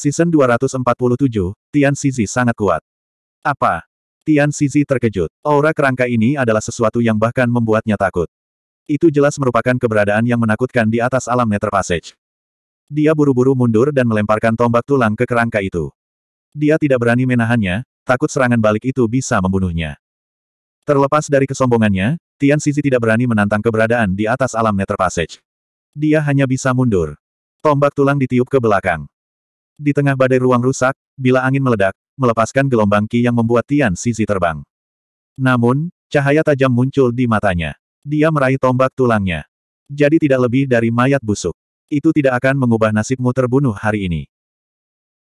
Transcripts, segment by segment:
Season 247, Tian Sisi sangat kuat. Apa? Tian Sisi terkejut. Aura kerangka ini adalah sesuatu yang bahkan membuatnya takut. Itu jelas merupakan keberadaan yang menakutkan di atas alam Nether Passage. Dia buru-buru mundur dan melemparkan tombak tulang ke kerangka itu. Dia tidak berani menahannya, takut serangan balik itu bisa membunuhnya. Terlepas dari kesombongannya, Tian Sisi tidak berani menantang keberadaan di atas alam Nether Passage. Dia hanya bisa mundur. Tombak tulang ditiup ke belakang. Di tengah badai ruang rusak, bila angin meledak, melepaskan gelombang ki yang membuat Tian Sizi terbang. Namun, cahaya tajam muncul di matanya. Dia meraih tombak tulangnya. Jadi tidak lebih dari mayat busuk. Itu tidak akan mengubah nasibmu terbunuh hari ini.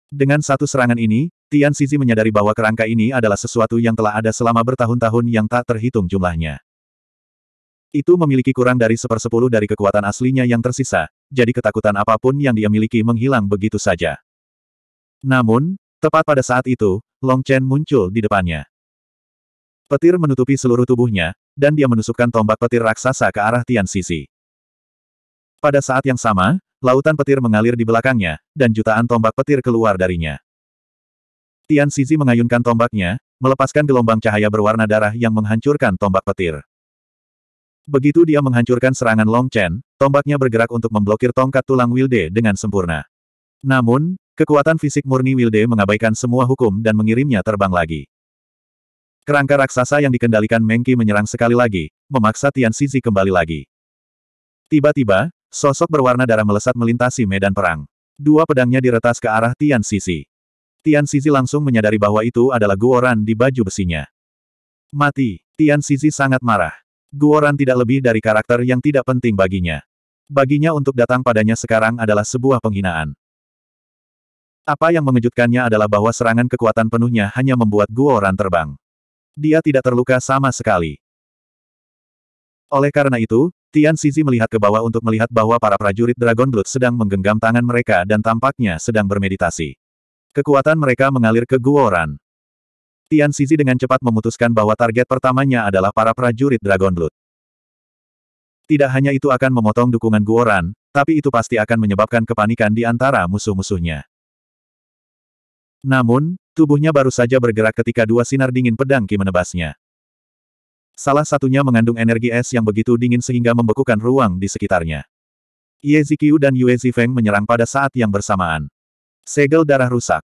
Dengan satu serangan ini, Tian Sizi menyadari bahwa kerangka ini adalah sesuatu yang telah ada selama bertahun-tahun yang tak terhitung jumlahnya. Itu memiliki kurang dari sepersepuluh dari kekuatan aslinya yang tersisa, jadi ketakutan apapun yang dia miliki menghilang begitu saja. Namun, tepat pada saat itu, Long Chen muncul di depannya. Petir menutupi seluruh tubuhnya, dan dia menusukkan tombak petir raksasa ke arah Tian Sisi. Pada saat yang sama, lautan petir mengalir di belakangnya, dan jutaan tombak petir keluar darinya. Tian Sisi mengayunkan tombaknya, melepaskan gelombang cahaya berwarna darah yang menghancurkan tombak petir. Begitu dia menghancurkan serangan Long Chen, tombaknya bergerak untuk memblokir tongkat tulang Wilde dengan sempurna. Namun, Kekuatan fisik murni Wilde mengabaikan semua hukum dan mengirimnya terbang lagi. Kerangka raksasa yang dikendalikan Mengki menyerang sekali lagi, memaksa Tian Sizi kembali lagi. Tiba-tiba, sosok berwarna darah melesat melintasi medan perang. Dua pedangnya diretas ke arah Tian Sizi. Tian Sizi langsung menyadari bahwa itu adalah Guoran di baju besinya. Mati, Tian Sizi sangat marah. Guoran tidak lebih dari karakter yang tidak penting baginya. Baginya untuk datang padanya sekarang adalah sebuah penghinaan. Apa yang mengejutkannya adalah bahwa serangan kekuatan penuhnya hanya membuat Guoran terbang. Dia tidak terluka sama sekali. Oleh karena itu, Tian Sizi melihat ke bawah untuk melihat bahwa para prajurit Dragon Blood sedang menggenggam tangan mereka dan tampaknya sedang bermeditasi. Kekuatan mereka mengalir ke Guoran. Tian Sizi dengan cepat memutuskan bahwa target pertamanya adalah para prajurit Dragon Blood. Tidak hanya itu akan memotong dukungan Guoran, tapi itu pasti akan menyebabkan kepanikan di antara musuh-musuhnya. Namun, tubuhnya baru saja bergerak ketika dua sinar dingin pedang Ki menebasnya. Salah satunya mengandung energi es yang begitu dingin sehingga membekukan ruang di sekitarnya. Ye Zikiu dan Yue Zifeng menyerang pada saat yang bersamaan. Segel darah rusak.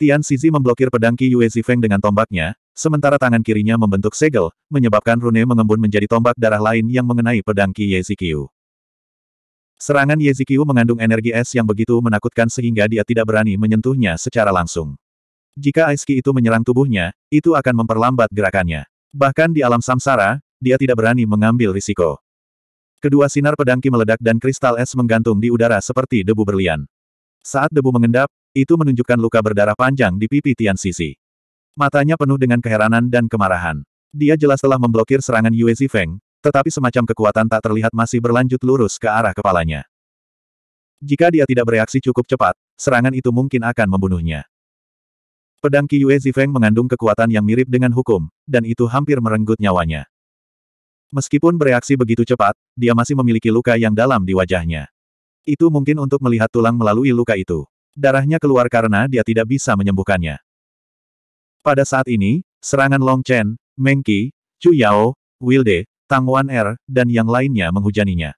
Tian Sizi memblokir pedang Ki Yue Zifeng dengan tombaknya, sementara tangan kirinya membentuk segel, menyebabkan rune mengembun menjadi tombak darah lain yang mengenai pedang Ki Ye Zikiu. Serangan Yezikyu mengandung energi es yang begitu menakutkan sehingga dia tidak berani menyentuhnya secara langsung. Jika Aiski itu menyerang tubuhnya, itu akan memperlambat gerakannya. Bahkan di alam samsara, dia tidak berani mengambil risiko. Kedua sinar pedangki meledak dan kristal es menggantung di udara seperti debu berlian. Saat debu mengendap, itu menunjukkan luka berdarah panjang di pipi Tian Sisi. Matanya penuh dengan keheranan dan kemarahan. Dia jelas telah memblokir serangan Yue Zifeng, tetapi semacam kekuatan tak terlihat masih berlanjut lurus ke arah kepalanya. Jika dia tidak bereaksi cukup cepat, serangan itu mungkin akan membunuhnya. Pedang Qiyue Zifeng mengandung kekuatan yang mirip dengan hukum, dan itu hampir merenggut nyawanya. Meskipun bereaksi begitu cepat, dia masih memiliki luka yang dalam di wajahnya. Itu mungkin untuk melihat tulang melalui luka itu. Darahnya keluar karena dia tidak bisa menyembuhkannya. Pada saat ini, serangan Long Chen, Meng Qi, Chu Yao, Wilde, Tang Wan Er, dan yang lainnya menghujaninya.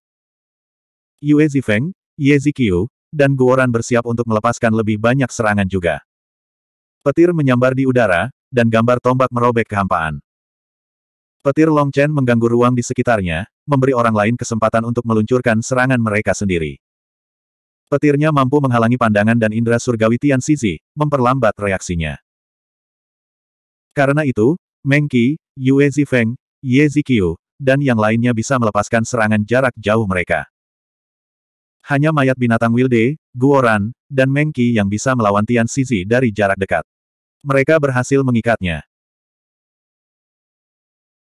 Yue Zifeng, Ye Zikiu, dan Guoran bersiap untuk melepaskan lebih banyak serangan juga. Petir menyambar di udara, dan gambar tombak merobek kehampaan. Petir Long Chen mengganggu ruang di sekitarnya, memberi orang lain kesempatan untuk meluncurkan serangan mereka sendiri. Petirnya mampu menghalangi pandangan dan indera surgawi Tian Sisi, memperlambat reaksinya. Karena itu, Meng Qi, Yue Zifeng, Ye Zikiu, dan yang lainnya bisa melepaskan serangan jarak jauh mereka. Hanya mayat binatang Wilde, Guoran, dan Mengki yang bisa melawan Tian Sizi dari jarak dekat. Mereka berhasil mengikatnya.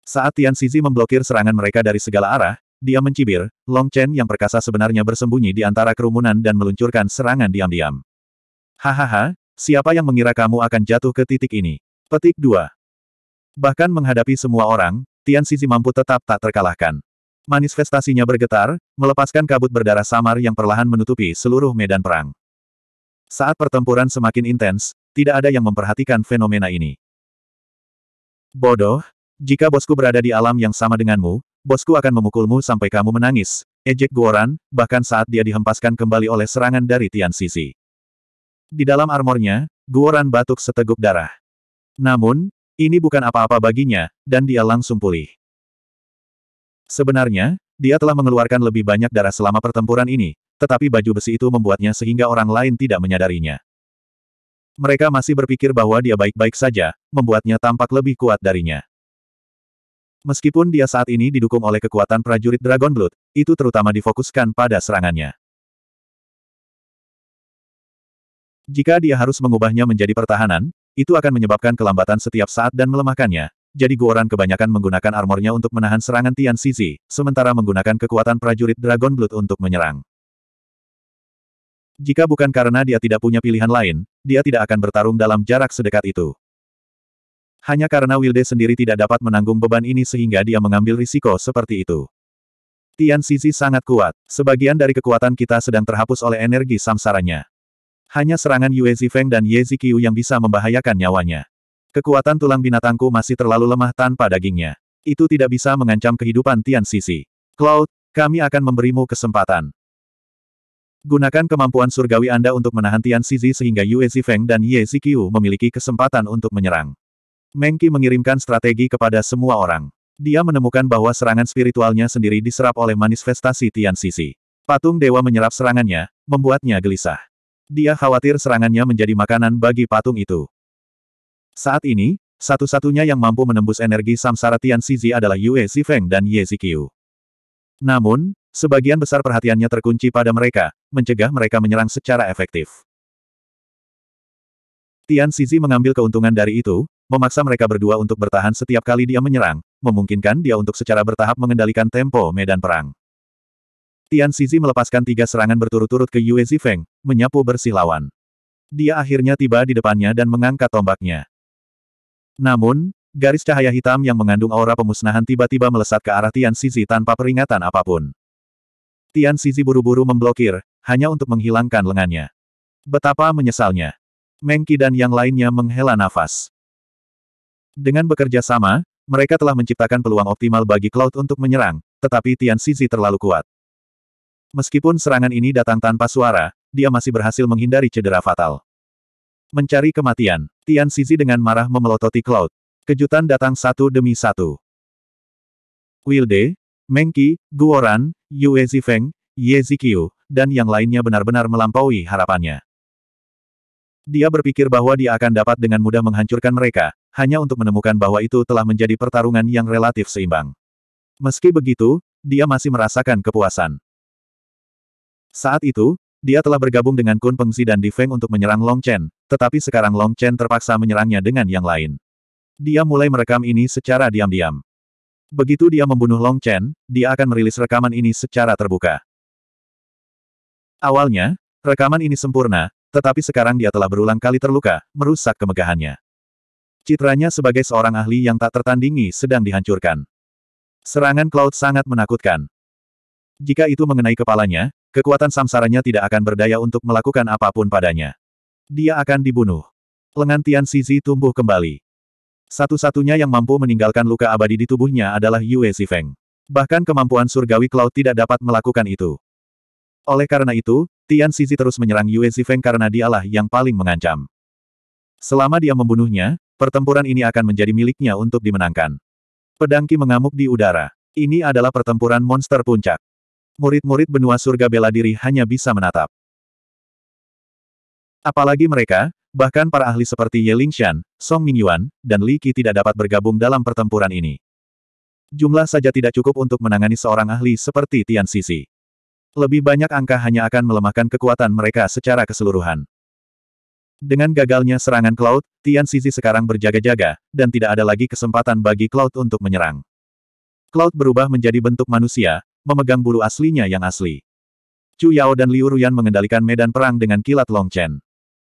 Saat Tian Sizi memblokir serangan mereka dari segala arah, dia mencibir, Long Chen yang perkasa sebenarnya bersembunyi di antara kerumunan dan meluncurkan serangan diam-diam. Hahaha, siapa yang mengira kamu akan jatuh ke titik ini? Petik 2. Bahkan menghadapi semua orang, Tian Sisi mampu tetap tak terkalahkan. Manifestasinya bergetar, melepaskan kabut berdarah samar yang perlahan menutupi seluruh medan perang. Saat pertempuran semakin intens, tidak ada yang memperhatikan fenomena ini. Bodoh, jika bosku berada di alam yang sama denganmu, bosku akan memukulmu sampai kamu menangis, ejek Guoran, bahkan saat dia dihempaskan kembali oleh serangan dari Tian Sisi. Di dalam armornya, Guoran batuk seteguk darah. Namun, ini bukan apa-apa baginya, dan dia langsung pulih. Sebenarnya, dia telah mengeluarkan lebih banyak darah selama pertempuran ini, tetapi baju besi itu membuatnya sehingga orang lain tidak menyadarinya. Mereka masih berpikir bahwa dia baik-baik saja, membuatnya tampak lebih kuat darinya. Meskipun dia saat ini didukung oleh kekuatan prajurit Dragon Blood, itu terutama difokuskan pada serangannya. Jika dia harus mengubahnya menjadi pertahanan, itu akan menyebabkan kelambatan setiap saat dan melemahkannya, jadi Guoran kebanyakan menggunakan armornya untuk menahan serangan Tian Sizi, sementara menggunakan kekuatan prajurit Dragon Blood untuk menyerang. Jika bukan karena dia tidak punya pilihan lain, dia tidak akan bertarung dalam jarak sedekat itu. Hanya karena Wilde sendiri tidak dapat menanggung beban ini sehingga dia mengambil risiko seperti itu. Tian Sizi sangat kuat. Sebagian dari kekuatan kita sedang terhapus oleh energi samsaranya. Hanya serangan Yue Zifeng dan Ye Ziqiu yang bisa membahayakan nyawanya. Kekuatan tulang binatangku masih terlalu lemah tanpa dagingnya. Itu tidak bisa mengancam kehidupan Tian Sisi. Cloud, kami akan memberimu kesempatan. Gunakan kemampuan surgawi Anda untuk menahan Tian Sisi sehingga Yue Zifeng dan Ye Ziqiu memiliki kesempatan untuk menyerang. Mengki mengirimkan strategi kepada semua orang. Dia menemukan bahwa serangan spiritualnya sendiri diserap oleh manifestasi Tian Sisi. Patung dewa menyerap serangannya, membuatnya gelisah. Dia khawatir serangannya menjadi makanan bagi patung itu. Saat ini, satu-satunya yang mampu menembus energi samsara Tian Zizi adalah Yue Zifeng dan Ye Zikyu. Namun, sebagian besar perhatiannya terkunci pada mereka, mencegah mereka menyerang secara efektif. Tian Sizi mengambil keuntungan dari itu, memaksa mereka berdua untuk bertahan setiap kali dia menyerang, memungkinkan dia untuk secara bertahap mengendalikan tempo medan perang. Tian Sizi melepaskan tiga serangan berturut-turut ke Yue Zifeng, menyapu bersih lawan. Dia akhirnya tiba di depannya dan mengangkat tombaknya. Namun, garis cahaya hitam yang mengandung aura pemusnahan tiba-tiba melesat ke arah Tian Sizi tanpa peringatan apapun. Tian Sizi buru-buru memblokir, hanya untuk menghilangkan lengannya. Betapa menyesalnya. Mengki dan yang lainnya menghela nafas. Dengan bekerja sama, mereka telah menciptakan peluang optimal bagi Cloud untuk menyerang, tetapi Tian Sizi terlalu kuat. Meskipun serangan ini datang tanpa suara, dia masih berhasil menghindari cedera fatal. Mencari kematian, Tian Sizi dengan marah memelototi Cloud. Kejutan datang satu demi satu. Wilde, Mengki, Guoran, Yue Zifeng, Ye Ziqiu, dan yang lainnya benar-benar melampaui harapannya. Dia berpikir bahwa dia akan dapat dengan mudah menghancurkan mereka, hanya untuk menemukan bahwa itu telah menjadi pertarungan yang relatif seimbang. Meski begitu, dia masih merasakan kepuasan. Saat itu, dia telah bergabung dengan Kun Pengzi dan Di Feng untuk menyerang Long Chen, tetapi sekarang Long Chen terpaksa menyerangnya dengan yang lain. Dia mulai merekam ini secara diam-diam. Begitu dia membunuh Long Chen, dia akan merilis rekaman ini secara terbuka. Awalnya, rekaman ini sempurna, tetapi sekarang dia telah berulang kali terluka, merusak kemegahannya. Citranya sebagai seorang ahli yang tak tertandingi sedang dihancurkan. Serangan Cloud sangat menakutkan. Jika itu mengenai kepalanya, kekuatan samsaranya tidak akan berdaya untuk melakukan apapun padanya. Dia akan dibunuh. Lengan Tian Sizi tumbuh kembali. Satu-satunya yang mampu meninggalkan luka abadi di tubuhnya adalah Yue Zifeng. Bahkan kemampuan surgawi Cloud tidak dapat melakukan itu. Oleh karena itu, Tian Sizi terus menyerang Yue Zifeng karena dialah yang paling mengancam. Selama dia membunuhnya, pertempuran ini akan menjadi miliknya untuk dimenangkan. Pedangki mengamuk di udara. Ini adalah pertempuran monster puncak. Murid-murid benua surga bela diri hanya bisa menatap. Apalagi mereka, bahkan para ahli seperti Ye Lingshan, Song Mingyuan, dan Li Qi tidak dapat bergabung dalam pertempuran ini. Jumlah saja tidak cukup untuk menangani seorang ahli seperti Tian Sisi. Lebih banyak angka hanya akan melemahkan kekuatan mereka secara keseluruhan. Dengan gagalnya serangan Cloud, Tian Sisi sekarang berjaga-jaga, dan tidak ada lagi kesempatan bagi Cloud untuk menyerang. Cloud berubah menjadi bentuk manusia, memegang bulu aslinya yang asli. Chu Yao dan Liu Ruyan mengendalikan medan perang dengan kilat Longchen.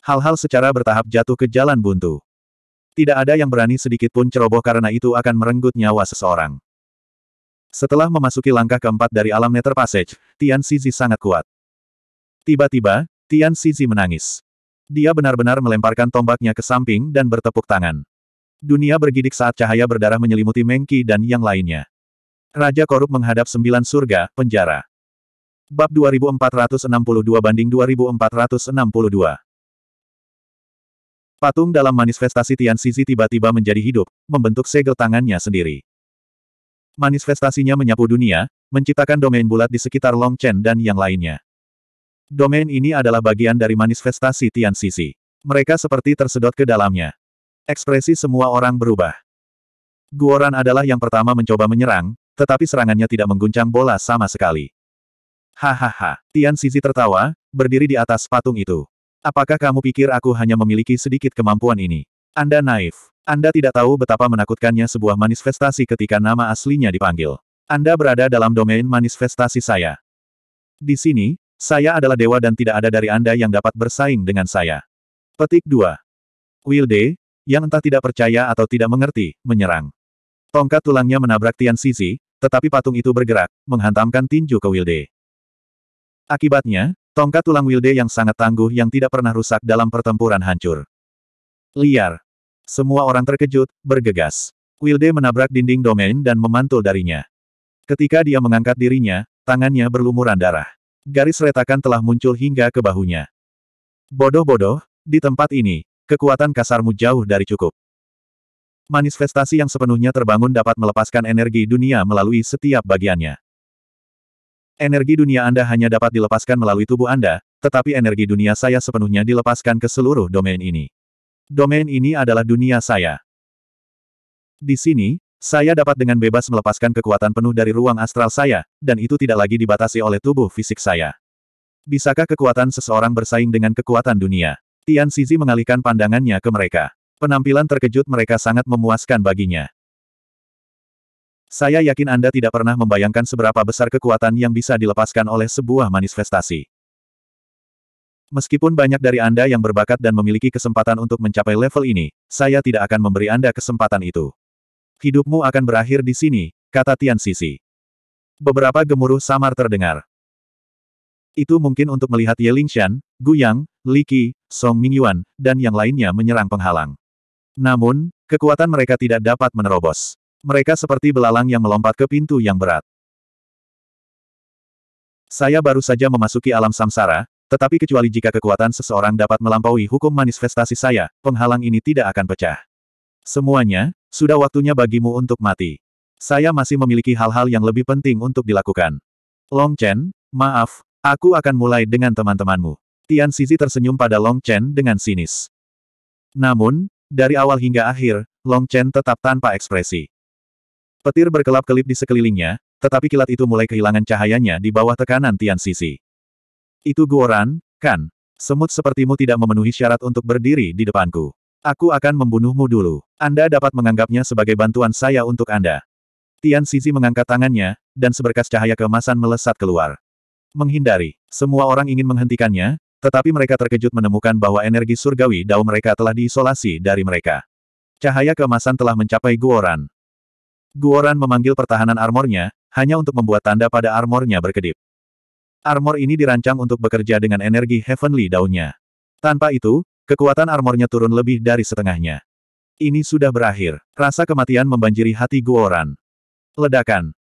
Hal-hal secara bertahap jatuh ke jalan buntu. Tidak ada yang berani sedikit pun ceroboh karena itu akan merenggut nyawa seseorang. Setelah memasuki langkah keempat dari alam Nether Passage, Tian Sizi sangat kuat. Tiba-tiba, Tian Sizi menangis. Dia benar-benar melemparkan tombaknya ke samping dan bertepuk tangan. Dunia bergidik saat cahaya berdarah menyelimuti Mengki dan yang lainnya. Raja korup menghadap sembilan surga, penjara. Bab 2462 banding 2462. Patung dalam manifestasi Tian Sisi tiba-tiba menjadi hidup, membentuk segel tangannya sendiri. Manifestasinya menyapu dunia, menciptakan domain bulat di sekitar Long Chen dan yang lainnya. Domain ini adalah bagian dari manifestasi Tian Sisi. Mereka seperti tersedot ke dalamnya. Ekspresi semua orang berubah. Guoran adalah yang pertama mencoba menyerang, tetapi serangannya tidak mengguncang bola sama sekali. Hahaha, Tian Sisi tertawa, berdiri di atas patung itu. Apakah kamu pikir aku hanya memiliki sedikit kemampuan ini? Anda naif. Anda tidak tahu betapa menakutkannya sebuah manifestasi ketika nama aslinya dipanggil. Anda berada dalam domain manifestasi saya. Di sini, saya adalah dewa dan tidak ada dari Anda yang dapat bersaing dengan saya. Petik 2. Wilde, yang entah tidak percaya atau tidak mengerti, menyerang. Tongkat tulangnya menabrak Tian Sisi, tetapi patung itu bergerak, menghantamkan tinju ke Wilde. Akibatnya, tongkat tulang Wilde yang sangat tangguh yang tidak pernah rusak dalam pertempuran hancur. Liar. Semua orang terkejut, bergegas. Wilde menabrak dinding domain dan memantul darinya. Ketika dia mengangkat dirinya, tangannya berlumuran darah. Garis retakan telah muncul hingga ke bahunya. Bodoh-bodoh, di tempat ini, kekuatan kasarmu jauh dari cukup. Manifestasi yang sepenuhnya terbangun dapat melepaskan energi dunia melalui setiap bagiannya. Energi dunia Anda hanya dapat dilepaskan melalui tubuh Anda, tetapi energi dunia saya sepenuhnya dilepaskan ke seluruh domain ini. Domain ini adalah dunia saya. Di sini, saya dapat dengan bebas melepaskan kekuatan penuh dari ruang astral saya, dan itu tidak lagi dibatasi oleh tubuh fisik saya. Bisakah kekuatan seseorang bersaing dengan kekuatan dunia? Tian Sisi mengalihkan pandangannya ke mereka. Penampilan terkejut mereka sangat memuaskan baginya. Saya yakin Anda tidak pernah membayangkan seberapa besar kekuatan yang bisa dilepaskan oleh sebuah manifestasi. Meskipun banyak dari Anda yang berbakat dan memiliki kesempatan untuk mencapai level ini, saya tidak akan memberi Anda kesempatan itu. Hidupmu akan berakhir di sini, kata Tian Sisi. Beberapa gemuruh samar terdengar. Itu mungkin untuk melihat Ye Lingshan, Gu Yang, Li Qi, Song Mingyuan, dan yang lainnya menyerang penghalang. Namun, kekuatan mereka tidak dapat menerobos. Mereka seperti belalang yang melompat ke pintu yang berat. Saya baru saja memasuki alam samsara, tetapi kecuali jika kekuatan seseorang dapat melampaui hukum manifestasi saya, penghalang ini tidak akan pecah. Semuanya, sudah waktunya bagimu untuk mati. Saya masih memiliki hal-hal yang lebih penting untuk dilakukan. Long Chen, maaf, aku akan mulai dengan teman-temanmu. Tian Sisi tersenyum pada Long Chen dengan sinis. Namun, dari awal hingga akhir, Long Chen tetap tanpa ekspresi. Petir berkelap-kelip di sekelilingnya, tetapi kilat itu mulai kehilangan cahayanya di bawah tekanan Tian Sisi. Itu Guoran, kan? Semut sepertimu tidak memenuhi syarat untuk berdiri di depanku. Aku akan membunuhmu dulu. Anda dapat menganggapnya sebagai bantuan saya untuk Anda. Tian Sisi mengangkat tangannya, dan seberkas cahaya keemasan melesat keluar. Menghindari. Semua orang ingin menghentikannya, tetapi mereka terkejut menemukan bahwa energi surgawi dao mereka telah diisolasi dari mereka. Cahaya kemasan telah mencapai Guoran. Guoran memanggil pertahanan armornya, hanya untuk membuat tanda pada armornya berkedip. Armor ini dirancang untuk bekerja dengan energi Heavenly daunnya. Tanpa itu, kekuatan armornya turun lebih dari setengahnya. Ini sudah berakhir. Rasa kematian membanjiri hati Guoran. Ledakan.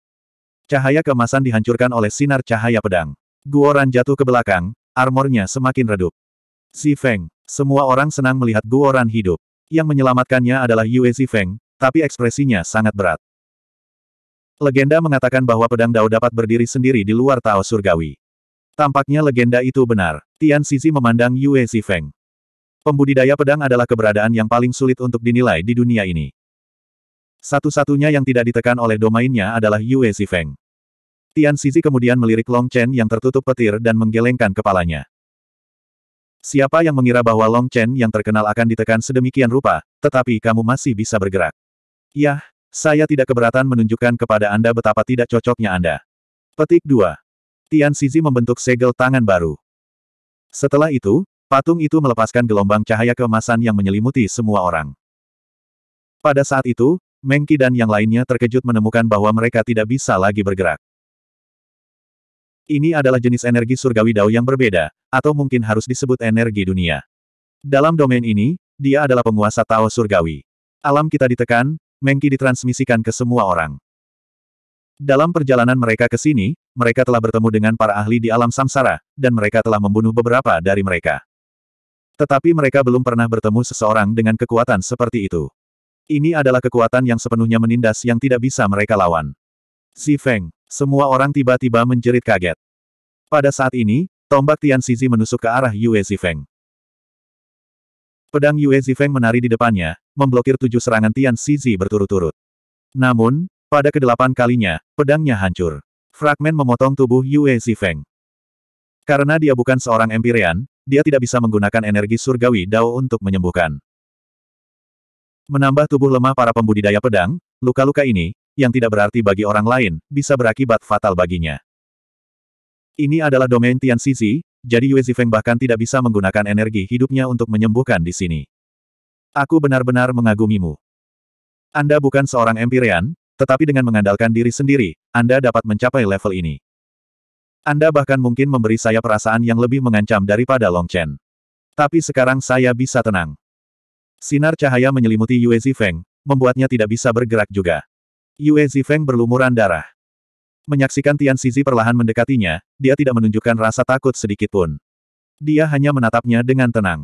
Cahaya kemasan dihancurkan oleh sinar cahaya pedang. Guoran jatuh ke belakang, Armornya semakin redup. Si Feng, semua orang senang melihat Guoran hidup. Yang menyelamatkannya adalah Yue Si Feng, tapi ekspresinya sangat berat. Legenda mengatakan bahwa pedang Dao dapat berdiri sendiri di luar Tao Surgawi. Tampaknya legenda itu benar. Tian Sisi memandang Yue Si Feng. Pembudidaya pedang adalah keberadaan yang paling sulit untuk dinilai di dunia ini. Satu-satunya yang tidak ditekan oleh domainnya adalah Yue Si Feng. Tian Sizi kemudian melirik Long Chen yang tertutup petir dan menggelengkan kepalanya. Siapa yang mengira bahwa Long Chen yang terkenal akan ditekan sedemikian rupa, tetapi kamu masih bisa bergerak. Yah, saya tidak keberatan menunjukkan kepada Anda betapa tidak cocoknya Anda. Petik 2. Tian Sizi membentuk segel tangan baru. Setelah itu, patung itu melepaskan gelombang cahaya keemasan yang menyelimuti semua orang. Pada saat itu, Mengki dan yang lainnya terkejut menemukan bahwa mereka tidak bisa lagi bergerak. Ini adalah jenis energi surgawi Dao yang berbeda, atau mungkin harus disebut energi dunia. Dalam domain ini, dia adalah penguasa Tao surgawi. Alam kita ditekan, Mengki ditransmisikan ke semua orang. Dalam perjalanan mereka ke sini, mereka telah bertemu dengan para ahli di alam samsara, dan mereka telah membunuh beberapa dari mereka. Tetapi mereka belum pernah bertemu seseorang dengan kekuatan seperti itu. Ini adalah kekuatan yang sepenuhnya menindas yang tidak bisa mereka lawan. Si Feng. Semua orang tiba-tiba menjerit kaget. Pada saat ini, tombak Tian Sizi menusuk ke arah Yue Zifeng. Pedang Yue Zifeng menari di depannya, memblokir tujuh serangan Tian Sizi berturut-turut. Namun, pada kedelapan kalinya, pedangnya hancur. Fragmen memotong tubuh Yue Zifeng. Karena dia bukan seorang Empirean, dia tidak bisa menggunakan energi surgawi Dao untuk menyembuhkan. Menambah tubuh lemah para pembudidaya pedang, luka-luka ini, yang tidak berarti bagi orang lain, bisa berakibat fatal baginya. Ini adalah domain Tian Sisi, jadi Yue Zifeng bahkan tidak bisa menggunakan energi hidupnya untuk menyembuhkan di sini. Aku benar-benar mengagumimu. Anda bukan seorang Empirean, tetapi dengan mengandalkan diri sendiri, Anda dapat mencapai level ini. Anda bahkan mungkin memberi saya perasaan yang lebih mengancam daripada Long Chen. Tapi sekarang saya bisa tenang. Sinar cahaya menyelimuti Yue Zifeng, membuatnya tidak bisa bergerak juga. Yue Zifeng berlumuran darah. Menyaksikan Tian Sizi perlahan mendekatinya, dia tidak menunjukkan rasa takut sedikitpun. Dia hanya menatapnya dengan tenang.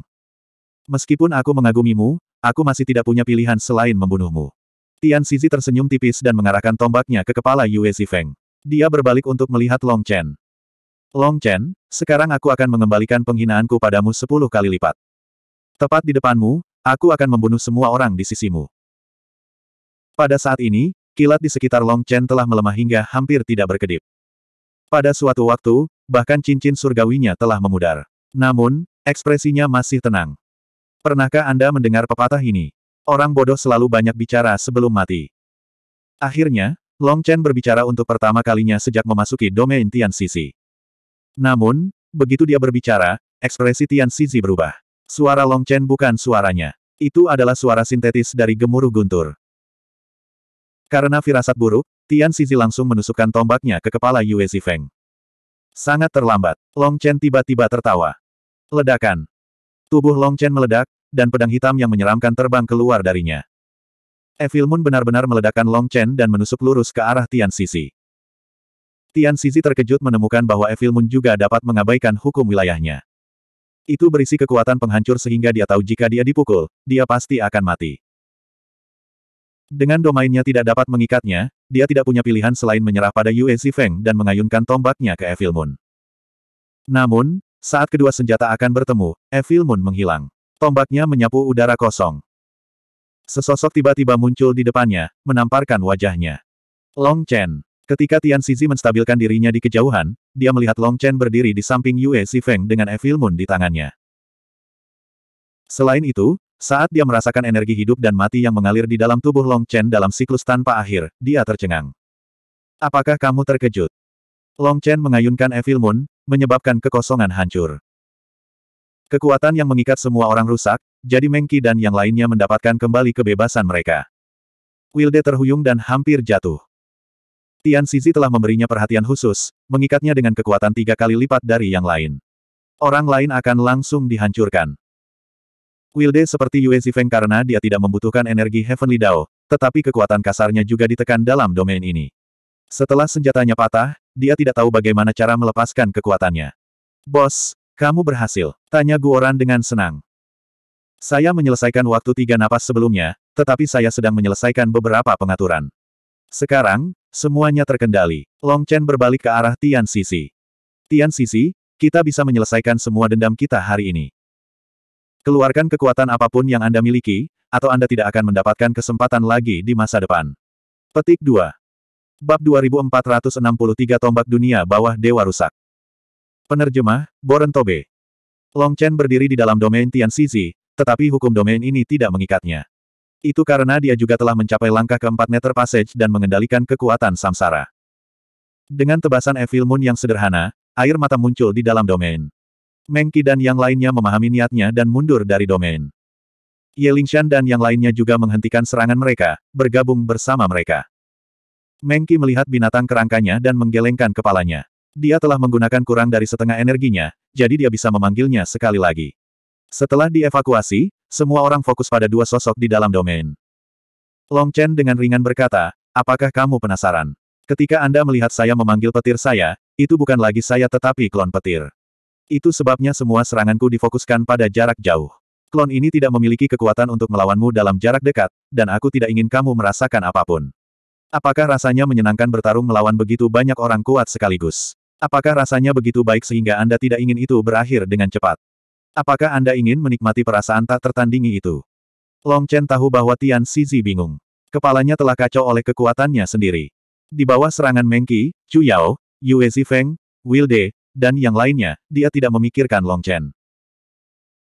Meskipun aku mengagumimu, aku masih tidak punya pilihan selain membunuhmu. Tian Sizi tersenyum tipis dan mengarahkan tombaknya ke kepala Yue Zifeng. Dia berbalik untuk melihat Long Chen. Long Chen, sekarang aku akan mengembalikan penghinaanku padamu sepuluh kali lipat. Tepat di depanmu, aku akan membunuh semua orang di sisimu. Pada saat ini, kilat di sekitar Long Chen telah melemah hingga hampir tidak berkedip. Pada suatu waktu, bahkan cincin surgawinya telah memudar. Namun, ekspresinya masih tenang. Pernahkah Anda mendengar pepatah ini? Orang bodoh selalu banyak bicara sebelum mati. Akhirnya, Long Chen berbicara untuk pertama kalinya sejak memasuki domain Tian Sisi. Namun, begitu dia berbicara, ekspresi Tian Sisi berubah. Suara Long Chen bukan suaranya. Itu adalah suara sintetis dari gemuruh guntur. Karena firasat buruk, Tian Sizi langsung menusukkan tombaknya ke kepala Yue Zifeng. Sangat terlambat, Long Chen tiba-tiba tertawa. Ledakan. Tubuh Long Chen meledak, dan pedang hitam yang menyeramkan terbang keluar darinya. Evil Moon benar-benar meledakkan Long Chen dan menusuk lurus ke arah Tian Sizi. Tian Sizi terkejut menemukan bahwa Evil Moon juga dapat mengabaikan hukum wilayahnya. Itu berisi kekuatan penghancur sehingga dia tahu jika dia dipukul, dia pasti akan mati. Dengan domainnya tidak dapat mengikatnya, dia tidak punya pilihan selain menyerah pada Yue Zifeng dan mengayunkan tombaknya ke Evil Moon. Namun, saat kedua senjata akan bertemu, Evil Moon menghilang. Tombaknya menyapu udara kosong. Sesosok tiba-tiba muncul di depannya, menamparkan wajahnya. Long Chen. Ketika Tian Sizi menstabilkan dirinya di kejauhan, dia melihat Long Chen berdiri di samping Yue Zifeng dengan Evil Moon di tangannya. Selain itu, saat dia merasakan energi hidup dan mati yang mengalir di dalam tubuh Long Chen dalam siklus tanpa akhir, dia tercengang. Apakah kamu terkejut? Long Chen mengayunkan Evil Moon, menyebabkan kekosongan hancur. Kekuatan yang mengikat semua orang rusak, jadi Mengki dan yang lainnya mendapatkan kembali kebebasan mereka. Wilde terhuyung dan hampir jatuh. Tian Sizi telah memberinya perhatian khusus, mengikatnya dengan kekuatan tiga kali lipat dari yang lain. Orang lain akan langsung dihancurkan. Wilde seperti Yue Zifeng karena dia tidak membutuhkan energi Heavenly Dao, tetapi kekuatan kasarnya juga ditekan dalam domain ini. Setelah senjatanya patah, dia tidak tahu bagaimana cara melepaskan kekuatannya. Bos, kamu berhasil, tanya Guoran dengan senang. Saya menyelesaikan waktu tiga napas sebelumnya, tetapi saya sedang menyelesaikan beberapa pengaturan. Sekarang, semuanya terkendali. Long Chen berbalik ke arah Tian Sisi. Tian Sisi, kita bisa menyelesaikan semua dendam kita hari ini. Keluarkan kekuatan apapun yang Anda miliki, atau Anda tidak akan mendapatkan kesempatan lagi di masa depan. Petik 2. Bab 2463 Tombak Dunia Bawah Dewa Rusak Penerjemah, Boren Tobe Long Chen berdiri di dalam domain Tian Sizi, tetapi hukum domain ini tidak mengikatnya. Itu karena dia juga telah mencapai langkah keempat Nether Passage dan mengendalikan kekuatan samsara. Dengan tebasan Evil Moon yang sederhana, air mata muncul di dalam domain. Mengki dan yang lainnya memahami niatnya dan mundur dari domain. Ye Lingshan dan yang lainnya juga menghentikan serangan mereka, bergabung bersama mereka. Mengki melihat binatang kerangkanya dan menggelengkan kepalanya. Dia telah menggunakan kurang dari setengah energinya, jadi dia bisa memanggilnya sekali lagi. Setelah dievakuasi, semua orang fokus pada dua sosok di dalam domain. Long Chen dengan ringan berkata, apakah kamu penasaran? Ketika Anda melihat saya memanggil petir saya, itu bukan lagi saya tetapi klon petir. Itu sebabnya semua seranganku difokuskan pada jarak jauh. Klon ini tidak memiliki kekuatan untuk melawanmu dalam jarak dekat, dan aku tidak ingin kamu merasakan apapun. Apakah rasanya menyenangkan bertarung melawan begitu banyak orang kuat sekaligus? Apakah rasanya begitu baik sehingga Anda tidak ingin itu berakhir dengan cepat? Apakah Anda ingin menikmati perasaan tak tertandingi itu? Long Chen tahu bahwa Tian Sizi bingung. Kepalanya telah kacau oleh kekuatannya sendiri. Di bawah serangan Mengki, Chu Yao, Yue Zifeng, Wilde, dan yang lainnya, dia tidak memikirkan Long Chen.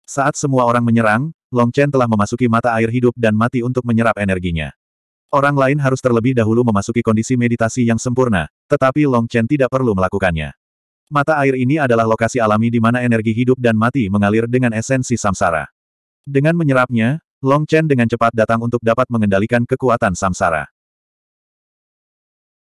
Saat semua orang menyerang, Long Chen telah memasuki mata air hidup dan mati untuk menyerap energinya. Orang lain harus terlebih dahulu memasuki kondisi meditasi yang sempurna, tetapi Long Chen tidak perlu melakukannya. Mata air ini adalah lokasi alami di mana energi hidup dan mati mengalir dengan esensi samsara. Dengan menyerapnya, Long Chen dengan cepat datang untuk dapat mengendalikan kekuatan samsara.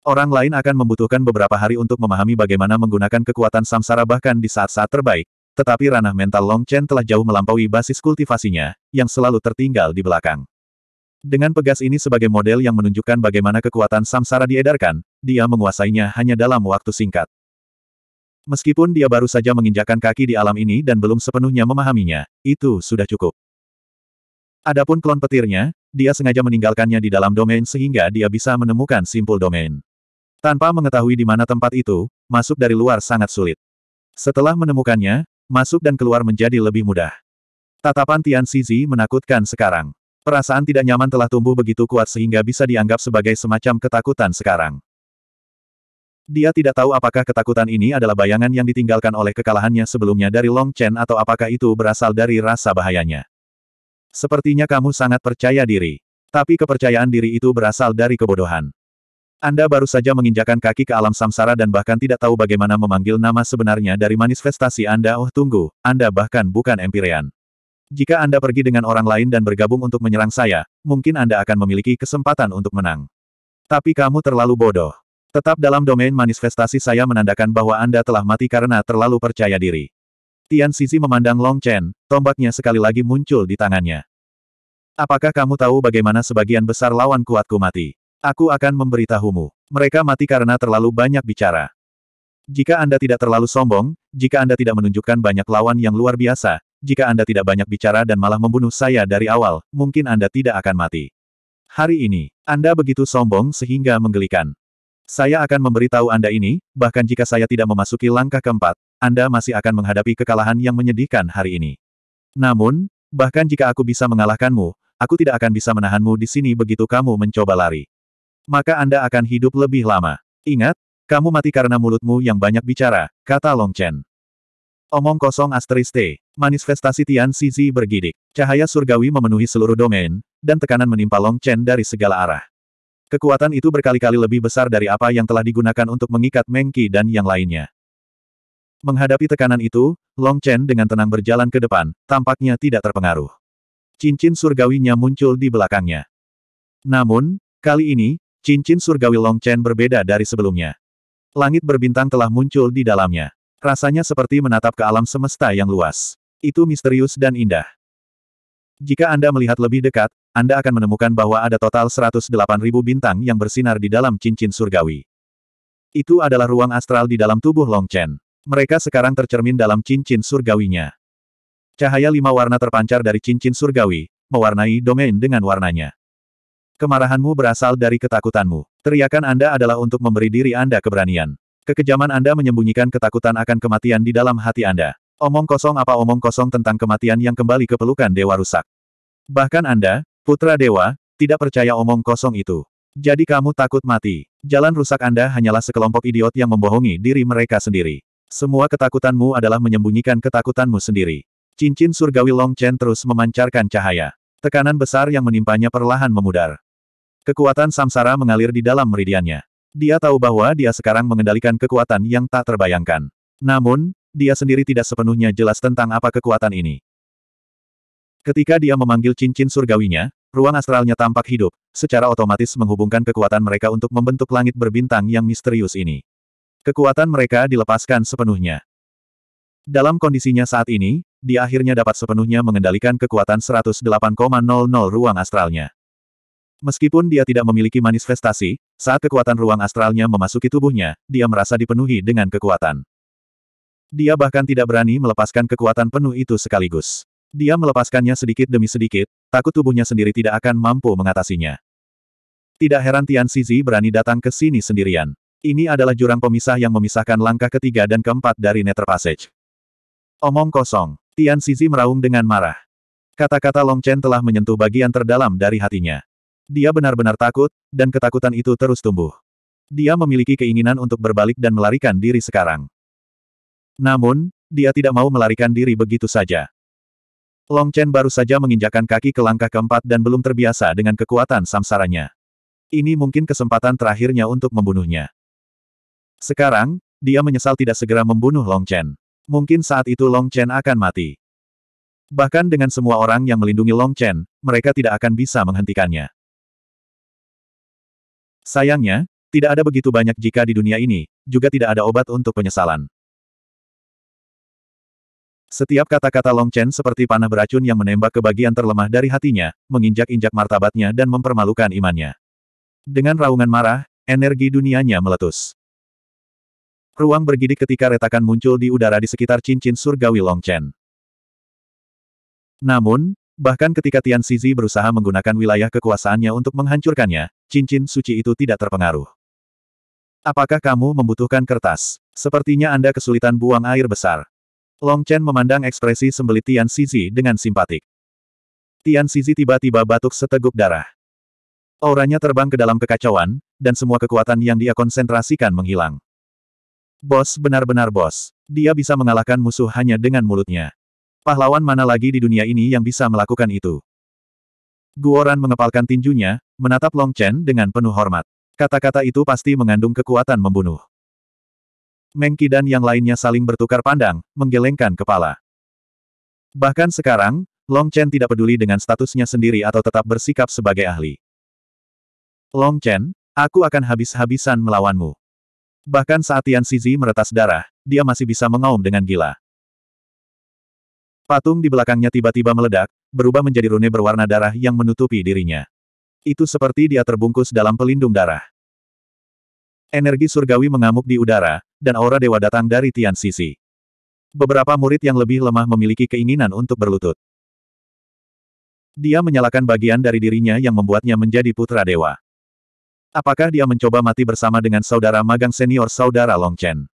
Orang lain akan membutuhkan beberapa hari untuk memahami bagaimana menggunakan kekuatan samsara bahkan di saat-saat terbaik. Tetapi ranah mental Long Chen telah jauh melampaui basis kultivasinya, yang selalu tertinggal di belakang. Dengan pegas ini sebagai model yang menunjukkan bagaimana kekuatan samsara diedarkan, dia menguasainya hanya dalam waktu singkat. Meskipun dia baru saja menginjakan kaki di alam ini dan belum sepenuhnya memahaminya, itu sudah cukup. Adapun klon petirnya, dia sengaja meninggalkannya di dalam domain sehingga dia bisa menemukan simpul domain. Tanpa mengetahui di mana tempat itu, masuk dari luar sangat sulit. Setelah menemukannya, masuk dan keluar menjadi lebih mudah. Tatapan Tian Sizi menakutkan sekarang. Perasaan tidak nyaman telah tumbuh begitu kuat sehingga bisa dianggap sebagai semacam ketakutan sekarang. Dia tidak tahu apakah ketakutan ini adalah bayangan yang ditinggalkan oleh kekalahannya sebelumnya dari Long Chen atau apakah itu berasal dari rasa bahayanya. Sepertinya kamu sangat percaya diri. Tapi kepercayaan diri itu berasal dari kebodohan. Anda baru saja menginjakan kaki ke alam samsara dan bahkan tidak tahu bagaimana memanggil nama sebenarnya dari manifestasi Anda. Oh tunggu, Anda bahkan bukan Empirean. Jika Anda pergi dengan orang lain dan bergabung untuk menyerang saya, mungkin Anda akan memiliki kesempatan untuk menang. Tapi kamu terlalu bodoh. Tetap dalam domain manifestasi saya menandakan bahwa Anda telah mati karena terlalu percaya diri. Tian Sisi memandang Long Chen, tombaknya sekali lagi muncul di tangannya. Apakah kamu tahu bagaimana sebagian besar lawan kuatku mati? Aku akan memberitahumu. Mereka mati karena terlalu banyak bicara. Jika Anda tidak terlalu sombong, jika Anda tidak menunjukkan banyak lawan yang luar biasa, jika Anda tidak banyak bicara dan malah membunuh saya dari awal, mungkin Anda tidak akan mati. Hari ini, Anda begitu sombong sehingga menggelikan. Saya akan memberitahu Anda ini, bahkan jika saya tidak memasuki langkah keempat, Anda masih akan menghadapi kekalahan yang menyedihkan hari ini. Namun, bahkan jika aku bisa mengalahkanmu, aku tidak akan bisa menahanmu di sini begitu kamu mencoba lari. Maka Anda akan hidup lebih lama. Ingat, kamu mati karena mulutmu yang banyak bicara, kata Long Chen. Omong kosong asteris T. Manifestasi Tian Sizi bergidik. Cahaya surgawi memenuhi seluruh domain, dan tekanan menimpa Long Chen dari segala arah. Kekuatan itu berkali-kali lebih besar dari apa yang telah digunakan untuk mengikat Mengki dan yang lainnya. Menghadapi tekanan itu, Long Chen dengan tenang berjalan ke depan, tampaknya tidak terpengaruh. Cincin surgawinya muncul di belakangnya. Namun, kali ini, Cincin surgawi Long Chen berbeda dari sebelumnya. Langit berbintang telah muncul di dalamnya. Rasanya seperti menatap ke alam semesta yang luas. Itu misterius dan indah. Jika Anda melihat lebih dekat, Anda akan menemukan bahwa ada total 108.000 bintang yang bersinar di dalam cincin surgawi. Itu adalah ruang astral di dalam tubuh Long Chen. Mereka sekarang tercermin dalam cincin surgawinya. Cahaya lima warna terpancar dari cincin surgawi, mewarnai domain dengan warnanya. Kemarahanmu berasal dari ketakutanmu. Teriakan Anda adalah untuk memberi diri Anda keberanian. Kekejaman Anda menyembunyikan ketakutan akan kematian di dalam hati Anda. Omong kosong apa omong kosong tentang kematian yang kembali ke pelukan Dewa Rusak. Bahkan Anda, Putra Dewa, tidak percaya omong kosong itu. Jadi kamu takut mati. Jalan rusak Anda hanyalah sekelompok idiot yang membohongi diri mereka sendiri. Semua ketakutanmu adalah menyembunyikan ketakutanmu sendiri. Cincin surgawi Long Chen terus memancarkan cahaya. Tekanan besar yang menimpanya perlahan memudar. Kekuatan samsara mengalir di dalam meridiannya. Dia tahu bahwa dia sekarang mengendalikan kekuatan yang tak terbayangkan. Namun, dia sendiri tidak sepenuhnya jelas tentang apa kekuatan ini. Ketika dia memanggil cincin surgawinya, ruang astralnya tampak hidup, secara otomatis menghubungkan kekuatan mereka untuk membentuk langit berbintang yang misterius ini. Kekuatan mereka dilepaskan sepenuhnya. Dalam kondisinya saat ini, dia akhirnya dapat sepenuhnya mengendalikan kekuatan 108,00 ruang astralnya. Meskipun dia tidak memiliki manifestasi, saat kekuatan ruang astralnya memasuki tubuhnya, dia merasa dipenuhi dengan kekuatan. Dia bahkan tidak berani melepaskan kekuatan penuh itu sekaligus. Dia melepaskannya sedikit demi sedikit, takut tubuhnya sendiri tidak akan mampu mengatasinya. Tidak heran Tian Xizi berani datang ke sini sendirian. Ini adalah jurang pemisah yang memisahkan langkah ketiga dan keempat dari Nether Passage. Omong kosong, Tian Xizi meraung dengan marah. Kata-kata Long Chen telah menyentuh bagian terdalam dari hatinya. Dia benar-benar takut, dan ketakutan itu terus tumbuh. Dia memiliki keinginan untuk berbalik dan melarikan diri sekarang. Namun, dia tidak mau melarikan diri begitu saja. Long Chen baru saja menginjakan kaki ke langkah keempat dan belum terbiasa dengan kekuatan samsaranya. Ini mungkin kesempatan terakhirnya untuk membunuhnya. Sekarang, dia menyesal tidak segera membunuh Long Chen. Mungkin saat itu Long Chen akan mati. Bahkan dengan semua orang yang melindungi Long Chen, mereka tidak akan bisa menghentikannya. Sayangnya, tidak ada begitu banyak jika di dunia ini, juga tidak ada obat untuk penyesalan. Setiap kata-kata Long Chen seperti panah beracun yang menembak ke bagian terlemah dari hatinya, menginjak-injak martabatnya dan mempermalukan imannya. Dengan raungan marah, energi dunianya meletus. Ruang bergidik ketika retakan muncul di udara di sekitar cincin surgawi Long Chen. Namun, Bahkan ketika Tian Sizi berusaha menggunakan wilayah kekuasaannya untuk menghancurkannya, cincin suci itu tidak terpengaruh. Apakah kamu membutuhkan kertas? Sepertinya Anda kesulitan buang air besar. Long Chen memandang ekspresi sembelit Tian Sizi dengan simpatik. Tian Sizi tiba-tiba batuk seteguk darah. Auranya terbang ke dalam kekacauan, dan semua kekuatan yang dia konsentrasikan menghilang. Bos benar-benar bos. Dia bisa mengalahkan musuh hanya dengan mulutnya. Pahlawan mana lagi di dunia ini yang bisa melakukan itu? Guoran mengepalkan tinjunya, menatap Long Chen dengan penuh hormat. Kata-kata itu pasti mengandung kekuatan membunuh. Mengki dan yang lainnya saling bertukar pandang, menggelengkan kepala. Bahkan sekarang, Long Chen tidak peduli dengan statusnya sendiri atau tetap bersikap sebagai ahli. Long Chen, aku akan habis-habisan melawanmu. Bahkan saat Tian Sizi meretas darah, dia masih bisa mengaum dengan gila. Patung di belakangnya tiba-tiba meledak, berubah menjadi rune berwarna darah yang menutupi dirinya. Itu seperti dia terbungkus dalam pelindung darah. Energi surgawi mengamuk di udara, dan aura dewa datang dari Tian Sisi. Beberapa murid yang lebih lemah memiliki keinginan untuk berlutut. Dia menyalakan bagian dari dirinya yang membuatnya menjadi putra dewa. Apakah dia mencoba mati bersama dengan saudara magang senior saudara Long Chen?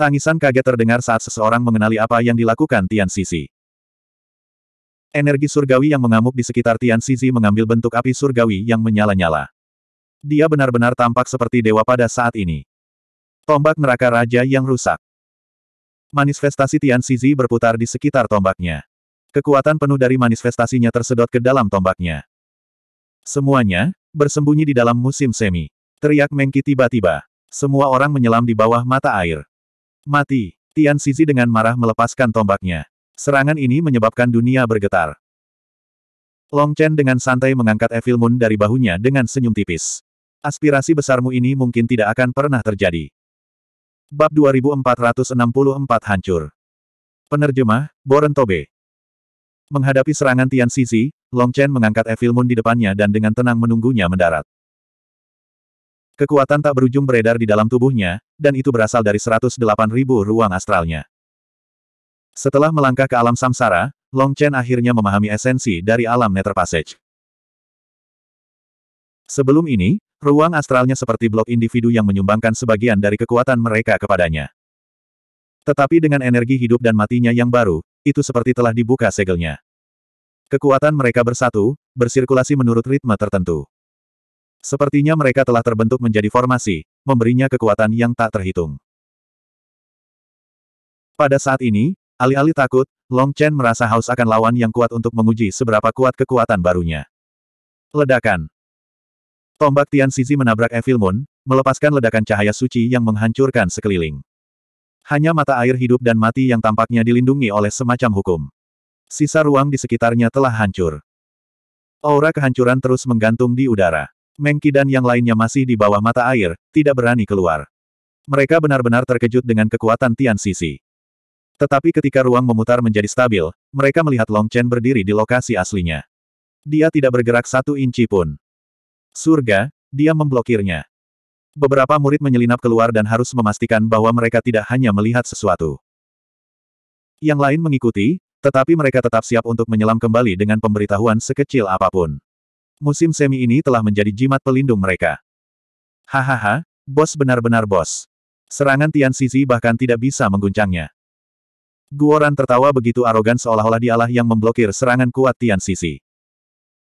Tangisan kaget terdengar saat seseorang mengenali apa yang dilakukan Tian Sisi. Energi surgawi yang mengamuk di sekitar Tian Sisi mengambil bentuk api surgawi yang menyala-nyala. Dia benar-benar tampak seperti dewa pada saat ini. Tombak neraka raja yang rusak. Manifestasi Tian Sisi berputar di sekitar tombaknya. Kekuatan penuh dari manifestasinya tersedot ke dalam tombaknya. Semuanya, bersembunyi di dalam musim semi. Teriak Mengki tiba-tiba. Semua orang menyelam di bawah mata air. Mati. Tian Sizi dengan marah melepaskan tombaknya. Serangan ini menyebabkan dunia bergetar. Long Chen dengan santai mengangkat Evil Moon dari bahunya dengan senyum tipis. Aspirasi besarmu ini mungkin tidak akan pernah terjadi. Bab 2464 hancur. Penerjemah, Boren Tobe. Menghadapi serangan Tian Sizi, Long Chen mengangkat Evil Moon di depannya dan dengan tenang menunggunya mendarat. Kekuatan tak berujung beredar di dalam tubuhnya, dan itu berasal dari 108.000 ruang astralnya. Setelah melangkah ke alam samsara, Long Chen akhirnya memahami esensi dari alam Nether Passage. Sebelum ini, ruang astralnya seperti blok individu yang menyumbangkan sebagian dari kekuatan mereka kepadanya. Tetapi dengan energi hidup dan matinya yang baru, itu seperti telah dibuka segelnya. Kekuatan mereka bersatu, bersirkulasi menurut ritme tertentu. Sepertinya mereka telah terbentuk menjadi formasi, memberinya kekuatan yang tak terhitung. Pada saat ini, alih-alih takut, Long Chen merasa haus akan lawan yang kuat untuk menguji seberapa kuat kekuatan barunya. Ledakan Tombak Tian Sisi menabrak Evil Moon, melepaskan ledakan cahaya suci yang menghancurkan sekeliling. Hanya mata air hidup dan mati yang tampaknya dilindungi oleh semacam hukum. Sisa ruang di sekitarnya telah hancur. Aura kehancuran terus menggantung di udara. Mengki dan yang lainnya masih di bawah mata air, tidak berani keluar. Mereka benar-benar terkejut dengan kekuatan Tian Sisi. Tetapi ketika ruang memutar menjadi stabil, mereka melihat Long Chen berdiri di lokasi aslinya. Dia tidak bergerak satu inci pun. Surga, dia memblokirnya. Beberapa murid menyelinap keluar dan harus memastikan bahwa mereka tidak hanya melihat sesuatu. Yang lain mengikuti, tetapi mereka tetap siap untuk menyelam kembali dengan pemberitahuan sekecil apapun musim semi ini telah menjadi jimat pelindung mereka. Hahaha, bos benar-benar bos. Serangan Tian Sisi bahkan tidak bisa mengguncangnya. Guoran tertawa begitu arogan seolah-olah dialah yang memblokir serangan kuat Tian Sisi.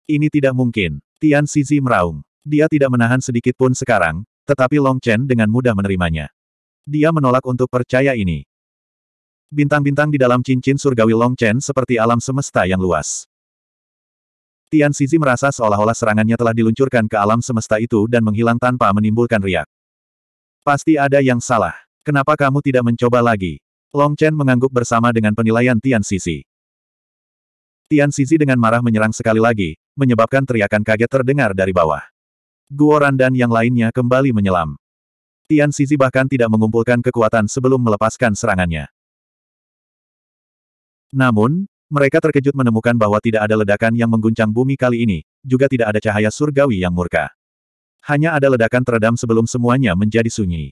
Ini tidak mungkin. Tian Sisi meraung. Dia tidak menahan sedikit pun sekarang, tetapi Long Chen dengan mudah menerimanya. Dia menolak untuk percaya ini. Bintang-bintang di dalam cincin surgawi Long Chen seperti alam semesta yang luas. Tian Sizi merasa seolah-olah serangannya telah diluncurkan ke alam semesta itu dan menghilang tanpa menimbulkan riak. Pasti ada yang salah. Kenapa kamu tidak mencoba lagi? Long Chen mengangguk bersama dengan penilaian Tian Sizi. Tian Sizi dengan marah menyerang sekali lagi, menyebabkan teriakan kaget terdengar dari bawah. Guoran dan yang lainnya kembali menyelam. Tian Sizi bahkan tidak mengumpulkan kekuatan sebelum melepaskan serangannya. Namun, mereka terkejut menemukan bahwa tidak ada ledakan yang mengguncang bumi kali ini, juga tidak ada cahaya surgawi yang murka. Hanya ada ledakan teredam sebelum semuanya menjadi sunyi.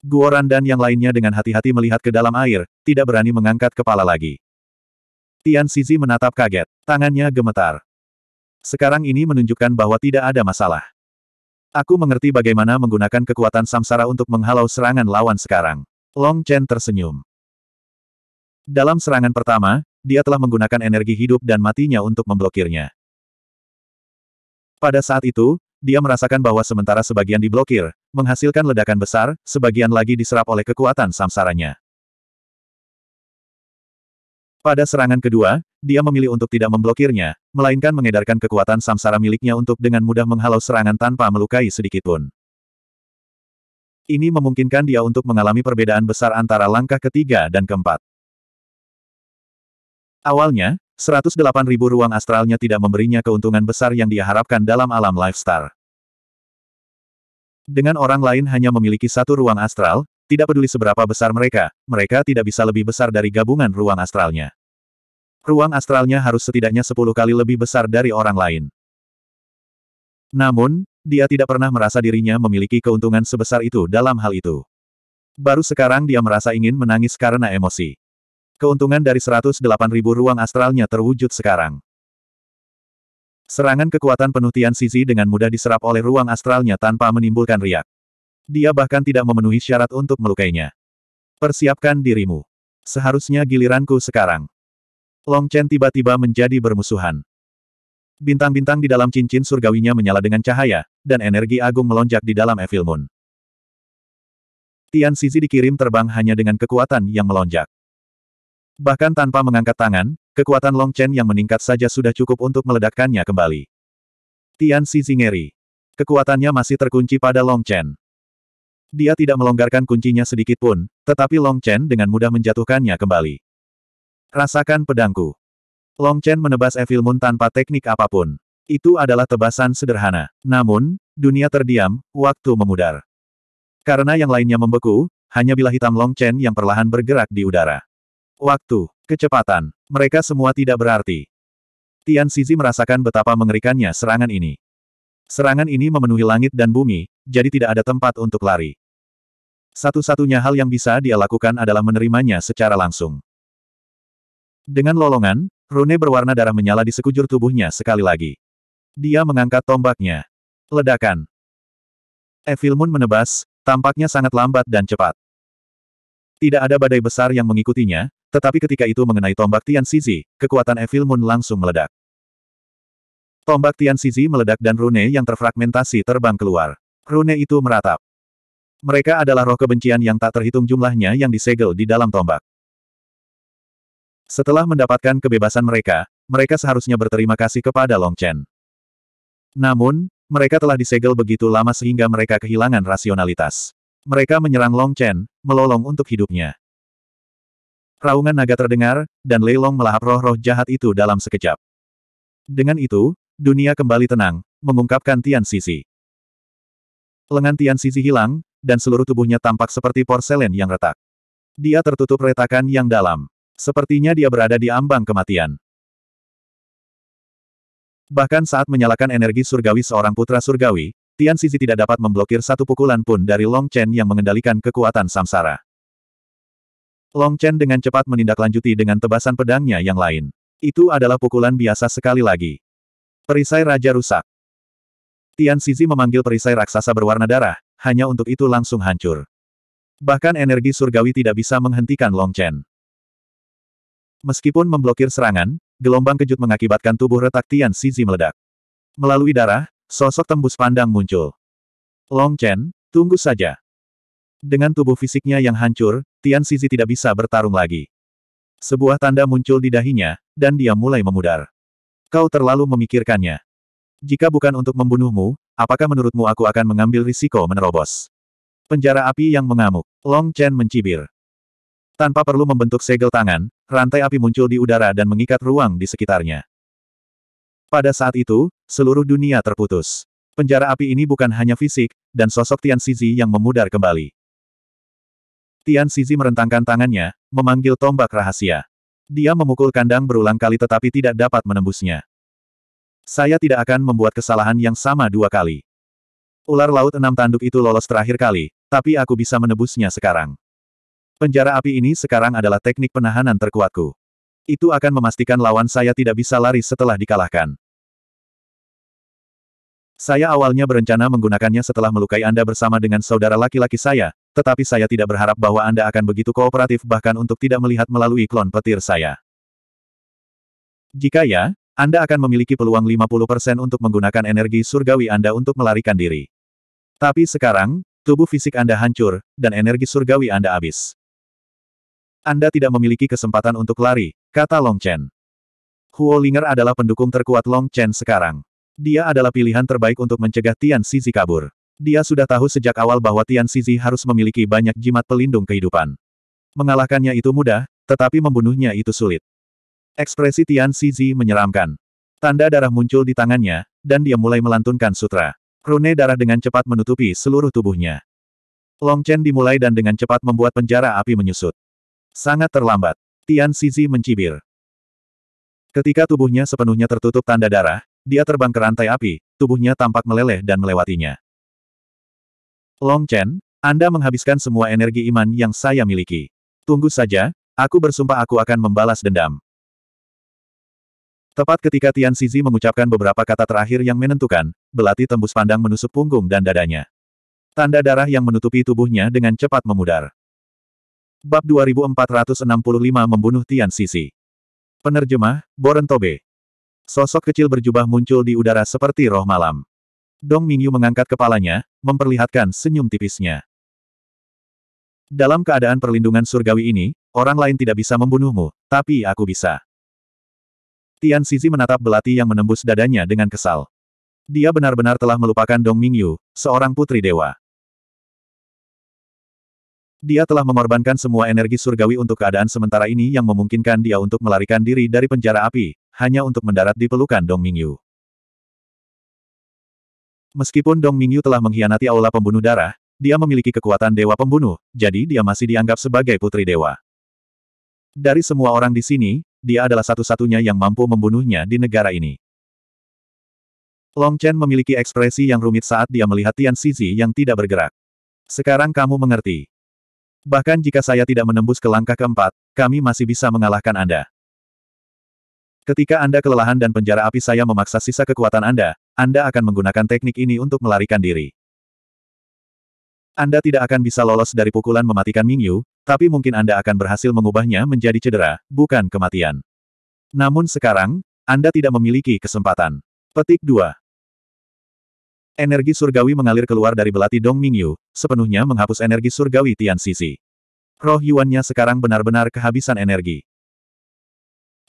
Guoran dan yang lainnya dengan hati-hati melihat ke dalam air, tidak berani mengangkat kepala lagi. Tian Sizi menatap kaget, tangannya gemetar. Sekarang ini menunjukkan bahwa tidak ada masalah. Aku mengerti bagaimana menggunakan kekuatan samsara untuk menghalau serangan lawan sekarang. Long Chen tersenyum. Dalam serangan pertama, dia telah menggunakan energi hidup dan matinya untuk memblokirnya. Pada saat itu, dia merasakan bahwa sementara sebagian diblokir, menghasilkan ledakan besar, sebagian lagi diserap oleh kekuatan samsaranya. Pada serangan kedua, dia memilih untuk tidak memblokirnya, melainkan mengedarkan kekuatan samsara miliknya untuk dengan mudah menghalau serangan tanpa melukai sedikitpun. Ini memungkinkan dia untuk mengalami perbedaan besar antara langkah ketiga dan keempat. Awalnya, 108.000 ruang astralnya tidak memberinya keuntungan besar yang dia harapkan dalam alam Lifestar. Dengan orang lain hanya memiliki satu ruang astral, tidak peduli seberapa besar mereka, mereka tidak bisa lebih besar dari gabungan ruang astralnya. Ruang astralnya harus setidaknya 10 kali lebih besar dari orang lain. Namun, dia tidak pernah merasa dirinya memiliki keuntungan sebesar itu dalam hal itu. Baru sekarang dia merasa ingin menangis karena emosi. Keuntungan dari 108.000 ruang astralnya terwujud sekarang. Serangan kekuatan penutian Tian Sisi dengan mudah diserap oleh ruang astralnya tanpa menimbulkan riak. Dia bahkan tidak memenuhi syarat untuk melukainya. Persiapkan dirimu. Seharusnya giliranku sekarang. Long Chen tiba-tiba menjadi bermusuhan. Bintang-bintang di dalam cincin surgawinya menyala dengan cahaya, dan energi agung melonjak di dalam Evil Moon. Tian Sisi dikirim terbang hanya dengan kekuatan yang melonjak. Bahkan tanpa mengangkat tangan, kekuatan Long Chen yang meningkat saja sudah cukup untuk meledakkannya kembali. Tian Si Zingeri. Kekuatannya masih terkunci pada Long Chen. Dia tidak melonggarkan kuncinya sedikit pun, tetapi Long Chen dengan mudah menjatuhkannya kembali. Rasakan pedangku. Long Chen menebas Evil Moon tanpa teknik apapun. Itu adalah tebasan sederhana. Namun, dunia terdiam, waktu memudar. Karena yang lainnya membeku, hanya bila hitam Long Chen yang perlahan bergerak di udara. Waktu, kecepatan, mereka semua tidak berarti. Tian Sizi merasakan betapa mengerikannya serangan ini. Serangan ini memenuhi langit dan bumi, jadi tidak ada tempat untuk lari. Satu-satunya hal yang bisa dia lakukan adalah menerimanya secara langsung. Dengan lolongan, rune berwarna darah menyala di sekujur tubuhnya sekali lagi. Dia mengangkat tombaknya. Ledakan. Evil Moon menebas, tampaknya sangat lambat dan cepat. Tidak ada badai besar yang mengikutinya, tetapi ketika itu mengenai tombak Tian Sizi, kekuatan Evil Moon langsung meledak. Tombak Tian Sizi meledak dan rune yang terfragmentasi terbang keluar. Rune itu meratap. Mereka adalah roh kebencian yang tak terhitung jumlahnya yang disegel di dalam tombak. Setelah mendapatkan kebebasan mereka, mereka seharusnya berterima kasih kepada Long Chen. Namun, mereka telah disegel begitu lama sehingga mereka kehilangan rasionalitas. Mereka menyerang Long Chen, melolong untuk hidupnya. Raungan naga terdengar, dan Leilong melahap roh-roh jahat itu dalam sekejap. Dengan itu, dunia kembali tenang, mengungkapkan Tian Sisi. Lengan Tian Sisi hilang, dan seluruh tubuhnya tampak seperti porselen yang retak. Dia tertutup retakan yang dalam. Sepertinya dia berada di ambang kematian. Bahkan saat menyalakan energi surgawi seorang putra surgawi, Tian Sisi tidak dapat memblokir satu pukulan pun dari Long Chen yang mengendalikan kekuatan samsara. Long Chen dengan cepat menindaklanjuti dengan tebasan pedangnya yang lain. Itu adalah pukulan biasa sekali lagi. Perisai Raja Rusak. Tian Sizi memanggil perisai raksasa berwarna darah, hanya untuk itu langsung hancur. Bahkan energi surgawi tidak bisa menghentikan Long Chen. Meskipun memblokir serangan, gelombang kejut mengakibatkan tubuh retak Tian Sizi meledak. Melalui darah, sosok tembus pandang muncul. Long Chen, tunggu saja. Dengan tubuh fisiknya yang hancur, Tian Sizi tidak bisa bertarung lagi. Sebuah tanda muncul di dahinya, dan dia mulai memudar. Kau terlalu memikirkannya. Jika bukan untuk membunuhmu, apakah menurutmu aku akan mengambil risiko menerobos? Penjara api yang mengamuk. Long Chen mencibir. Tanpa perlu membentuk segel tangan, rantai api muncul di udara dan mengikat ruang di sekitarnya. Pada saat itu, seluruh dunia terputus. Penjara api ini bukan hanya fisik, dan sosok Tian Sizi yang memudar kembali. Tian Sizi merentangkan tangannya, memanggil tombak rahasia. Dia memukul kandang berulang kali tetapi tidak dapat menembusnya. Saya tidak akan membuat kesalahan yang sama dua kali. Ular laut enam tanduk itu lolos terakhir kali, tapi aku bisa menebusnya sekarang. Penjara api ini sekarang adalah teknik penahanan terkuatku. Itu akan memastikan lawan saya tidak bisa lari setelah dikalahkan. Saya awalnya berencana menggunakannya setelah melukai Anda bersama dengan saudara laki-laki saya, tetapi saya tidak berharap bahwa Anda akan begitu kooperatif bahkan untuk tidak melihat melalui klon petir saya. Jika ya, Anda akan memiliki peluang 50% untuk menggunakan energi surgawi Anda untuk melarikan diri. Tapi sekarang, tubuh fisik Anda hancur, dan energi surgawi Anda habis. Anda tidak memiliki kesempatan untuk lari, kata Long Chen. Huo Linger adalah pendukung terkuat Long Chen sekarang. Dia adalah pilihan terbaik untuk mencegah Tian Sizi kabur. Dia sudah tahu sejak awal bahwa Tian Sizi harus memiliki banyak jimat pelindung kehidupan. Mengalahkannya itu mudah, tetapi membunuhnya itu sulit. Ekspresi Tian Sizi menyeramkan. Tanda darah muncul di tangannya, dan dia mulai melantunkan sutra. Rune darah dengan cepat menutupi seluruh tubuhnya. Long Chen dimulai dan dengan cepat membuat penjara api menyusut. Sangat terlambat. Tian Sizi mencibir. Ketika tubuhnya sepenuhnya tertutup tanda darah, dia terbang ke rantai api, tubuhnya tampak meleleh dan melewatinya. Long Chen, Anda menghabiskan semua energi iman yang saya miliki. Tunggu saja, aku bersumpah aku akan membalas dendam. Tepat ketika Tian Sizi mengucapkan beberapa kata terakhir yang menentukan, belati tembus pandang menusuk punggung dan dadanya. Tanda darah yang menutupi tubuhnya dengan cepat memudar. Bab 2465 Membunuh Tian Sisi. Penerjemah, Boren Tobe Sosok kecil berjubah muncul di udara seperti roh malam. Dong Mingyu mengangkat kepalanya, memperlihatkan senyum tipisnya. Dalam keadaan perlindungan surgawi ini, orang lain tidak bisa membunuhmu, tapi aku bisa. Tian Sisi menatap belati yang menembus dadanya dengan kesal. Dia benar-benar telah melupakan Dong Mingyu, seorang putri dewa. Dia telah mengorbankan semua energi surgawi untuk keadaan sementara ini yang memungkinkan dia untuk melarikan diri dari penjara api, hanya untuk mendarat di pelukan Dong Mingyu. Meskipun Dong Mingyu telah mengkhianati aula pembunuh darah, dia memiliki kekuatan dewa pembunuh, jadi dia masih dianggap sebagai putri dewa. Dari semua orang di sini, dia adalah satu-satunya yang mampu membunuhnya di negara ini. Long Chen memiliki ekspresi yang rumit saat dia melihat Tian Sizi yang tidak bergerak. Sekarang kamu mengerti. Bahkan jika saya tidak menembus ke langkah keempat, kami masih bisa mengalahkan Anda. Ketika Anda kelelahan dan penjara api saya memaksa sisa kekuatan Anda, Anda akan menggunakan teknik ini untuk melarikan diri. Anda tidak akan bisa lolos dari pukulan mematikan Mingyu, tapi mungkin Anda akan berhasil mengubahnya menjadi cedera, bukan kematian. Namun sekarang, Anda tidak memiliki kesempatan. Petik 2. Energi surgawi mengalir keluar dari belati Dong Mingyu, sepenuhnya menghapus energi surgawi Tian Sisi. Roh Yuannya sekarang benar-benar kehabisan energi.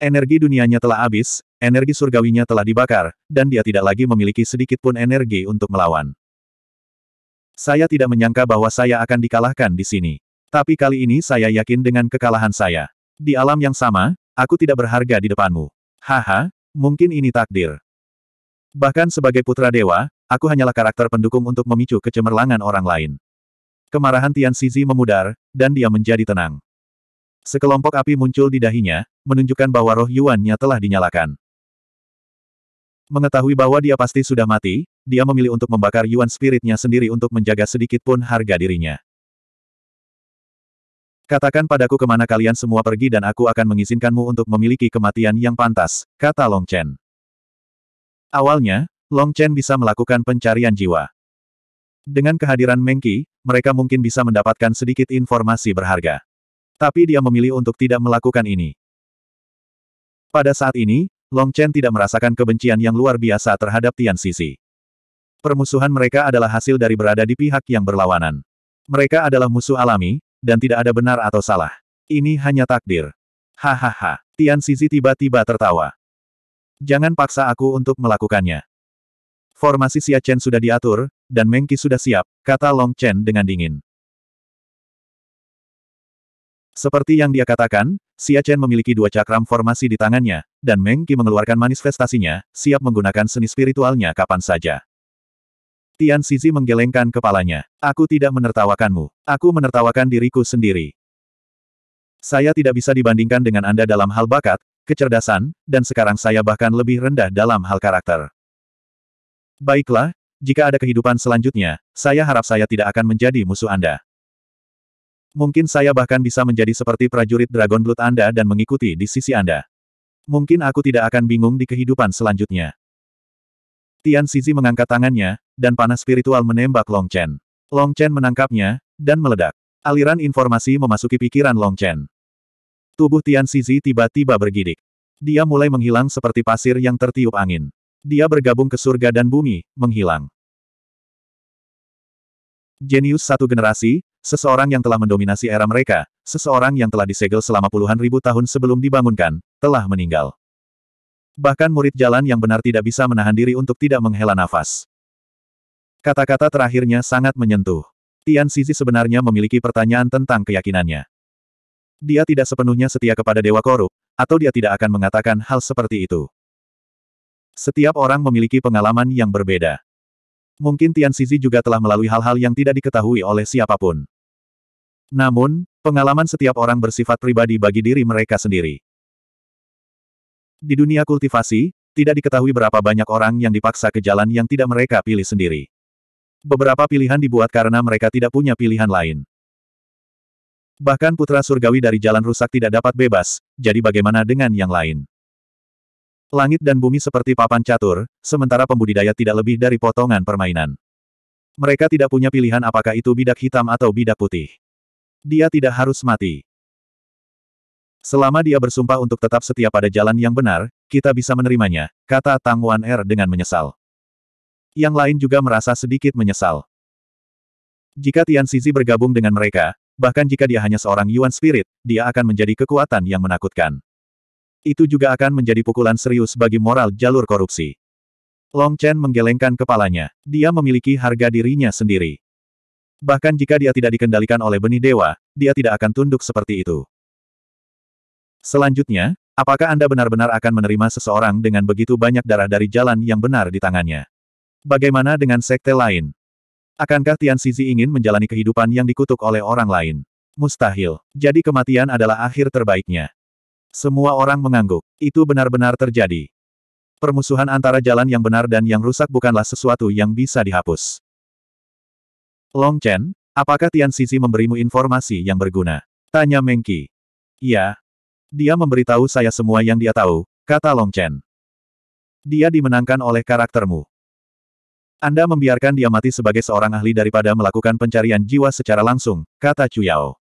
Energi dunianya telah habis, energi surgawinya telah dibakar, dan dia tidak lagi memiliki sedikit pun energi untuk melawan. Saya tidak menyangka bahwa saya akan dikalahkan di sini. Tapi kali ini saya yakin dengan kekalahan saya. Di alam yang sama, aku tidak berharga di depanmu. Haha, mungkin ini takdir. Bahkan sebagai putra dewa, aku hanyalah karakter pendukung untuk memicu kecemerlangan orang lain. Kemarahan Tian Sizi memudar, dan dia menjadi tenang. Sekelompok api muncul di dahinya, menunjukkan bahwa roh Yuan-nya telah dinyalakan. Mengetahui bahwa dia pasti sudah mati, dia memilih untuk membakar Yuan spiritnya sendiri untuk menjaga sedikit pun harga dirinya. Katakan padaku kemana kalian semua pergi dan aku akan mengizinkanmu untuk memiliki kematian yang pantas, kata Long Chen. Awalnya, Long Chen bisa melakukan pencarian jiwa. Dengan kehadiran Mengki, mereka mungkin bisa mendapatkan sedikit informasi berharga. Tapi dia memilih untuk tidak melakukan ini. Pada saat ini, Long Chen tidak merasakan kebencian yang luar biasa terhadap Tian Sisi. Permusuhan mereka adalah hasil dari berada di pihak yang berlawanan. Mereka adalah musuh alami, dan tidak ada benar atau salah. Ini hanya takdir. Hahaha, Tian Sisi tiba-tiba tertawa. Jangan paksa aku untuk melakukannya. Formasi Xia Chen sudah diatur, dan Mengki sudah siap, kata Long Chen dengan dingin. Seperti yang dia katakan, Xia Chen memiliki dua cakram formasi di tangannya, dan Meng Qi mengeluarkan manifestasinya, siap menggunakan seni spiritualnya kapan saja. Tian Sizi menggelengkan kepalanya. Aku tidak menertawakanmu. Aku menertawakan diriku sendiri. Saya tidak bisa dibandingkan dengan Anda dalam hal bakat, kecerdasan, dan sekarang saya bahkan lebih rendah dalam hal karakter. Baiklah, jika ada kehidupan selanjutnya, saya harap saya tidak akan menjadi musuh Anda. Mungkin saya bahkan bisa menjadi seperti prajurit Dragon Blood Anda dan mengikuti di sisi Anda. Mungkin aku tidak akan bingung di kehidupan selanjutnya. Tian Sizi mengangkat tangannya, dan panas spiritual menembak Long Chen. Long Chen menangkapnya, dan meledak. Aliran informasi memasuki pikiran Long Chen. Tubuh Tian Sizi tiba-tiba bergidik. Dia mulai menghilang seperti pasir yang tertiup angin. Dia bergabung ke surga dan bumi, menghilang. Jenius satu generasi, Seseorang yang telah mendominasi era mereka, seseorang yang telah disegel selama puluhan ribu tahun sebelum dibangunkan, telah meninggal. Bahkan murid jalan yang benar tidak bisa menahan diri untuk tidak menghela nafas. Kata-kata terakhirnya sangat menyentuh. Tian Sizi sebenarnya memiliki pertanyaan tentang keyakinannya. Dia tidak sepenuhnya setia kepada Dewa Korup, atau dia tidak akan mengatakan hal seperti itu. Setiap orang memiliki pengalaman yang berbeda. Mungkin Tian Sizi juga telah melalui hal-hal yang tidak diketahui oleh siapapun. Namun, pengalaman setiap orang bersifat pribadi bagi diri mereka sendiri. Di dunia kultivasi, tidak diketahui berapa banyak orang yang dipaksa ke jalan yang tidak mereka pilih sendiri. Beberapa pilihan dibuat karena mereka tidak punya pilihan lain. Bahkan putra surgawi dari jalan rusak tidak dapat bebas, jadi bagaimana dengan yang lain? Langit dan bumi seperti papan catur, sementara pembudidaya tidak lebih dari potongan permainan. Mereka tidak punya pilihan apakah itu bidak hitam atau bidak putih. Dia tidak harus mati. Selama dia bersumpah untuk tetap setia pada jalan yang benar, kita bisa menerimanya, kata Tang Wan Er dengan menyesal. Yang lain juga merasa sedikit menyesal. Jika Tian Sisi bergabung dengan mereka, bahkan jika dia hanya seorang Yuan Spirit, dia akan menjadi kekuatan yang menakutkan. Itu juga akan menjadi pukulan serius bagi moral jalur korupsi. Long Chen menggelengkan kepalanya. Dia memiliki harga dirinya sendiri. Bahkan jika dia tidak dikendalikan oleh benih dewa, dia tidak akan tunduk seperti itu. Selanjutnya, apakah Anda benar-benar akan menerima seseorang dengan begitu banyak darah dari jalan yang benar di tangannya? Bagaimana dengan sekte lain? Akankah Tian Sizi ingin menjalani kehidupan yang dikutuk oleh orang lain? Mustahil. Jadi kematian adalah akhir terbaiknya. Semua orang mengangguk. Itu benar-benar terjadi. Permusuhan antara jalan yang benar dan yang rusak bukanlah sesuatu yang bisa dihapus. Long Chen, apakah Tian Sisi memberimu informasi yang berguna? Tanya Mengki. Ya, Dia memberitahu saya semua yang dia tahu, kata Long Chen. Dia dimenangkan oleh karaktermu. Anda membiarkan dia mati sebagai seorang ahli daripada melakukan pencarian jiwa secara langsung, kata Chu Yao.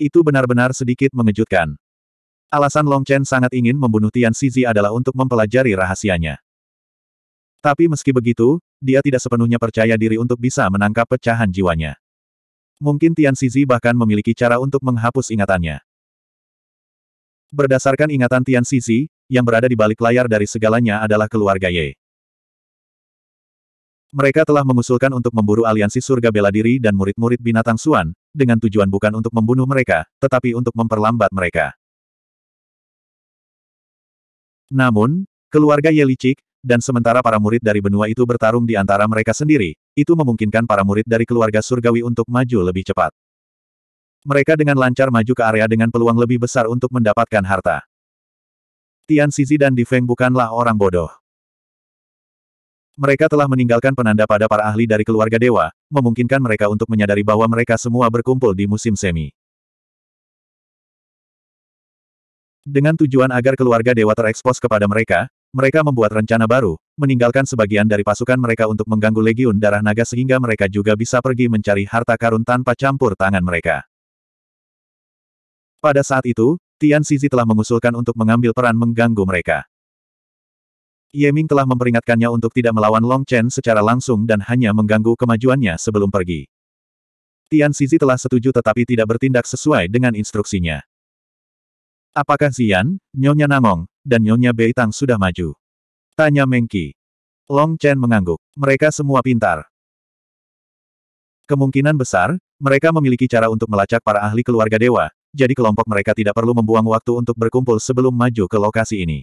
Itu benar-benar sedikit mengejutkan. Alasan Long Chen sangat ingin membunuh Tian Sisi adalah untuk mempelajari rahasianya. Tapi meski begitu, dia tidak sepenuhnya percaya diri untuk bisa menangkap pecahan jiwanya. Mungkin Tian Sizi bahkan memiliki cara untuk menghapus ingatannya. Berdasarkan ingatan Tian Sizi, yang berada di balik layar dari segalanya adalah keluarga Ye. Mereka telah mengusulkan untuk memburu aliansi surga bela diri dan murid-murid binatang Suan, dengan tujuan bukan untuk membunuh mereka, tetapi untuk memperlambat mereka. Namun, keluarga Ye licik, dan sementara para murid dari benua itu bertarung di antara mereka sendiri, itu memungkinkan para murid dari keluarga surgawi untuk maju lebih cepat. Mereka dengan lancar maju ke area dengan peluang lebih besar untuk mendapatkan harta. Tian Sizi dan Di Feng bukanlah orang bodoh. Mereka telah meninggalkan penanda pada para ahli dari keluarga dewa, memungkinkan mereka untuk menyadari bahwa mereka semua berkumpul di musim semi. Dengan tujuan agar keluarga dewa terekspos kepada mereka, mereka membuat rencana baru, meninggalkan sebagian dari pasukan mereka untuk mengganggu Legiun Darah Naga sehingga mereka juga bisa pergi mencari harta karun tanpa campur tangan mereka. Pada saat itu, Tian Sizi telah mengusulkan untuk mengambil peran mengganggu mereka. Yeming telah memperingatkannya untuk tidak melawan Long Chen secara langsung dan hanya mengganggu kemajuannya sebelum pergi. Tian Sizi telah setuju tetapi tidak bertindak sesuai dengan instruksinya. Apakah Zian, Nyonya Namong, dan Nyonya Beitang sudah maju? Tanya Mengki. Long Chen mengangguk. Mereka semua pintar. Kemungkinan besar, mereka memiliki cara untuk melacak para ahli keluarga dewa, jadi kelompok mereka tidak perlu membuang waktu untuk berkumpul sebelum maju ke lokasi ini.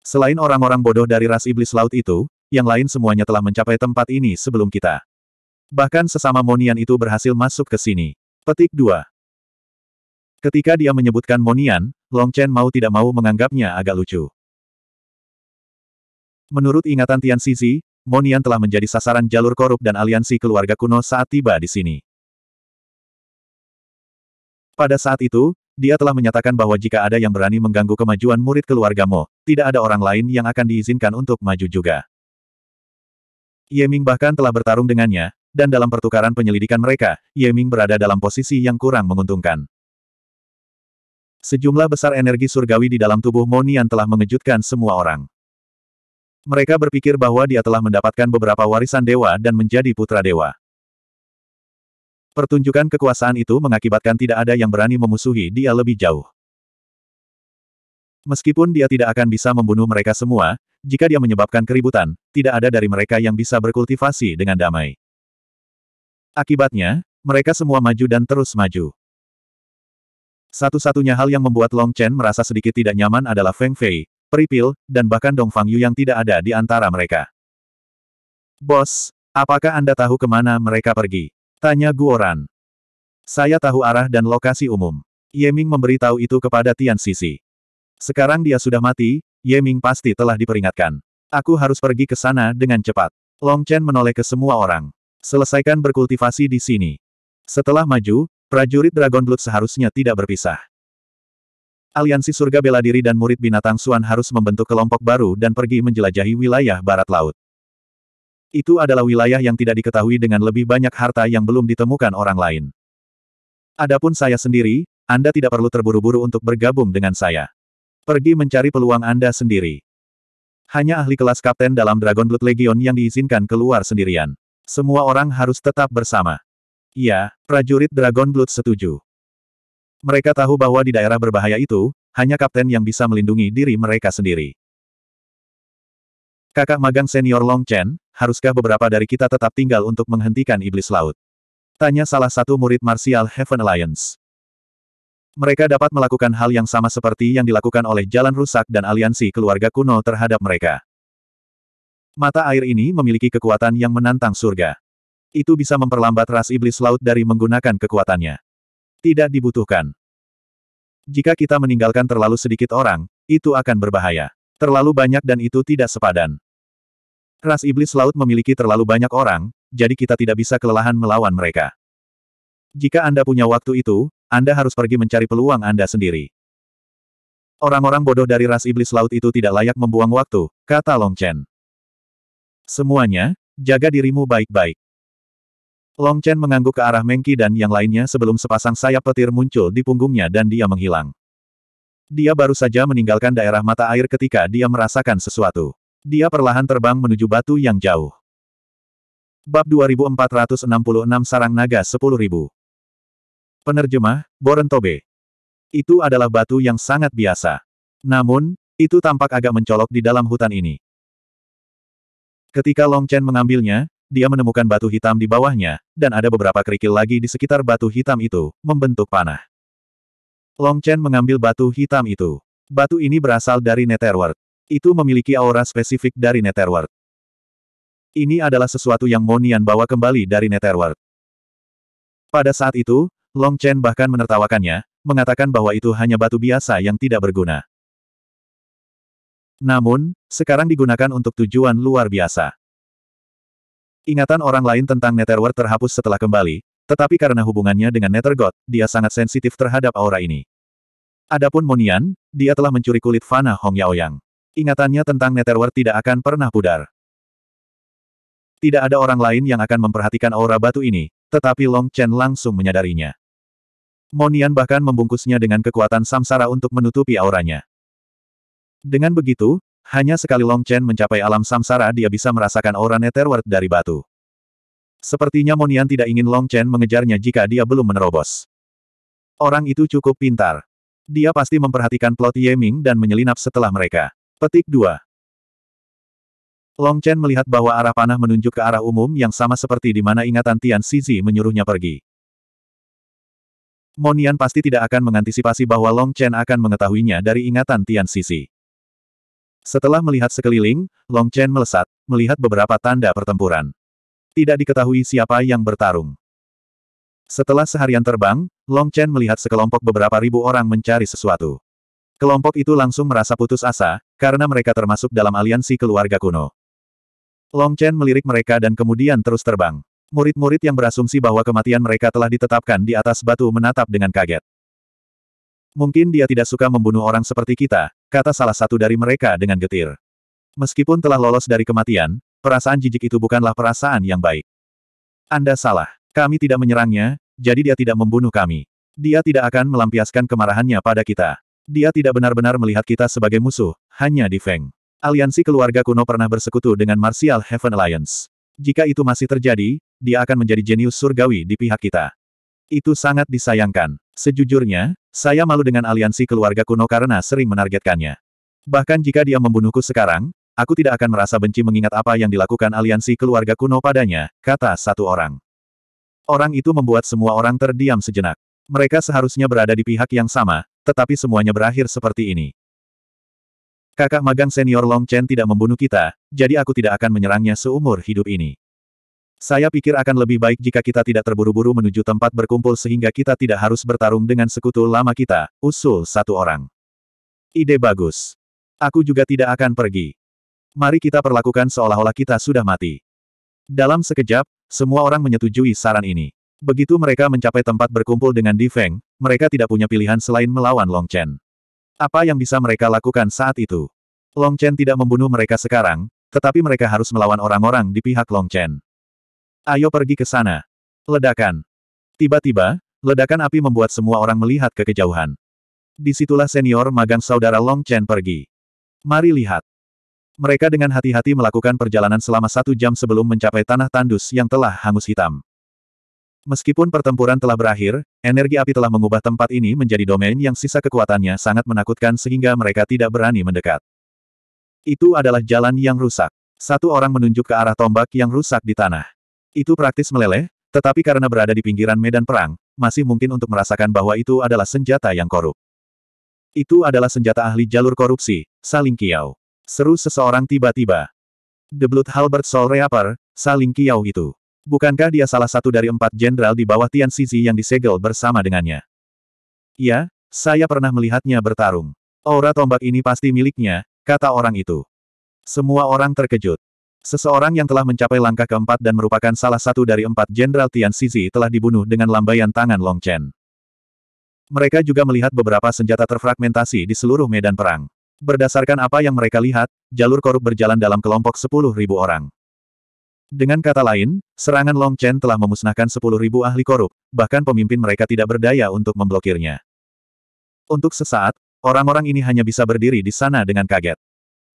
Selain orang-orang bodoh dari ras iblis laut itu, yang lain semuanya telah mencapai tempat ini sebelum kita. Bahkan sesama Monian itu berhasil masuk ke sini. Petik 2. Ketika dia menyebutkan Monian, Long Chen mau tidak mau menganggapnya agak lucu. Menurut ingatan Tian Sisi, Monian telah menjadi sasaran jalur korup dan aliansi keluarga kuno saat tiba di sini. Pada saat itu, dia telah menyatakan bahwa jika ada yang berani mengganggu kemajuan murid keluarga Mo, tidak ada orang lain yang akan diizinkan untuk maju juga. Ye Ming bahkan telah bertarung dengannya, dan dalam pertukaran penyelidikan mereka, Ye Ming berada dalam posisi yang kurang menguntungkan. Sejumlah besar energi surgawi di dalam tubuh Monian telah mengejutkan semua orang. Mereka berpikir bahwa dia telah mendapatkan beberapa warisan dewa dan menjadi putra dewa. Pertunjukan kekuasaan itu mengakibatkan tidak ada yang berani memusuhi dia lebih jauh. Meskipun dia tidak akan bisa membunuh mereka semua, jika dia menyebabkan keributan, tidak ada dari mereka yang bisa berkultivasi dengan damai. Akibatnya, mereka semua maju dan terus maju. Satu-satunya hal yang membuat Long Chen merasa sedikit tidak nyaman adalah Feng Fei, Peripil, dan bahkan Dong Fang Yu yang tidak ada di antara mereka. Bos, apakah Anda tahu kemana mereka pergi? Tanya Guoran. Saya tahu arah dan lokasi umum. Ye Yeming memberitahu itu kepada Tian Sisi. Sekarang dia sudah mati, Ye Ming pasti telah diperingatkan. Aku harus pergi ke sana dengan cepat. Long Chen menoleh ke semua orang. Selesaikan berkultivasi di sini. Setelah maju, Prajurit Dragon Blood seharusnya tidak berpisah. Aliansi Surga Bela Diri dan Murid Binatang Suan harus membentuk kelompok baru dan pergi menjelajahi wilayah barat laut. Itu adalah wilayah yang tidak diketahui dengan lebih banyak harta yang belum ditemukan orang lain. Adapun saya sendiri, Anda tidak perlu terburu-buru untuk bergabung dengan saya. Pergi mencari peluang Anda sendiri. Hanya ahli kelas kapten dalam Dragon Blood Legion yang diizinkan keluar sendirian. Semua orang harus tetap bersama. Iya, prajurit Dragon Blood setuju. Mereka tahu bahwa di daerah berbahaya itu, hanya kapten yang bisa melindungi diri mereka sendiri. Kakak magang senior Long Chen, haruskah beberapa dari kita tetap tinggal untuk menghentikan iblis laut? Tanya salah satu murid Martial Heaven Alliance. Mereka dapat melakukan hal yang sama seperti yang dilakukan oleh Jalan Rusak dan aliansi keluarga kuno terhadap mereka. Mata air ini memiliki kekuatan yang menantang surga itu bisa memperlambat ras iblis laut dari menggunakan kekuatannya. Tidak dibutuhkan. Jika kita meninggalkan terlalu sedikit orang, itu akan berbahaya. Terlalu banyak dan itu tidak sepadan. Ras iblis laut memiliki terlalu banyak orang, jadi kita tidak bisa kelelahan melawan mereka. Jika Anda punya waktu itu, Anda harus pergi mencari peluang Anda sendiri. Orang-orang bodoh dari ras iblis laut itu tidak layak membuang waktu, kata Long Chen. Semuanya, jaga dirimu baik-baik. Long Chen mengangguk ke arah Mengki dan yang lainnya sebelum sepasang sayap petir muncul di punggungnya dan dia menghilang. Dia baru saja meninggalkan daerah mata air ketika dia merasakan sesuatu. Dia perlahan terbang menuju batu yang jauh. Bab 2466 Sarang Naga 10.000 Penerjemah, Borentobe. Itu adalah batu yang sangat biasa. Namun, itu tampak agak mencolok di dalam hutan ini. Ketika Long Chen mengambilnya, dia menemukan batu hitam di bawahnya, dan ada beberapa kerikil lagi di sekitar batu hitam itu, membentuk panah. Long Chen mengambil batu hitam itu. Batu ini berasal dari Netherworld. Itu memiliki aura spesifik dari Netherworld. Ini adalah sesuatu yang Monian bawa kembali dari Netherworld. Pada saat itu, Long Chen bahkan menertawakannya, mengatakan bahwa itu hanya batu biasa yang tidak berguna. Namun, sekarang digunakan untuk tujuan luar biasa. Ingatan orang lain tentang Netherworld terhapus setelah kembali, tetapi karena hubungannya dengan God, dia sangat sensitif terhadap aura ini. Adapun Monian, dia telah mencuri kulit Fana Hong Yaoyang. Ingatannya tentang Netherworld tidak akan pernah pudar. Tidak ada orang lain yang akan memperhatikan aura batu ini, tetapi Long Chen langsung menyadarinya. Monian bahkan membungkusnya dengan kekuatan samsara untuk menutupi auranya. Dengan begitu, hanya sekali Long Chen mencapai alam samsara dia bisa merasakan aura Netherworld dari batu. Sepertinya Monian tidak ingin Long Chen mengejarnya jika dia belum menerobos. Orang itu cukup pintar. Dia pasti memperhatikan plot Yeming dan menyelinap setelah mereka. Petik 2. Long Chen melihat bahwa arah panah menunjuk ke arah umum yang sama seperti di mana ingatan Tian Sizi menyuruhnya pergi. Monian pasti tidak akan mengantisipasi bahwa Long Chen akan mengetahuinya dari ingatan Tian Sizi. Setelah melihat sekeliling, Long Chen melesat, melihat beberapa tanda pertempuran. Tidak diketahui siapa yang bertarung. Setelah seharian terbang, Long Chen melihat sekelompok beberapa ribu orang mencari sesuatu. Kelompok itu langsung merasa putus asa, karena mereka termasuk dalam aliansi keluarga kuno. Long Chen melirik mereka dan kemudian terus terbang. Murid-murid yang berasumsi bahwa kematian mereka telah ditetapkan di atas batu menatap dengan kaget. Mungkin dia tidak suka membunuh orang seperti kita, kata salah satu dari mereka dengan getir. Meskipun telah lolos dari kematian, perasaan jijik itu bukanlah perasaan yang baik. Anda salah. Kami tidak menyerangnya, jadi dia tidak membunuh kami. Dia tidak akan melampiaskan kemarahannya pada kita. Dia tidak benar-benar melihat kita sebagai musuh, hanya di Feng. Aliansi keluarga kuno pernah bersekutu dengan Martial Heaven Alliance. Jika itu masih terjadi, dia akan menjadi jenius surgawi di pihak kita. Itu sangat disayangkan. Sejujurnya, saya malu dengan aliansi keluarga kuno karena sering menargetkannya. Bahkan jika dia membunuhku sekarang, aku tidak akan merasa benci mengingat apa yang dilakukan aliansi keluarga kuno padanya, kata satu orang. Orang itu membuat semua orang terdiam sejenak. Mereka seharusnya berada di pihak yang sama, tetapi semuanya berakhir seperti ini. Kakak magang senior Long Chen tidak membunuh kita, jadi aku tidak akan menyerangnya seumur hidup ini. Saya pikir akan lebih baik jika kita tidak terburu-buru menuju tempat berkumpul sehingga kita tidak harus bertarung dengan sekutu lama kita, usul satu orang. Ide bagus. Aku juga tidak akan pergi. Mari kita perlakukan seolah-olah kita sudah mati. Dalam sekejap, semua orang menyetujui saran ini. Begitu mereka mencapai tempat berkumpul dengan Di Feng, mereka tidak punya pilihan selain melawan Long Chen. Apa yang bisa mereka lakukan saat itu? Long Chen tidak membunuh mereka sekarang, tetapi mereka harus melawan orang-orang di pihak Long Chen. Ayo pergi ke sana. Ledakan. Tiba-tiba, ledakan api membuat semua orang melihat ke kejauhan. Disitulah senior magang saudara Long Chen pergi. Mari lihat. Mereka dengan hati-hati melakukan perjalanan selama satu jam sebelum mencapai tanah tandus yang telah hangus hitam. Meskipun pertempuran telah berakhir, energi api telah mengubah tempat ini menjadi domain yang sisa kekuatannya sangat menakutkan sehingga mereka tidak berani mendekat. Itu adalah jalan yang rusak. Satu orang menunjuk ke arah tombak yang rusak di tanah. Itu praktis meleleh, tetapi karena berada di pinggiran medan perang, masih mungkin untuk merasakan bahwa itu adalah senjata yang korup. Itu adalah senjata ahli jalur korupsi, saling kiau. Seru seseorang tiba-tiba. The blood Halbert Sol Reaper, saling kiau itu. Bukankah dia salah satu dari empat jenderal di bawah Tian Sisi yang disegel bersama dengannya? Ya, saya pernah melihatnya bertarung. Aura tombak ini pasti miliknya, kata orang itu. Semua orang terkejut. Seseorang yang telah mencapai langkah keempat dan merupakan salah satu dari empat Jenderal Tian Sisi telah dibunuh dengan lambaian tangan Long Chen. Mereka juga melihat beberapa senjata terfragmentasi di seluruh medan perang. Berdasarkan apa yang mereka lihat, jalur korup berjalan dalam kelompok 10.000 orang. Dengan kata lain, serangan Long Chen telah memusnahkan 10.000 ahli korup, bahkan pemimpin mereka tidak berdaya untuk memblokirnya. Untuk sesaat, orang-orang ini hanya bisa berdiri di sana dengan kaget.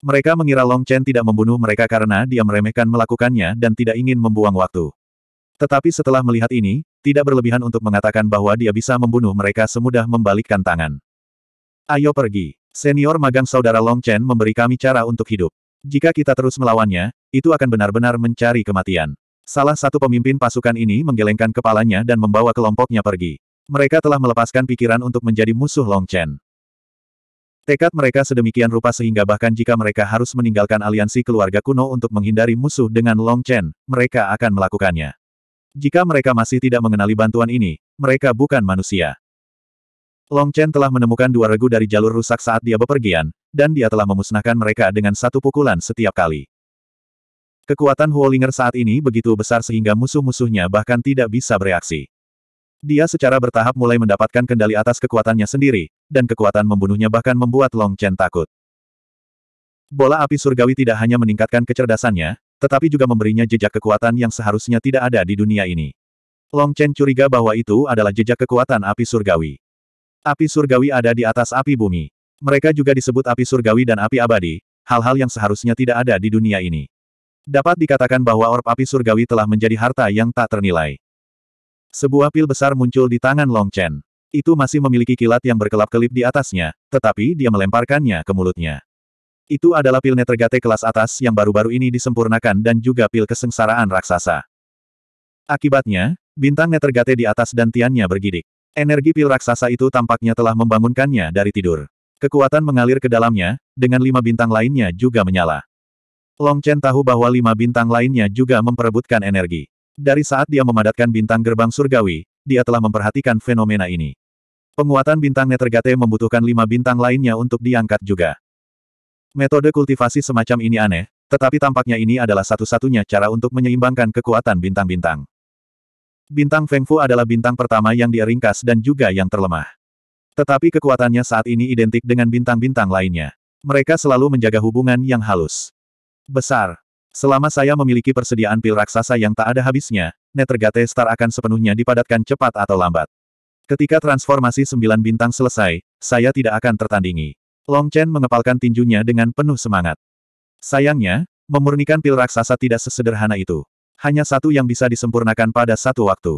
Mereka mengira Long Chen tidak membunuh mereka karena dia meremehkan melakukannya dan tidak ingin membuang waktu. Tetapi setelah melihat ini, tidak berlebihan untuk mengatakan bahwa dia bisa membunuh mereka semudah membalikkan tangan. Ayo pergi. Senior magang saudara Long Chen memberi kami cara untuk hidup. Jika kita terus melawannya, itu akan benar-benar mencari kematian. Salah satu pemimpin pasukan ini menggelengkan kepalanya dan membawa kelompoknya pergi. Mereka telah melepaskan pikiran untuk menjadi musuh Long Chen. Tekad mereka sedemikian rupa sehingga bahkan jika mereka harus meninggalkan aliansi keluarga kuno untuk menghindari musuh dengan Long Chen, mereka akan melakukannya. Jika mereka masih tidak mengenali bantuan ini, mereka bukan manusia. Long Chen telah menemukan dua regu dari jalur rusak saat dia bepergian, dan dia telah memusnahkan mereka dengan satu pukulan setiap kali. Kekuatan Huolinger saat ini begitu besar sehingga musuh-musuhnya bahkan tidak bisa bereaksi. Dia secara bertahap mulai mendapatkan kendali atas kekuatannya sendiri, dan kekuatan membunuhnya bahkan membuat Long Chen takut. Bola api surgawi tidak hanya meningkatkan kecerdasannya, tetapi juga memberinya jejak kekuatan yang seharusnya tidak ada di dunia ini. Long Chen curiga bahwa itu adalah jejak kekuatan api surgawi. Api surgawi ada di atas api bumi. Mereka juga disebut api surgawi dan api abadi, hal-hal yang seharusnya tidak ada di dunia ini. Dapat dikatakan bahwa orb api surgawi telah menjadi harta yang tak ternilai. Sebuah pil besar muncul di tangan Long Chen. Itu masih memiliki kilat yang berkelap-kelip di atasnya, tetapi dia melemparkannya ke mulutnya. Itu adalah pil Netergate kelas atas yang baru-baru ini disempurnakan dan juga pil kesengsaraan raksasa. Akibatnya, bintang Netergate di atas dan tiannya bergidik. Energi pil raksasa itu tampaknya telah membangunkannya dari tidur. Kekuatan mengalir ke dalamnya, dengan lima bintang lainnya juga menyala. Long Chen tahu bahwa lima bintang lainnya juga memperebutkan energi. Dari saat dia memadatkan bintang gerbang surgawi, dia telah memperhatikan fenomena ini. Penguatan bintang Netergate membutuhkan lima bintang lainnya untuk diangkat juga. Metode kultivasi semacam ini aneh, tetapi tampaknya ini adalah satu-satunya cara untuk menyeimbangkan kekuatan bintang-bintang. Bintang Fengfu adalah bintang pertama yang dia dan juga yang terlemah. Tetapi kekuatannya saat ini identik dengan bintang-bintang lainnya. Mereka selalu menjaga hubungan yang halus. Besar. Selama saya memiliki persediaan pil raksasa yang tak ada habisnya, Netergate Star akan sepenuhnya dipadatkan cepat atau lambat. Ketika transformasi sembilan bintang selesai, saya tidak akan tertandingi. Long Chen mengepalkan tinjunya dengan penuh semangat. Sayangnya, memurnikan pil raksasa tidak sesederhana itu. Hanya satu yang bisa disempurnakan pada satu waktu.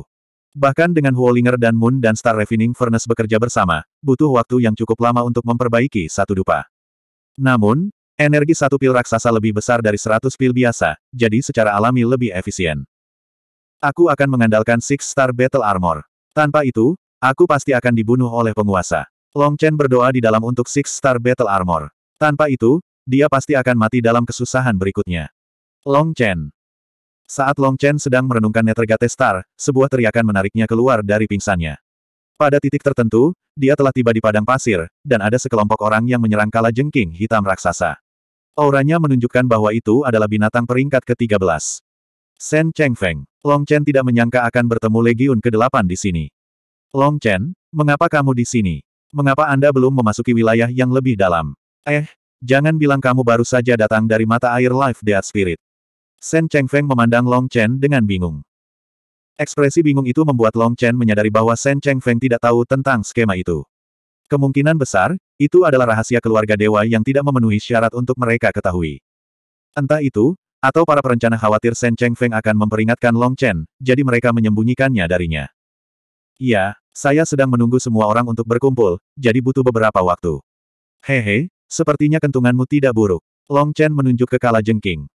Bahkan dengan Huolinger dan Moon dan Star Refining Furnace bekerja bersama, butuh waktu yang cukup lama untuk memperbaiki satu dupa. Namun, Energi satu pil raksasa lebih besar dari seratus pil biasa, jadi secara alami lebih efisien. Aku akan mengandalkan Six Star Battle Armor. Tanpa itu, aku pasti akan dibunuh oleh penguasa. Long Chen berdoa di dalam untuk Six Star Battle Armor. Tanpa itu, dia pasti akan mati dalam kesusahan berikutnya. Long Chen. Saat Long Chen sedang merenungkan Netregate Star, sebuah teriakan menariknya keluar dari pingsannya. Pada titik tertentu, dia telah tiba di padang pasir, dan ada sekelompok orang yang menyerang kala jengking hitam raksasa. Auranya menunjukkan bahwa itu adalah binatang peringkat ke-13. Shen Feng, Long Chen tidak menyangka akan bertemu Legiun ke-8 di sini. Long Chen, mengapa kamu di sini? Mengapa Anda belum memasuki wilayah yang lebih dalam? Eh, jangan bilang kamu baru saja datang dari mata air Life Death Spirit. Shen Feng memandang Long Chen dengan bingung. Ekspresi bingung itu membuat Long Chen menyadari bahwa Shen Feng tidak tahu tentang skema itu. Kemungkinan besar, itu adalah rahasia keluarga dewa yang tidak memenuhi syarat untuk mereka ketahui. Entah itu, atau para perencana khawatir Shen Cheng Feng akan memperingatkan Long Chen, jadi mereka menyembunyikannya darinya. Iya, saya sedang menunggu semua orang untuk berkumpul, jadi butuh beberapa waktu. Hehe, sepertinya kentunganmu tidak buruk. Long Chen menunjuk ke Kala Jengking.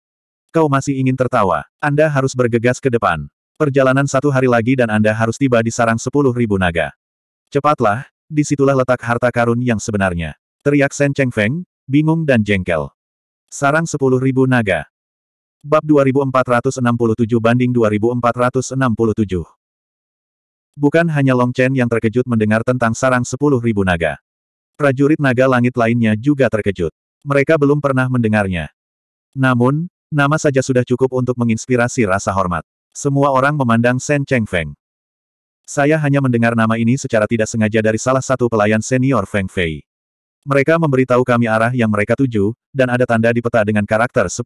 Kau masih ingin tertawa, Anda harus bergegas ke depan. Perjalanan satu hari lagi dan Anda harus tiba di sarang sepuluh ribu naga. Cepatlah, disitulah letak harta karun yang sebenarnya. Teriak Shen Cheng Feng, bingung dan jengkel. Sarang 10.000 naga. Bab 2467 banding 2467. Bukan hanya Long Chen yang terkejut mendengar tentang sarang 10.000 naga. Prajurit naga langit lainnya juga terkejut. Mereka belum pernah mendengarnya. Namun, nama saja sudah cukup untuk menginspirasi rasa hormat. Semua orang memandang Shen Cheng Feng. Saya hanya mendengar nama ini secara tidak sengaja dari salah satu pelayan senior Feng Fei. Mereka memberitahu kami arah yang mereka tuju, dan ada tanda di peta dengan karakter 10.000.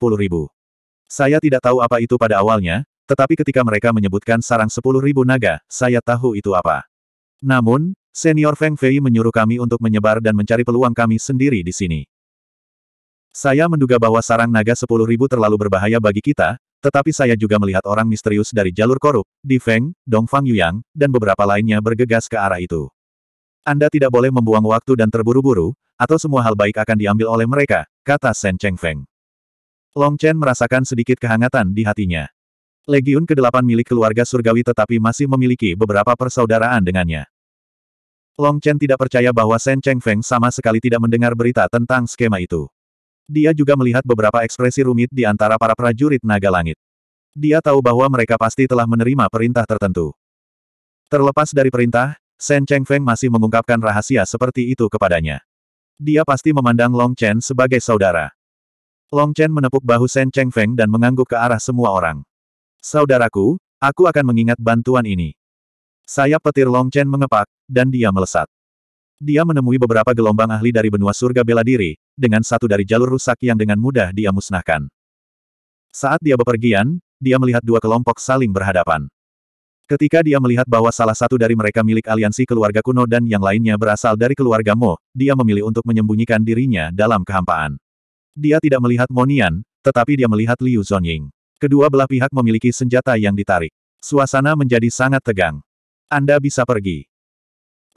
Saya tidak tahu apa itu pada awalnya, tetapi ketika mereka menyebutkan sarang 10.000 naga, saya tahu itu apa. Namun, senior Feng Fei menyuruh kami untuk menyebar dan mencari peluang kami sendiri di sini. Saya menduga bahwa sarang naga 10.000 terlalu berbahaya bagi kita, tetapi saya juga melihat orang misterius dari jalur korup, Di Feng, Dongfang Yuyang, dan beberapa lainnya bergegas ke arah itu. Anda tidak boleh membuang waktu dan terburu-buru, atau semua hal baik akan diambil oleh mereka, kata Shen Cheng Feng. Long Chen merasakan sedikit kehangatan di hatinya. Legiun ke-8 milik keluarga surgawi tetapi masih memiliki beberapa persaudaraan dengannya. Long Chen tidak percaya bahwa Shen Cheng Feng sama sekali tidak mendengar berita tentang skema itu. Dia juga melihat beberapa ekspresi rumit di antara para prajurit naga langit. Dia tahu bahwa mereka pasti telah menerima perintah tertentu. Terlepas dari perintah, Shen Feng masih mengungkapkan rahasia seperti itu kepadanya. Dia pasti memandang Long Chen sebagai saudara. Long Chen menepuk bahu Shen Feng dan mengangguk ke arah semua orang. Saudaraku, aku akan mengingat bantuan ini. Sayap petir Long Chen mengepak, dan dia melesat. Dia menemui beberapa gelombang ahli dari benua surga bela diri, dengan satu dari jalur rusak yang dengan mudah dia musnahkan. Saat dia bepergian, dia melihat dua kelompok saling berhadapan. Ketika dia melihat bahwa salah satu dari mereka milik aliansi keluarga kuno dan yang lainnya berasal dari keluarga Mo, dia memilih untuk menyembunyikan dirinya dalam kehampaan. Dia tidak melihat Monian, tetapi dia melihat Liu Zonying. Kedua belah pihak memiliki senjata yang ditarik. Suasana menjadi sangat tegang. Anda bisa pergi.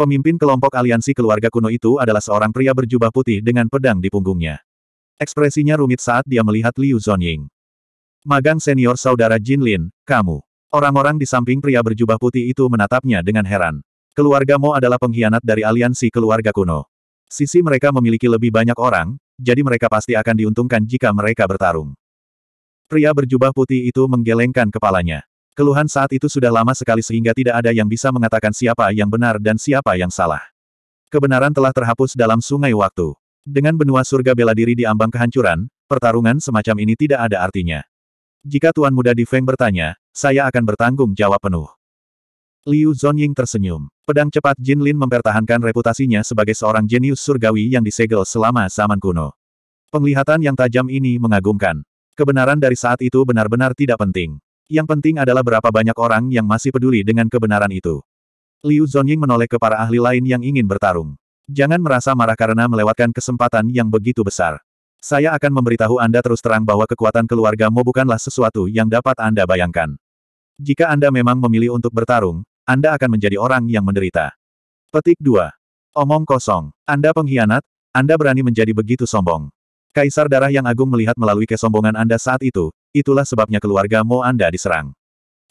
Pemimpin kelompok aliansi keluarga kuno itu adalah seorang pria berjubah putih dengan pedang di punggungnya. Ekspresinya rumit saat dia melihat Liu Zonying. Magang senior saudara Jin Lin, kamu. Orang-orang di samping pria berjubah putih itu menatapnya dengan heran. Keluarga Mo adalah pengkhianat dari aliansi keluarga kuno. Sisi mereka memiliki lebih banyak orang, jadi mereka pasti akan diuntungkan jika mereka bertarung. Pria berjubah putih itu menggelengkan kepalanya. Keluhan saat itu sudah lama sekali sehingga tidak ada yang bisa mengatakan siapa yang benar dan siapa yang salah. Kebenaran telah terhapus dalam sungai waktu. Dengan benua surga bela diri di ambang kehancuran, pertarungan semacam ini tidak ada artinya. Jika Tuan Muda di Feng bertanya, saya akan bertanggung jawab penuh. Liu Zhongying tersenyum. Pedang cepat Jin Lin mempertahankan reputasinya sebagai seorang jenius surgawi yang disegel selama zaman kuno. Penglihatan yang tajam ini mengagumkan. Kebenaran dari saat itu benar-benar tidak penting. Yang penting adalah berapa banyak orang yang masih peduli dengan kebenaran itu. Liu Zonying menoleh ke para ahli lain yang ingin bertarung. Jangan merasa marah karena melewatkan kesempatan yang begitu besar. Saya akan memberitahu Anda terus terang bahwa kekuatan keluarga Mo bukanlah sesuatu yang dapat Anda bayangkan. Jika Anda memang memilih untuk bertarung, Anda akan menjadi orang yang menderita. Petik 2. Omong kosong. Anda pengkhianat, Anda berani menjadi begitu sombong. Kaisar darah yang agung melihat melalui kesombongan Anda saat itu, Itulah sebabnya keluarga Mo Anda diserang.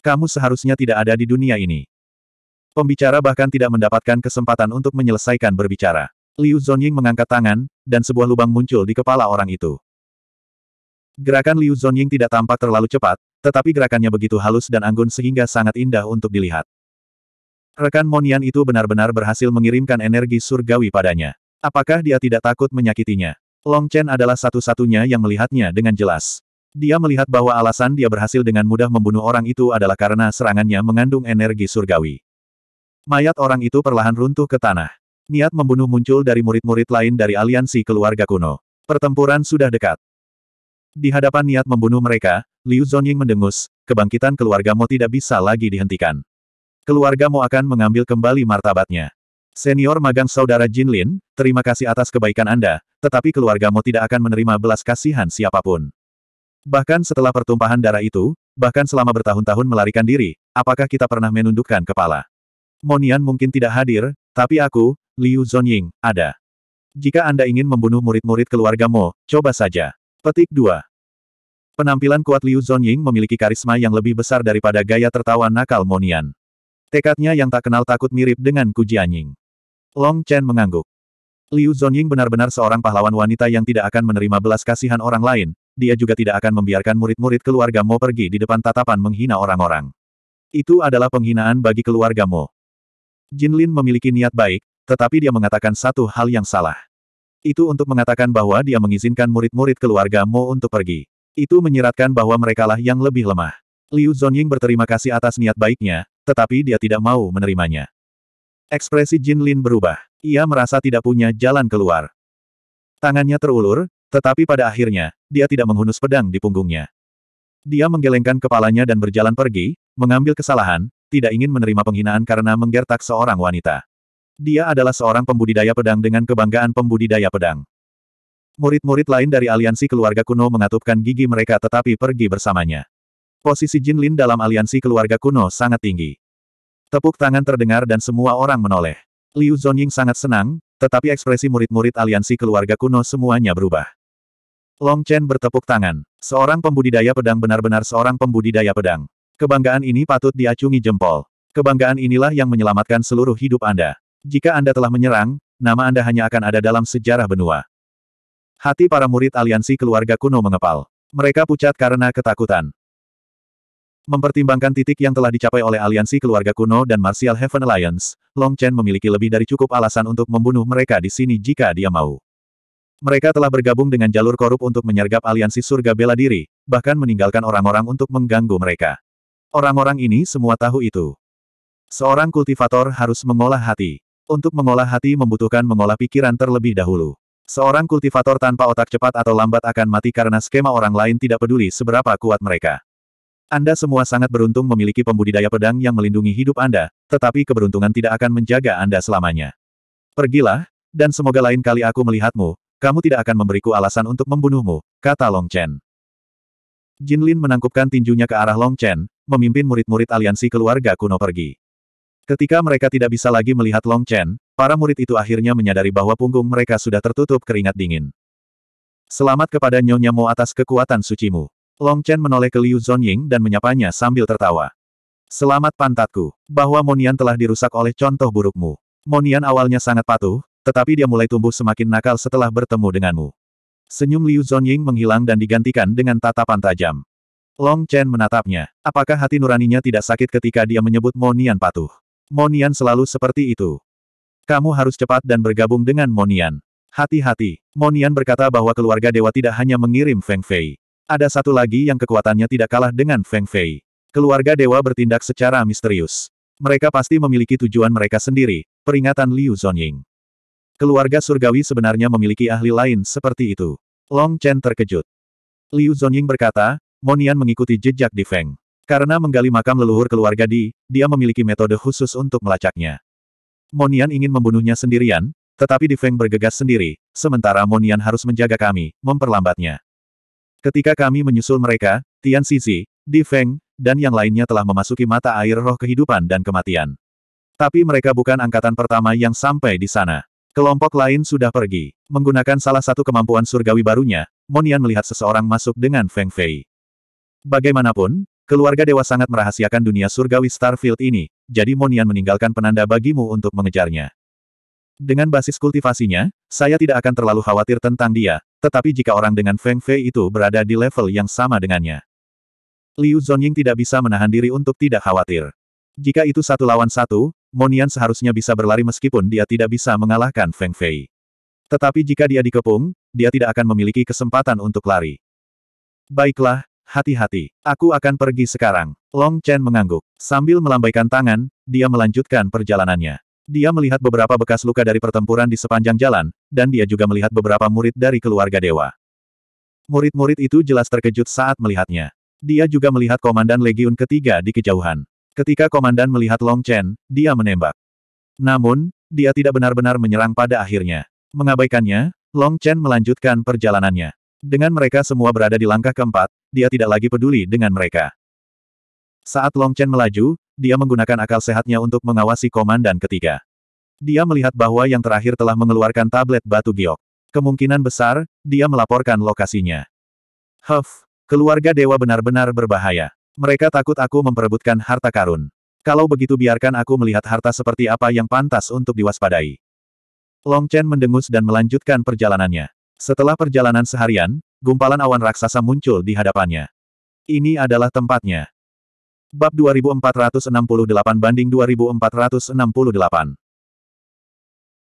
Kamu seharusnya tidak ada di dunia ini. Pembicara bahkan tidak mendapatkan kesempatan untuk menyelesaikan berbicara. Liu Zonying mengangkat tangan, dan sebuah lubang muncul di kepala orang itu. Gerakan Liu Zonying tidak tampak terlalu cepat, tetapi gerakannya begitu halus dan anggun sehingga sangat indah untuk dilihat. Rekan Monian itu benar-benar berhasil mengirimkan energi surgawi padanya. Apakah dia tidak takut menyakitinya? Long Chen adalah satu-satunya yang melihatnya dengan jelas. Dia melihat bahwa alasan dia berhasil dengan mudah membunuh orang itu adalah karena serangannya mengandung energi surgawi. Mayat orang itu perlahan runtuh ke tanah. Niat membunuh muncul dari murid-murid lain dari aliansi keluarga kuno. Pertempuran sudah dekat. Di hadapan niat membunuh mereka, Liu Zhongying mendengus, kebangkitan keluarga Mo tidak bisa lagi dihentikan. Keluarga Mo akan mengambil kembali martabatnya. Senior magang saudara Jin Lin, terima kasih atas kebaikan Anda, tetapi keluarga Mo tidak akan menerima belas kasihan siapapun. Bahkan setelah pertumpahan darah itu, bahkan selama bertahun-tahun melarikan diri, apakah kita pernah menundukkan kepala? Monian mungkin tidak hadir, tapi aku, Liu Zonying, ada. Jika Anda ingin membunuh murid-murid keluarga Mo, coba saja. Petik 2. Penampilan kuat Liu Zonying memiliki karisma yang lebih besar daripada gaya tertawa nakal Monian. Tekadnya yang tak kenal takut mirip dengan Ku Jianying. Long Chen mengangguk. Liu Zonying benar-benar seorang pahlawan wanita yang tidak akan menerima belas kasihan orang lain, dia juga tidak akan membiarkan murid-murid keluarga Mo pergi di depan tatapan menghina orang-orang. Itu adalah penghinaan bagi keluarga Mo. Jin Lin memiliki niat baik, tetapi dia mengatakan satu hal yang salah. Itu untuk mengatakan bahwa dia mengizinkan murid-murid keluarga Mo untuk pergi. Itu menyiratkan bahwa merekalah yang lebih lemah. Liu Zonying berterima kasih atas niat baiknya, tetapi dia tidak mau menerimanya. Ekspresi Jin Lin berubah. Ia merasa tidak punya jalan keluar. Tangannya terulur, tetapi pada akhirnya, dia tidak menghunus pedang di punggungnya. Dia menggelengkan kepalanya dan berjalan pergi, mengambil kesalahan, tidak ingin menerima penghinaan karena menggertak seorang wanita. Dia adalah seorang pembudidaya pedang dengan kebanggaan pembudidaya pedang. Murid-murid lain dari aliansi keluarga kuno mengatupkan gigi mereka tetapi pergi bersamanya. Posisi Jin Lin dalam aliansi keluarga kuno sangat tinggi. Tepuk tangan terdengar dan semua orang menoleh. Liu Zhongying sangat senang, tetapi ekspresi murid-murid aliansi keluarga kuno semuanya berubah. Long Chen bertepuk tangan. Seorang pembudidaya pedang benar-benar seorang pembudidaya pedang. Kebanggaan ini patut diacungi jempol. Kebanggaan inilah yang menyelamatkan seluruh hidup Anda. Jika Anda telah menyerang, nama Anda hanya akan ada dalam sejarah benua. Hati para murid aliansi keluarga kuno mengepal. Mereka pucat karena ketakutan. Mempertimbangkan titik yang telah dicapai oleh aliansi keluarga kuno dan Martial Heaven Alliance, Long Chen memiliki lebih dari cukup alasan untuk membunuh mereka di sini jika dia mau. Mereka telah bergabung dengan jalur korup untuk menyergap aliansi surga bela diri, bahkan meninggalkan orang-orang untuk mengganggu mereka. Orang-orang ini semua tahu itu. Seorang kultivator harus mengolah hati. Untuk mengolah hati membutuhkan mengolah pikiran terlebih dahulu. Seorang kultivator tanpa otak cepat atau lambat akan mati karena skema orang lain tidak peduli seberapa kuat mereka. Anda semua sangat beruntung memiliki pembudidaya pedang yang melindungi hidup Anda, tetapi keberuntungan tidak akan menjaga Anda selamanya. Pergilah, dan semoga lain kali aku melihatmu, kamu tidak akan memberiku alasan untuk membunuhmu, kata Long Chen. Jin Lin menangkupkan tinjunya ke arah Long Chen, memimpin murid-murid aliansi keluarga kuno pergi. Ketika mereka tidak bisa lagi melihat Long Chen, para murid itu akhirnya menyadari bahwa punggung mereka sudah tertutup keringat dingin. Selamat kepada Nyonya Mo atas kekuatan sucimu. Long Chen menoleh ke Liu Zhongying dan menyapanya sambil tertawa. Selamat pantatku, bahwa Monian telah dirusak oleh contoh burukmu. Monian awalnya sangat patuh, tetapi dia mulai tumbuh semakin nakal setelah bertemu denganmu. Senyum Liu Zonying menghilang dan digantikan dengan tatapan tajam. Long Chen menatapnya. Apakah hati nuraninya tidak sakit ketika dia menyebut Monian patuh? Monian selalu seperti itu. Kamu harus cepat dan bergabung dengan Monian. Hati-hati. Monian berkata bahwa keluarga dewa tidak hanya mengirim Feng Fei. Ada satu lagi yang kekuatannya tidak kalah dengan Feng Fei. Keluarga dewa bertindak secara misterius. Mereka pasti memiliki tujuan mereka sendiri, peringatan Liu Zonying. Keluarga surgawi sebenarnya memiliki ahli lain seperti itu. Long Chen terkejut. Liu Zhongying berkata, Monian mengikuti jejak di Feng. Karena menggali makam leluhur keluarga Di, dia memiliki metode khusus untuk melacaknya. Monian ingin membunuhnya sendirian, tetapi Di Feng bergegas sendiri, sementara Monian harus menjaga kami, memperlambatnya. Ketika kami menyusul mereka, Tian Sisi, Di Feng, dan yang lainnya telah memasuki mata air roh kehidupan dan kematian. Tapi mereka bukan angkatan pertama yang sampai di sana. Kelompok lain sudah pergi. Menggunakan salah satu kemampuan surgawi barunya, Monian melihat seseorang masuk dengan Feng Fei. Bagaimanapun, keluarga dewa sangat merahasiakan dunia surgawi Starfield ini, jadi Monian meninggalkan penanda bagimu untuk mengejarnya. Dengan basis kultivasinya, saya tidak akan terlalu khawatir tentang dia, tetapi jika orang dengan Feng Fei itu berada di level yang sama dengannya. Liu Zhongying tidak bisa menahan diri untuk tidak khawatir. Jika itu satu lawan satu, Monian seharusnya bisa berlari meskipun dia tidak bisa mengalahkan Feng Fei. Tetapi jika dia dikepung, dia tidak akan memiliki kesempatan untuk lari. Baiklah, hati-hati. Aku akan pergi sekarang. Long Chen mengangguk. Sambil melambaikan tangan, dia melanjutkan perjalanannya. Dia melihat beberapa bekas luka dari pertempuran di sepanjang jalan, dan dia juga melihat beberapa murid dari keluarga dewa. Murid-murid itu jelas terkejut saat melihatnya. Dia juga melihat Komandan Legiun ketiga di kejauhan. Ketika komandan melihat Long Chen, dia menembak. Namun, dia tidak benar-benar menyerang pada akhirnya. Mengabaikannya, Long Chen melanjutkan perjalanannya. Dengan mereka semua berada di langkah keempat, dia tidak lagi peduli dengan mereka. Saat Long Chen melaju, dia menggunakan akal sehatnya untuk mengawasi komandan ketiga. Dia melihat bahwa yang terakhir telah mengeluarkan tablet batu giok. Kemungkinan besar, dia melaporkan lokasinya. Huff, keluarga dewa benar-benar berbahaya. Mereka takut aku memperebutkan harta karun. Kalau begitu biarkan aku melihat harta seperti apa yang pantas untuk diwaspadai. Long Chen mendengus dan melanjutkan perjalanannya. Setelah perjalanan seharian, gumpalan awan raksasa muncul di hadapannya. Ini adalah tempatnya. Bab 2468 banding 2468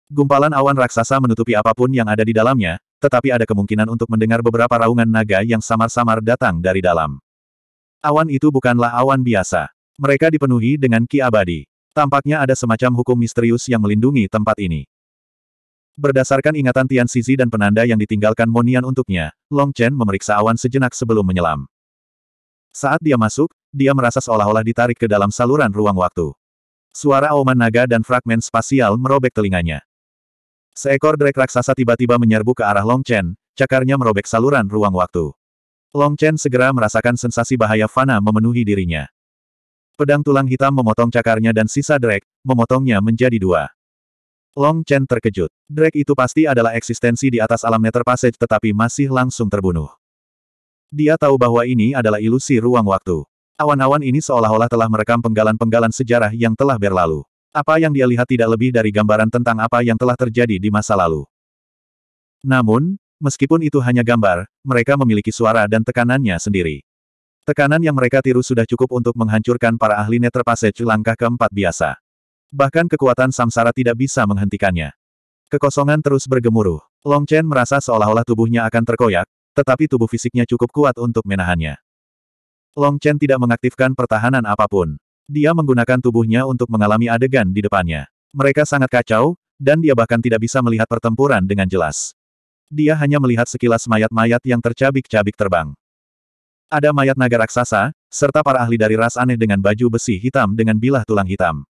Gumpalan awan raksasa menutupi apapun yang ada di dalamnya, tetapi ada kemungkinan untuk mendengar beberapa raungan naga yang samar-samar datang dari dalam. Awan itu bukanlah awan biasa. Mereka dipenuhi dengan ki abadi. Tampaknya ada semacam hukum misterius yang melindungi tempat ini. Berdasarkan ingatan Tian Sizi dan penanda yang ditinggalkan Monian untuknya, Long Chen memeriksa awan sejenak sebelum menyelam. Saat dia masuk, dia merasa seolah-olah ditarik ke dalam saluran ruang waktu. Suara auman naga dan fragmen spasial merobek telinganya. Seekor drek raksasa tiba-tiba menyerbu ke arah Long Chen, cakarnya merobek saluran ruang waktu. Long Chen segera merasakan sensasi bahaya fana memenuhi dirinya. Pedang tulang hitam memotong cakarnya dan sisa Drake, memotongnya menjadi dua. Long Chen terkejut. Drake itu pasti adalah eksistensi di atas alam Nether Passage tetapi masih langsung terbunuh. Dia tahu bahwa ini adalah ilusi ruang waktu. Awan-awan ini seolah-olah telah merekam penggalan-penggalan sejarah yang telah berlalu. Apa yang dia lihat tidak lebih dari gambaran tentang apa yang telah terjadi di masa lalu. Namun, Meskipun itu hanya gambar, mereka memiliki suara dan tekanannya sendiri. Tekanan yang mereka tiru sudah cukup untuk menghancurkan para ahli Nether langkah keempat biasa. Bahkan kekuatan samsara tidak bisa menghentikannya. Kekosongan terus bergemuruh. Long Chen merasa seolah-olah tubuhnya akan terkoyak, tetapi tubuh fisiknya cukup kuat untuk menahannya. Long Chen tidak mengaktifkan pertahanan apapun. Dia menggunakan tubuhnya untuk mengalami adegan di depannya. Mereka sangat kacau, dan dia bahkan tidak bisa melihat pertempuran dengan jelas dia hanya melihat sekilas mayat-mayat yang tercabik-cabik terbang. Ada mayat naga raksasa, serta para ahli dari ras aneh dengan baju besi hitam dengan bilah tulang hitam.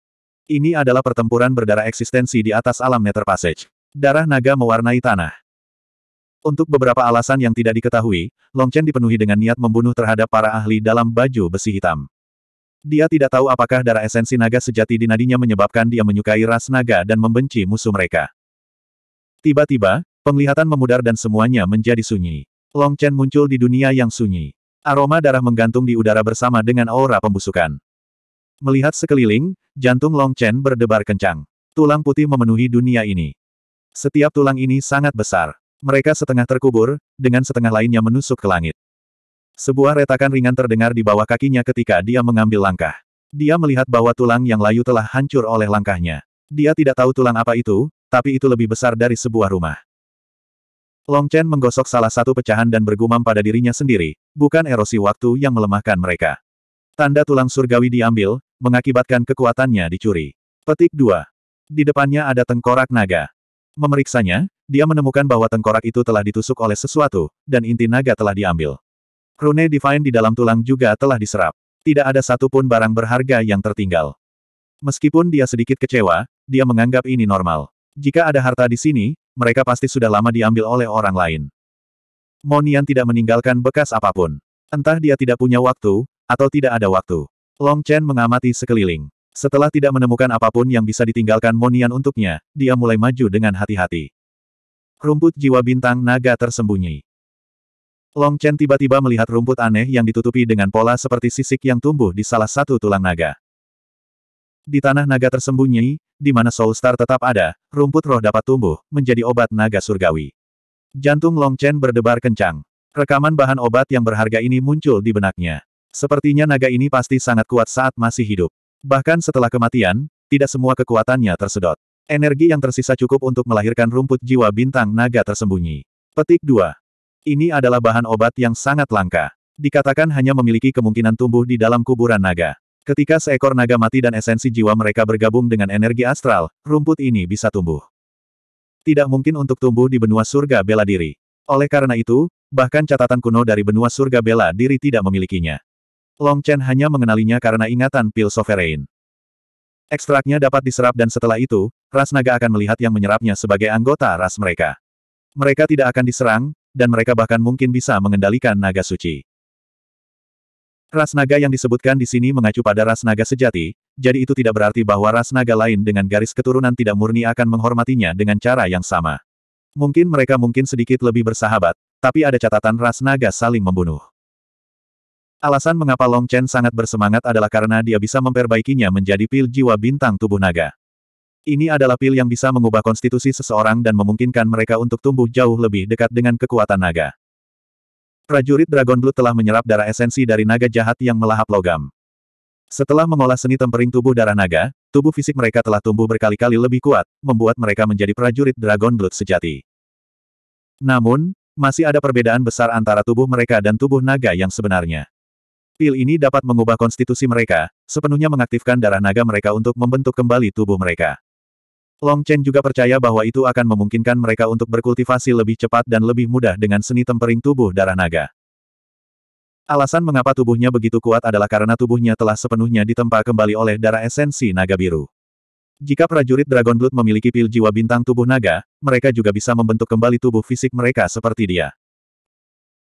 Ini adalah pertempuran berdarah eksistensi di atas alam Nether Passage. Darah naga mewarnai tanah. Untuk beberapa alasan yang tidak diketahui, Long Chen dipenuhi dengan niat membunuh terhadap para ahli dalam baju besi hitam. Dia tidak tahu apakah darah esensi naga sejati di nadinya menyebabkan dia menyukai ras naga dan membenci musuh mereka. Tiba-tiba, Penglihatan memudar dan semuanya menjadi sunyi. Long Chen muncul di dunia yang sunyi. Aroma darah menggantung di udara bersama dengan aura pembusukan. Melihat sekeliling, jantung Long Chen berdebar kencang. Tulang putih memenuhi dunia ini. Setiap tulang ini sangat besar. Mereka setengah terkubur, dengan setengah lainnya menusuk ke langit. Sebuah retakan ringan terdengar di bawah kakinya ketika dia mengambil langkah. Dia melihat bahwa tulang yang layu telah hancur oleh langkahnya. Dia tidak tahu tulang apa itu, tapi itu lebih besar dari sebuah rumah. Long Chen menggosok salah satu pecahan dan bergumam pada dirinya sendiri, bukan erosi waktu yang melemahkan mereka. Tanda tulang surgawi diambil, mengakibatkan kekuatannya dicuri. Petik 2. Di depannya ada tengkorak naga. Memeriksanya, dia menemukan bahwa tengkorak itu telah ditusuk oleh sesuatu, dan inti naga telah diambil. Rune Divine di dalam tulang juga telah diserap. Tidak ada satupun barang berharga yang tertinggal. Meskipun dia sedikit kecewa, dia menganggap ini normal. Jika ada harta di sini, mereka pasti sudah lama diambil oleh orang lain. Monian tidak meninggalkan bekas apapun. Entah dia tidak punya waktu, atau tidak ada waktu. Long Chen mengamati sekeliling. Setelah tidak menemukan apapun yang bisa ditinggalkan Monian untuknya, dia mulai maju dengan hati-hati. Rumput jiwa bintang naga tersembunyi. Long Chen tiba-tiba melihat rumput aneh yang ditutupi dengan pola seperti sisik yang tumbuh di salah satu tulang naga. Di tanah naga tersembunyi, di mana Soul Star tetap ada, rumput roh dapat tumbuh, menjadi obat naga surgawi. Jantung Long Chen berdebar kencang. Rekaman bahan obat yang berharga ini muncul di benaknya. Sepertinya naga ini pasti sangat kuat saat masih hidup. Bahkan setelah kematian, tidak semua kekuatannya tersedot. Energi yang tersisa cukup untuk melahirkan rumput jiwa bintang naga tersembunyi. Petik 2. Ini adalah bahan obat yang sangat langka. Dikatakan hanya memiliki kemungkinan tumbuh di dalam kuburan naga. Ketika seekor naga mati dan esensi jiwa mereka bergabung dengan energi astral, rumput ini bisa tumbuh. Tidak mungkin untuk tumbuh di benua surga bela diri. Oleh karena itu, bahkan catatan kuno dari benua surga bela diri tidak memilikinya. Long Chen hanya mengenalinya karena ingatan pil sovereign. Ekstraknya dapat diserap dan setelah itu, ras naga akan melihat yang menyerapnya sebagai anggota ras mereka. Mereka tidak akan diserang, dan mereka bahkan mungkin bisa mengendalikan naga suci. Ras naga yang disebutkan di sini mengacu pada ras naga sejati, jadi itu tidak berarti bahwa ras naga lain dengan garis keturunan tidak murni akan menghormatinya dengan cara yang sama. Mungkin mereka mungkin sedikit lebih bersahabat, tapi ada catatan ras naga saling membunuh. Alasan mengapa Long Chen sangat bersemangat adalah karena dia bisa memperbaikinya menjadi pil jiwa bintang tubuh naga. Ini adalah pil yang bisa mengubah konstitusi seseorang dan memungkinkan mereka untuk tumbuh jauh lebih dekat dengan kekuatan naga. Prajurit Dragon Blood telah menyerap darah esensi dari naga jahat yang melahap logam. Setelah mengolah seni tempering tubuh darah naga, tubuh fisik mereka telah tumbuh berkali-kali lebih kuat, membuat mereka menjadi prajurit Dragon Blood sejati. Namun, masih ada perbedaan besar antara tubuh mereka dan tubuh naga yang sebenarnya. Pil ini dapat mengubah konstitusi mereka, sepenuhnya mengaktifkan darah naga mereka untuk membentuk kembali tubuh mereka. Long Chen juga percaya bahwa itu akan memungkinkan mereka untuk berkultivasi lebih cepat dan lebih mudah dengan seni tempering tubuh darah naga. Alasan mengapa tubuhnya begitu kuat adalah karena tubuhnya telah sepenuhnya ditempa kembali oleh darah esensi naga biru. Jika prajurit Dragon Blood memiliki pil jiwa bintang tubuh naga, mereka juga bisa membentuk kembali tubuh fisik mereka seperti dia.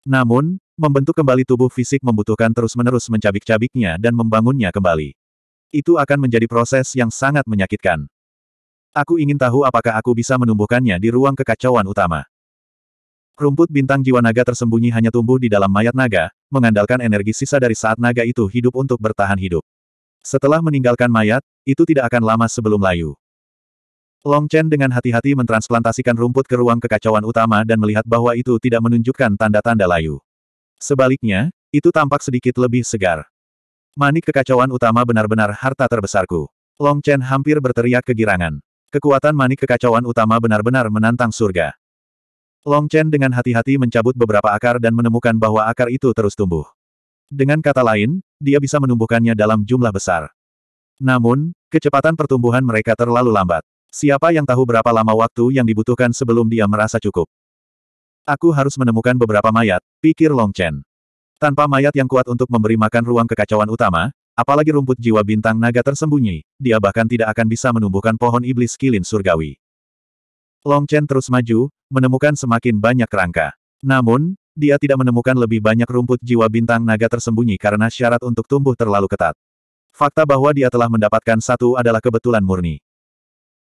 Namun, membentuk kembali tubuh fisik membutuhkan terus-menerus mencabik-cabiknya dan membangunnya kembali. Itu akan menjadi proses yang sangat menyakitkan. Aku ingin tahu apakah aku bisa menumbuhkannya di ruang kekacauan utama. Rumput bintang jiwa naga tersembunyi hanya tumbuh di dalam mayat naga, mengandalkan energi sisa dari saat naga itu hidup untuk bertahan hidup. Setelah meninggalkan mayat, itu tidak akan lama sebelum layu. Long Chen dengan hati-hati mentransplantasikan rumput ke ruang kekacauan utama dan melihat bahwa itu tidak menunjukkan tanda-tanda layu. Sebaliknya, itu tampak sedikit lebih segar. Manik kekacauan utama benar-benar harta terbesarku. Long Chen hampir berteriak kegirangan. Kekuatan manik kekacauan utama benar-benar menantang surga. Long Chen dengan hati-hati mencabut beberapa akar dan menemukan bahwa akar itu terus tumbuh. Dengan kata lain, dia bisa menumbuhkannya dalam jumlah besar. Namun, kecepatan pertumbuhan mereka terlalu lambat. Siapa yang tahu berapa lama waktu yang dibutuhkan sebelum dia merasa cukup? Aku harus menemukan beberapa mayat, pikir Long Chen. Tanpa mayat yang kuat untuk memberi makan ruang kekacauan utama, Apalagi rumput jiwa bintang naga tersembunyi, dia bahkan tidak akan bisa menumbuhkan pohon iblis kilin surgawi. Long Chen terus maju, menemukan semakin banyak kerangka. Namun, dia tidak menemukan lebih banyak rumput jiwa bintang naga tersembunyi karena syarat untuk tumbuh terlalu ketat. Fakta bahwa dia telah mendapatkan satu adalah kebetulan murni.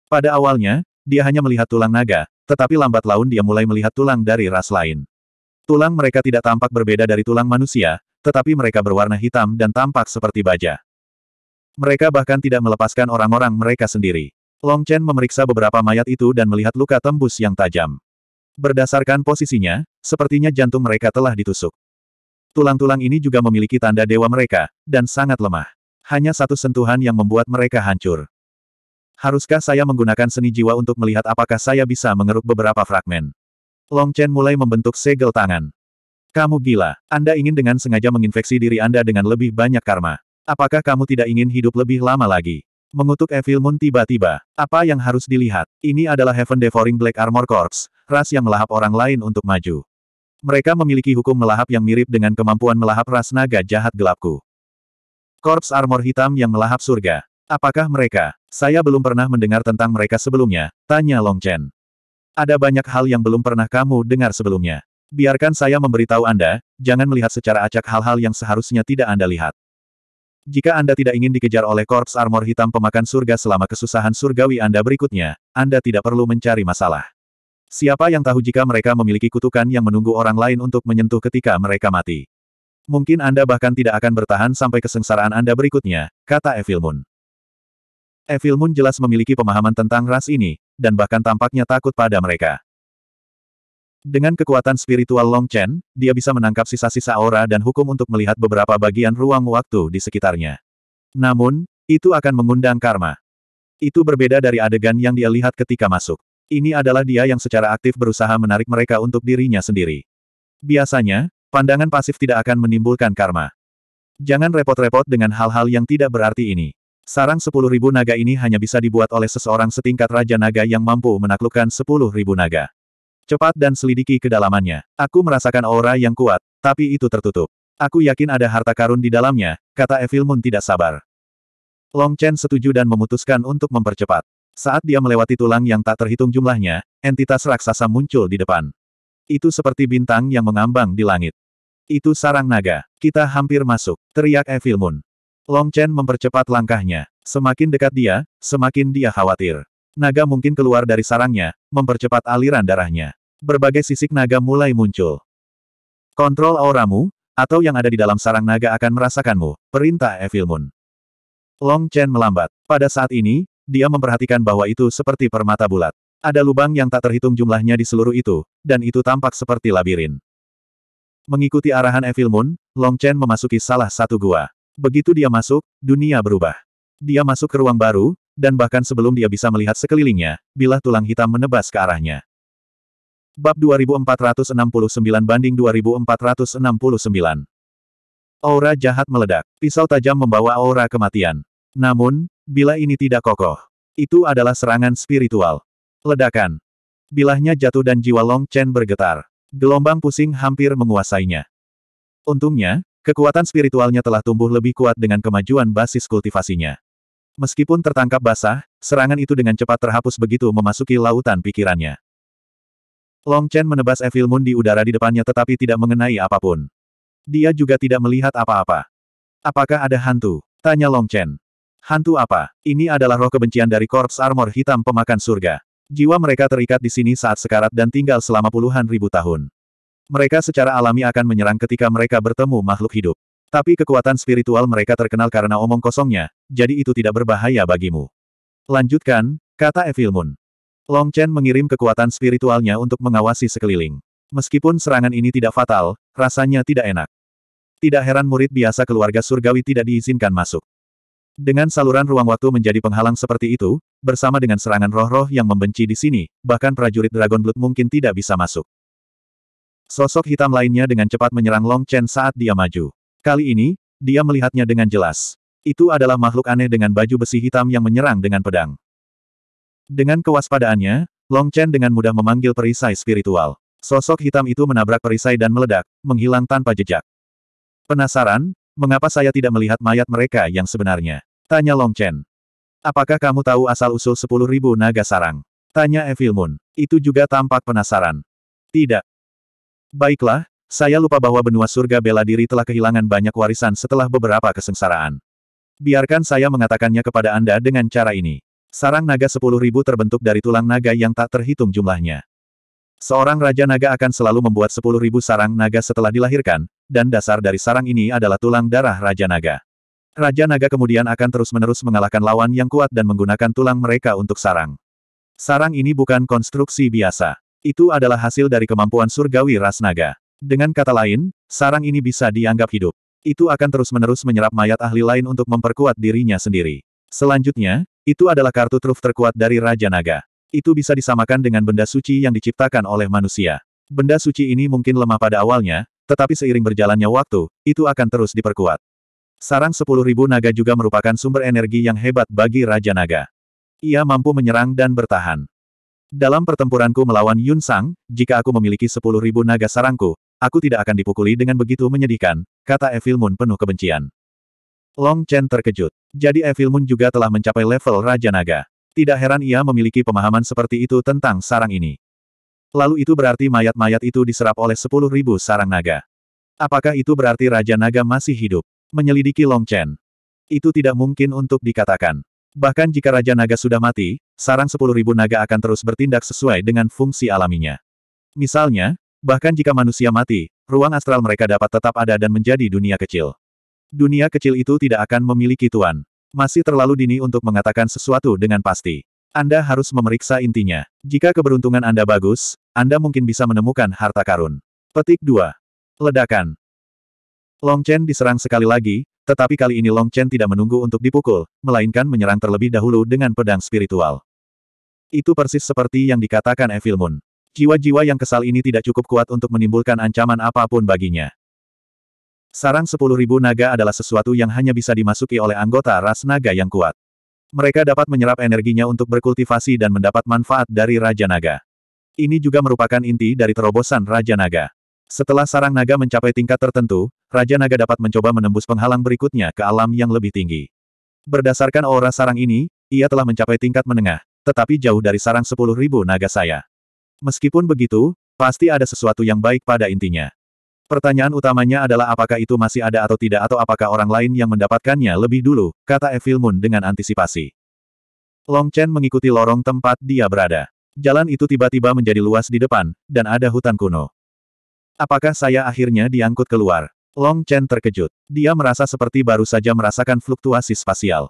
Pada awalnya, dia hanya melihat tulang naga, tetapi lambat laun dia mulai melihat tulang dari ras lain. Tulang mereka tidak tampak berbeda dari tulang manusia, tetapi mereka berwarna hitam dan tampak seperti baja. Mereka bahkan tidak melepaskan orang-orang mereka sendiri. Long Chen memeriksa beberapa mayat itu dan melihat luka tembus yang tajam. Berdasarkan posisinya, sepertinya jantung mereka telah ditusuk. Tulang-tulang ini juga memiliki tanda dewa mereka, dan sangat lemah. Hanya satu sentuhan yang membuat mereka hancur. Haruskah saya menggunakan seni jiwa untuk melihat apakah saya bisa mengeruk beberapa fragmen? Long Chen mulai membentuk segel tangan. Kamu gila. Anda ingin dengan sengaja menginfeksi diri Anda dengan lebih banyak karma. Apakah kamu tidak ingin hidup lebih lama lagi? Mengutuk Evil Moon tiba-tiba. Apa yang harus dilihat? Ini adalah Heaven Devouring Black Armor Corps, ras yang melahap orang lain untuk maju. Mereka memiliki hukum melahap yang mirip dengan kemampuan melahap ras naga jahat gelapku. Korps Armor Hitam yang melahap surga. Apakah mereka? Saya belum pernah mendengar tentang mereka sebelumnya, tanya Long Chen. Ada banyak hal yang belum pernah kamu dengar sebelumnya. Biarkan saya memberitahu Anda, jangan melihat secara acak hal-hal yang seharusnya tidak Anda lihat. Jika Anda tidak ingin dikejar oleh korps armor hitam pemakan surga selama kesusahan surgawi Anda berikutnya, Anda tidak perlu mencari masalah. Siapa yang tahu jika mereka memiliki kutukan yang menunggu orang lain untuk menyentuh ketika mereka mati. Mungkin Anda bahkan tidak akan bertahan sampai kesengsaraan Anda berikutnya, kata Evil Moon. Evil Moon jelas memiliki pemahaman tentang ras ini, dan bahkan tampaknya takut pada mereka. Dengan kekuatan spiritual Long Chen, dia bisa menangkap sisa-sisa aura dan hukum untuk melihat beberapa bagian ruang waktu di sekitarnya. Namun, itu akan mengundang karma. Itu berbeda dari adegan yang dia lihat ketika masuk. Ini adalah dia yang secara aktif berusaha menarik mereka untuk dirinya sendiri. Biasanya, pandangan pasif tidak akan menimbulkan karma. Jangan repot-repot dengan hal-hal yang tidak berarti ini. Sarang 10.000 naga ini hanya bisa dibuat oleh seseorang setingkat Raja Naga yang mampu menaklukkan 10.000 naga. Cepat dan selidiki kedalamannya. Aku merasakan aura yang kuat, tapi itu tertutup. Aku yakin ada harta karun di dalamnya, kata Evil Moon tidak sabar. Long Chen setuju dan memutuskan untuk mempercepat. Saat dia melewati tulang yang tak terhitung jumlahnya, entitas raksasa muncul di depan. Itu seperti bintang yang mengambang di langit. Itu sarang naga. Kita hampir masuk, teriak Evil Moon. Long Chen mempercepat langkahnya. Semakin dekat dia, semakin dia khawatir. Naga mungkin keluar dari sarangnya, mempercepat aliran darahnya. Berbagai sisik naga mulai muncul. Kontrol auramu, atau yang ada di dalam sarang naga akan merasakanmu, perintah Evil Moon. Long Chen melambat. Pada saat ini, dia memperhatikan bahwa itu seperti permata bulat. Ada lubang yang tak terhitung jumlahnya di seluruh itu, dan itu tampak seperti labirin. Mengikuti arahan Evil Moon, Long Chen memasuki salah satu gua. Begitu dia masuk, dunia berubah. Dia masuk ke ruang baru, dan bahkan sebelum dia bisa melihat sekelilingnya, bilah tulang hitam menebas ke arahnya. Bab 2469 banding 2469. Aura jahat meledak. Pisau tajam membawa aura kematian. Namun, bila ini tidak kokoh, itu adalah serangan spiritual. Ledakan. Bilahnya jatuh dan jiwa Long Chen bergetar. Gelombang pusing hampir menguasainya. Untungnya, kekuatan spiritualnya telah tumbuh lebih kuat dengan kemajuan basis kultivasinya. Meskipun tertangkap basah, serangan itu dengan cepat terhapus begitu memasuki lautan pikirannya. Long Chen menebas Evil Moon di udara di depannya tetapi tidak mengenai apapun. Dia juga tidak melihat apa-apa. Apakah ada hantu? Tanya Long Chen. Hantu apa? Ini adalah roh kebencian dari Korps Armor Hitam Pemakan Surga. Jiwa mereka terikat di sini saat sekarat dan tinggal selama puluhan ribu tahun. Mereka secara alami akan menyerang ketika mereka bertemu makhluk hidup. Tapi kekuatan spiritual mereka terkenal karena omong kosongnya, jadi itu tidak berbahaya bagimu. Lanjutkan, kata Evil Moon. Long Chen mengirim kekuatan spiritualnya untuk mengawasi sekeliling. Meskipun serangan ini tidak fatal, rasanya tidak enak. Tidak heran murid biasa keluarga surgawi tidak diizinkan masuk. Dengan saluran ruang waktu menjadi penghalang seperti itu, bersama dengan serangan roh-roh yang membenci di sini, bahkan prajurit Dragon Blood mungkin tidak bisa masuk. Sosok hitam lainnya dengan cepat menyerang Long Chen saat dia maju. Kali ini, dia melihatnya dengan jelas. Itu adalah makhluk aneh dengan baju besi hitam yang menyerang dengan pedang. Dengan kewaspadaannya, Long Chen dengan mudah memanggil perisai spiritual. Sosok hitam itu menabrak perisai dan meledak, menghilang tanpa jejak. Penasaran, mengapa saya tidak melihat mayat mereka yang sebenarnya? Tanya Long Chen. Apakah kamu tahu asal-usul sepuluh ribu naga sarang? Tanya Evil Moon. Itu juga tampak penasaran. Tidak. Baiklah, saya lupa bahwa benua surga bela diri telah kehilangan banyak warisan setelah beberapa kesengsaraan. Biarkan saya mengatakannya kepada Anda dengan cara ini. Sarang naga sepuluh ribu terbentuk dari tulang naga yang tak terhitung jumlahnya. Seorang raja naga akan selalu membuat sepuluh ribu sarang naga setelah dilahirkan, dan dasar dari sarang ini adalah tulang darah raja naga. Raja naga kemudian akan terus-menerus mengalahkan lawan yang kuat dan menggunakan tulang mereka untuk sarang. Sarang ini bukan konstruksi biasa. Itu adalah hasil dari kemampuan surgawi ras naga. Dengan kata lain, sarang ini bisa dianggap hidup. Itu akan terus-menerus menyerap mayat ahli lain untuk memperkuat dirinya sendiri. Selanjutnya, itu adalah kartu truf terkuat dari Raja Naga. Itu bisa disamakan dengan benda suci yang diciptakan oleh manusia. Benda suci ini mungkin lemah pada awalnya, tetapi seiring berjalannya waktu, itu akan terus diperkuat. Sarang 10.000 naga juga merupakan sumber energi yang hebat bagi Raja Naga. Ia mampu menyerang dan bertahan. Dalam pertempuranku melawan Yun Sang, jika aku memiliki 10.000 naga sarangku, aku tidak akan dipukuli dengan begitu menyedihkan, kata Evil Moon penuh kebencian. Long Chen terkejut. Jadi Evil Moon juga telah mencapai level Raja Naga. Tidak heran ia memiliki pemahaman seperti itu tentang sarang ini. Lalu itu berarti mayat-mayat itu diserap oleh sepuluh ribu sarang naga. Apakah itu berarti Raja Naga masih hidup? Menyelidiki Long Chen. Itu tidak mungkin untuk dikatakan. Bahkan jika Raja Naga sudah mati, sarang sepuluh ribu naga akan terus bertindak sesuai dengan fungsi alaminya. Misalnya, bahkan jika manusia mati, ruang astral mereka dapat tetap ada dan menjadi dunia kecil. Dunia kecil itu tidak akan memiliki tuan. Masih terlalu dini untuk mengatakan sesuatu dengan pasti. Anda harus memeriksa intinya. Jika keberuntungan Anda bagus, Anda mungkin bisa menemukan harta karun. Petik 2. Ledakan. Long Chen diserang sekali lagi, tetapi kali ini Long Chen tidak menunggu untuk dipukul, melainkan menyerang terlebih dahulu dengan pedang spiritual. Itu persis seperti yang dikatakan Evil Moon. Jiwa-jiwa yang kesal ini tidak cukup kuat untuk menimbulkan ancaman apapun baginya. Sarang 10.000 naga adalah sesuatu yang hanya bisa dimasuki oleh anggota ras naga yang kuat. Mereka dapat menyerap energinya untuk berkultivasi dan mendapat manfaat dari Raja Naga. Ini juga merupakan inti dari terobosan Raja Naga. Setelah sarang naga mencapai tingkat tertentu, Raja Naga dapat mencoba menembus penghalang berikutnya ke alam yang lebih tinggi. Berdasarkan aura sarang ini, ia telah mencapai tingkat menengah, tetapi jauh dari sarang 10.000 naga saya. Meskipun begitu, pasti ada sesuatu yang baik pada intinya. Pertanyaan utamanya adalah apakah itu masih ada atau tidak atau apakah orang lain yang mendapatkannya lebih dulu, kata Evil Moon dengan antisipasi. Long Chen mengikuti lorong tempat dia berada. Jalan itu tiba-tiba menjadi luas di depan, dan ada hutan kuno. Apakah saya akhirnya diangkut keluar? Long Chen terkejut. Dia merasa seperti baru saja merasakan fluktuasi spasial.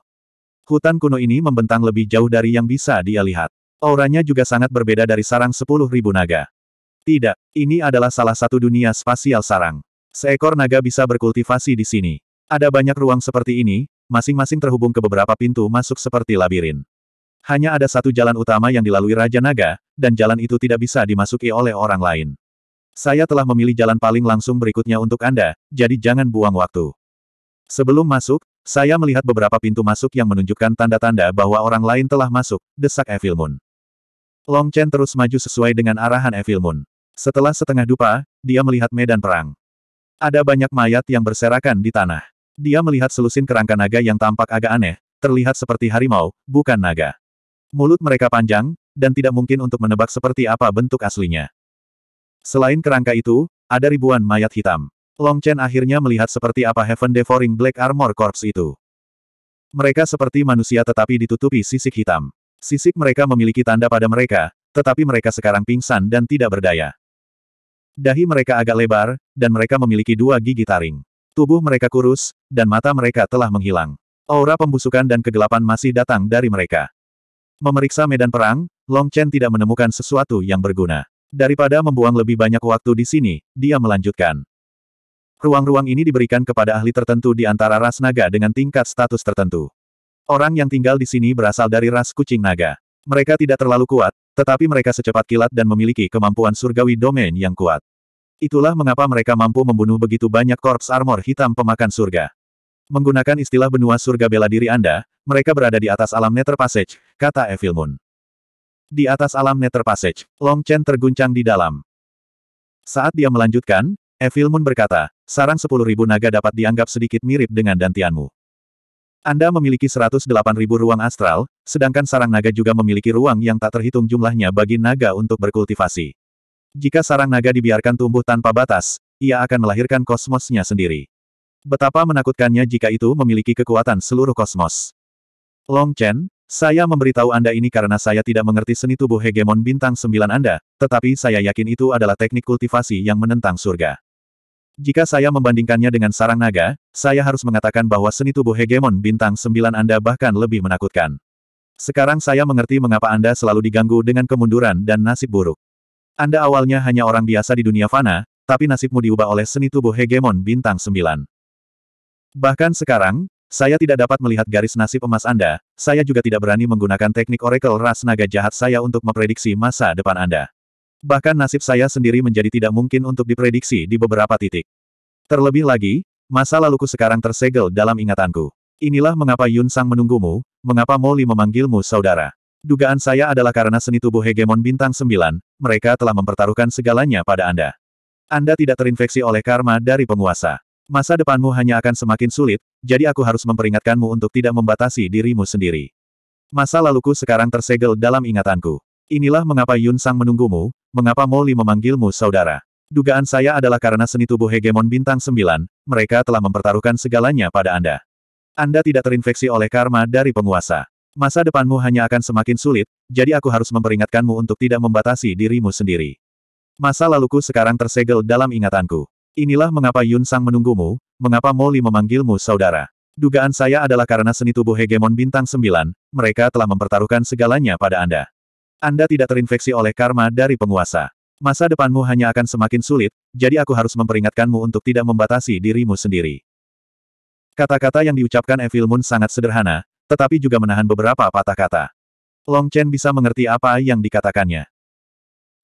Hutan kuno ini membentang lebih jauh dari yang bisa dia lihat. Auranya juga sangat berbeda dari sarang sepuluh ribu naga. Tidak, ini adalah salah satu dunia spasial sarang. Seekor naga bisa berkultivasi di sini. Ada banyak ruang seperti ini, masing-masing terhubung ke beberapa pintu masuk seperti labirin. Hanya ada satu jalan utama yang dilalui Raja Naga, dan jalan itu tidak bisa dimasuki oleh orang lain. Saya telah memilih jalan paling langsung berikutnya untuk Anda, jadi jangan buang waktu. Sebelum masuk, saya melihat beberapa pintu masuk yang menunjukkan tanda-tanda bahwa orang lain telah masuk, desak Evil Moon. Long Chen terus maju sesuai dengan arahan Evil Moon. Setelah setengah dupa, dia melihat medan perang. Ada banyak mayat yang berserakan di tanah. Dia melihat selusin kerangka naga yang tampak agak aneh, terlihat seperti harimau, bukan naga. Mulut mereka panjang, dan tidak mungkin untuk menebak seperti apa bentuk aslinya. Selain kerangka itu, ada ribuan mayat hitam. Long Chen akhirnya melihat seperti apa Heaven Devouring Black Armor Corps itu. Mereka seperti manusia tetapi ditutupi sisik hitam. Sisik mereka memiliki tanda pada mereka, tetapi mereka sekarang pingsan dan tidak berdaya. Dahi mereka agak lebar, dan mereka memiliki dua gigi taring. Tubuh mereka kurus, dan mata mereka telah menghilang. Aura pembusukan dan kegelapan masih datang dari mereka. Memeriksa medan perang, Long Chen tidak menemukan sesuatu yang berguna. Daripada membuang lebih banyak waktu di sini, dia melanjutkan. Ruang-ruang ini diberikan kepada ahli tertentu di antara ras naga dengan tingkat status tertentu. Orang yang tinggal di sini berasal dari ras kucing naga. Mereka tidak terlalu kuat, tetapi mereka secepat kilat dan memiliki kemampuan surgawi domain yang kuat. Itulah mengapa mereka mampu membunuh begitu banyak korps armor hitam pemakan surga. Menggunakan istilah benua surga bela diri Anda, mereka berada di atas alam Nether Passage, kata Evil Moon. Di atas alam Nether Passage, Long Chen terguncang di dalam. Saat dia melanjutkan, Evil Moon berkata, sarang 10.000 naga dapat dianggap sedikit mirip dengan dantianmu. Anda memiliki 108.000 ruang astral, sedangkan sarang naga juga memiliki ruang yang tak terhitung jumlahnya bagi naga untuk berkultivasi. Jika sarang naga dibiarkan tumbuh tanpa batas, ia akan melahirkan kosmosnya sendiri. Betapa menakutkannya jika itu memiliki kekuatan seluruh kosmos. Long Chen, saya memberitahu Anda ini karena saya tidak mengerti seni tubuh hegemon bintang sembilan Anda, tetapi saya yakin itu adalah teknik kultivasi yang menentang surga. Jika saya membandingkannya dengan sarang naga, saya harus mengatakan bahwa seni tubuh hegemon bintang Sembilan Anda bahkan lebih menakutkan. Sekarang saya mengerti mengapa Anda selalu diganggu dengan kemunduran dan nasib buruk. Anda awalnya hanya orang biasa di dunia fana, tapi nasibmu diubah oleh seni tubuh hegemon bintang Sembilan. Bahkan sekarang, saya tidak dapat melihat garis nasib emas Anda, saya juga tidak berani menggunakan teknik oracle ras naga jahat saya untuk memprediksi masa depan Anda. Bahkan nasib saya sendiri menjadi tidak mungkin untuk diprediksi di beberapa titik. Terlebih lagi, masa laluku sekarang tersegel dalam ingatanku. Inilah mengapa Yun Sang menunggumu, mengapa Moli memanggilmu saudara. Dugaan saya adalah karena seni tubuh hegemon bintang 9, mereka telah mempertaruhkan segalanya pada Anda. Anda tidak terinfeksi oleh karma dari penguasa. Masa depanmu hanya akan semakin sulit, jadi aku harus memperingatkanmu untuk tidak membatasi dirimu sendiri. Masa laluku sekarang tersegel dalam ingatanku. Inilah mengapa Yun Sang menunggumu, Mengapa Moli memanggilmu saudara? Dugaan saya adalah karena seni tubuh hegemon bintang 9, mereka telah mempertaruhkan segalanya pada Anda. Anda tidak terinfeksi oleh karma dari penguasa. Masa depanmu hanya akan semakin sulit, jadi aku harus memperingatkanmu untuk tidak membatasi dirimu sendiri. Masa laluku sekarang tersegel dalam ingatanku. Inilah mengapa Yun Sang menunggumu, mengapa Moli memanggilmu saudara. Dugaan saya adalah karena seni tubuh hegemon bintang 9, mereka telah mempertaruhkan segalanya pada Anda. Anda tidak terinfeksi oleh karma dari penguasa. Masa depanmu hanya akan semakin sulit, jadi aku harus memperingatkanmu untuk tidak membatasi dirimu sendiri. Kata-kata yang diucapkan Evil Moon sangat sederhana, tetapi juga menahan beberapa patah kata. Long Chen bisa mengerti apa yang dikatakannya.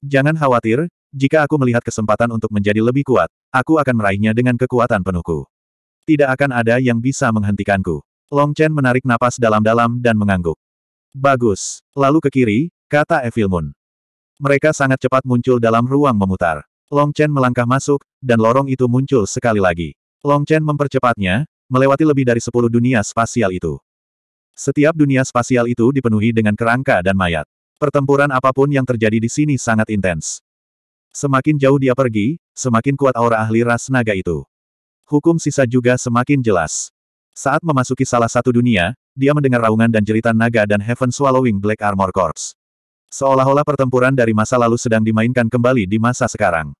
Jangan khawatir, jika aku melihat kesempatan untuk menjadi lebih kuat, aku akan meraihnya dengan kekuatan penuhku. Tidak akan ada yang bisa menghentikanku. Long Chen menarik napas dalam-dalam dan mengangguk. Bagus. Lalu ke kiri, kata Evil Moon. Mereka sangat cepat muncul dalam ruang memutar. Long Chen melangkah masuk, dan lorong itu muncul sekali lagi. Long Chen mempercepatnya, melewati lebih dari sepuluh dunia spasial itu. Setiap dunia spasial itu dipenuhi dengan kerangka dan mayat. Pertempuran apapun yang terjadi di sini sangat intens. Semakin jauh dia pergi, semakin kuat aura ahli ras naga itu. Hukum sisa juga semakin jelas. Saat memasuki salah satu dunia, dia mendengar raungan dan jeritan naga dan Heaven Swallowing Black Armor Corps. Seolah-olah pertempuran dari masa lalu sedang dimainkan kembali di masa sekarang.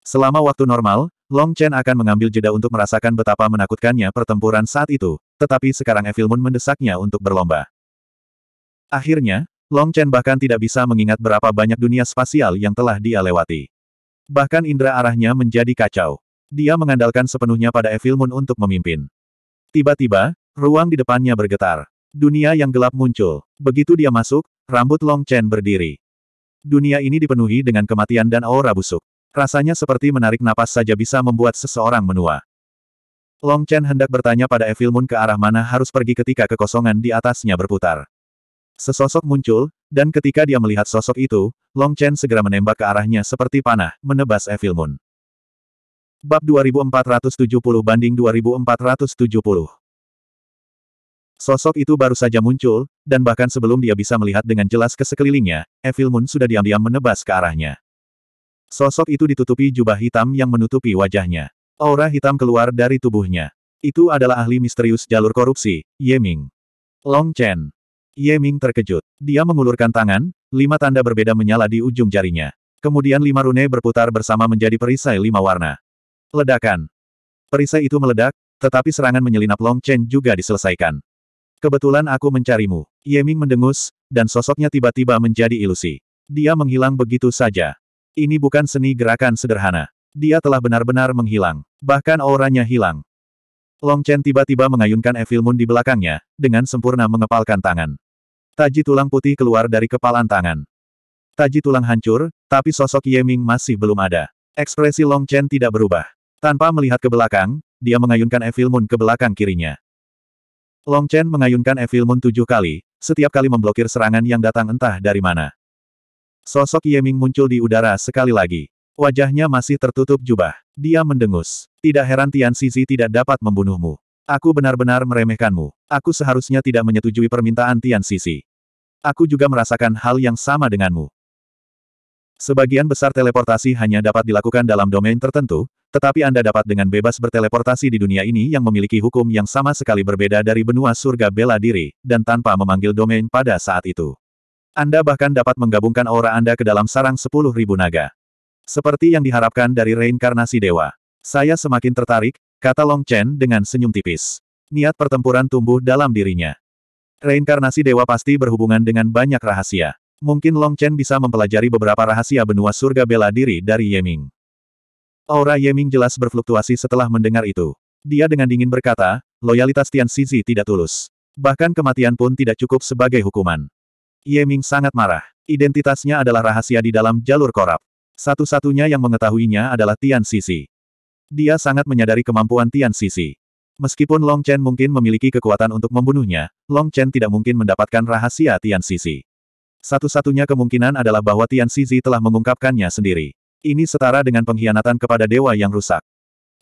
Selama waktu normal, Long Chen akan mengambil jeda untuk merasakan betapa menakutkannya pertempuran saat itu, tetapi sekarang Evil Moon mendesaknya untuk berlomba. Akhirnya, Long Chen bahkan tidak bisa mengingat berapa banyak dunia spasial yang telah dia lewati. Bahkan indera arahnya menjadi kacau. Dia mengandalkan sepenuhnya pada Evil Moon untuk memimpin. Tiba-tiba, ruang di depannya bergetar. Dunia yang gelap muncul. Begitu dia masuk, rambut Long Chen berdiri. Dunia ini dipenuhi dengan kematian dan aura busuk. Rasanya seperti menarik napas saja bisa membuat seseorang menua. Long Chen hendak bertanya pada Evil Moon ke arah mana harus pergi ketika kekosongan di atasnya berputar. Sesosok muncul, dan ketika dia melihat sosok itu, Long Chen segera menembak ke arahnya seperti panah, menebas Evil Moon. Bab 2470 banding 2470 Sosok itu baru saja muncul, dan bahkan sebelum dia bisa melihat dengan jelas ke sekelilingnya, Evil Moon sudah diam-diam menebas ke arahnya. Sosok itu ditutupi jubah hitam yang menutupi wajahnya. Aura hitam keluar dari tubuhnya. Itu adalah ahli misterius jalur korupsi, Ye Ming. Long Chen. Ye Ming terkejut. Dia mengulurkan tangan, lima tanda berbeda menyala di ujung jarinya. Kemudian lima rune berputar bersama menjadi perisai lima warna. Ledakan. Perisai itu meledak, tetapi serangan menyelinap Long Chen juga diselesaikan. Kebetulan aku mencarimu. Yeming mendengus, dan sosoknya tiba-tiba menjadi ilusi. Dia menghilang begitu saja. Ini bukan seni gerakan sederhana. Dia telah benar-benar menghilang. Bahkan auranya hilang. Long Chen tiba-tiba mengayunkan Evil Moon di belakangnya, dengan sempurna mengepalkan tangan. Taji tulang putih keluar dari kepalan tangan. Taji tulang hancur, tapi sosok Yeming masih belum ada. Ekspresi Long Chen tidak berubah. Tanpa melihat ke belakang, dia mengayunkan Evil Moon ke belakang kirinya. Long Chen mengayunkan Evil Moon tujuh kali, setiap kali memblokir serangan yang datang entah dari mana. Sosok Yeming muncul di udara sekali lagi. Wajahnya masih tertutup jubah. Dia mendengus. Tidak heran Tian Sisi tidak dapat membunuhmu. Aku benar-benar meremehkanmu. Aku seharusnya tidak menyetujui permintaan Tian Sisi. Aku juga merasakan hal yang sama denganmu. Sebagian besar teleportasi hanya dapat dilakukan dalam domain tertentu, tetapi Anda dapat dengan bebas berteleportasi di dunia ini yang memiliki hukum yang sama sekali berbeda dari benua surga bela diri, dan tanpa memanggil domain pada saat itu. Anda bahkan dapat menggabungkan aura Anda ke dalam sarang 10.000 naga. Seperti yang diharapkan dari reinkarnasi dewa. Saya semakin tertarik, kata Long Chen dengan senyum tipis. Niat pertempuran tumbuh dalam dirinya. Reinkarnasi dewa pasti berhubungan dengan banyak rahasia. Mungkin Long Chen bisa mempelajari beberapa rahasia benua surga bela diri dari Yeming. Aura Yeming jelas berfluktuasi setelah mendengar itu. Dia dengan dingin berkata, loyalitas Tian Sizi tidak tulus. Bahkan kematian pun tidak cukup sebagai hukuman. Yeming sangat marah. Identitasnya adalah rahasia di dalam jalur korap. Satu-satunya yang mengetahuinya adalah Tian Sisi. Dia sangat menyadari kemampuan Tian Sisi. Meskipun Long Chen mungkin memiliki kekuatan untuk membunuhnya, Long Chen tidak mungkin mendapatkan rahasia Tian Sisi. Satu-satunya kemungkinan adalah bahwa Tian Sisi telah mengungkapkannya sendiri. Ini setara dengan pengkhianatan kepada dewa yang rusak.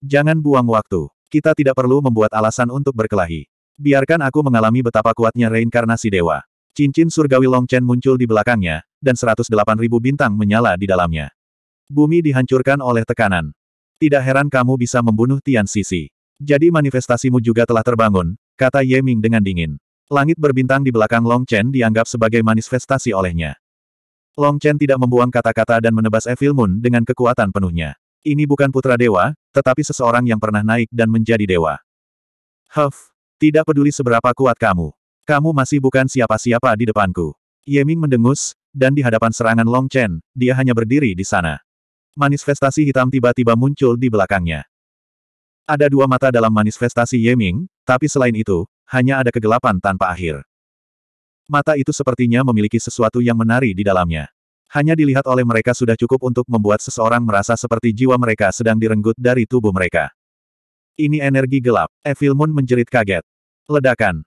Jangan buang waktu. Kita tidak perlu membuat alasan untuk berkelahi. Biarkan aku mengalami betapa kuatnya reinkarnasi dewa. Cincin surgawi Longchen muncul di belakangnya, dan 108.000 bintang menyala di dalamnya. Bumi dihancurkan oleh tekanan. Tidak heran kamu bisa membunuh Tian Sisi. Jadi manifestasimu juga telah terbangun, kata Ye Ming dengan dingin. Langit berbintang di belakang Longchen dianggap sebagai manifestasi olehnya. Long Chen tidak membuang kata-kata dan menebas Evil Moon dengan kekuatan penuhnya. Ini bukan putra dewa, tetapi seseorang yang pernah naik dan menjadi dewa. Huff, tidak peduli seberapa kuat kamu. Kamu masih bukan siapa-siapa di depanku. Yeming mendengus, dan di hadapan serangan Long Chen, dia hanya berdiri di sana. Manifestasi hitam tiba-tiba muncul di belakangnya. Ada dua mata dalam manifestasi Yeming, tapi selain itu, hanya ada kegelapan tanpa akhir. Mata itu sepertinya memiliki sesuatu yang menari di dalamnya. Hanya dilihat oleh mereka sudah cukup untuk membuat seseorang merasa seperti jiwa mereka sedang direnggut dari tubuh mereka. Ini energi gelap. Evil Moon menjerit kaget. Ledakan.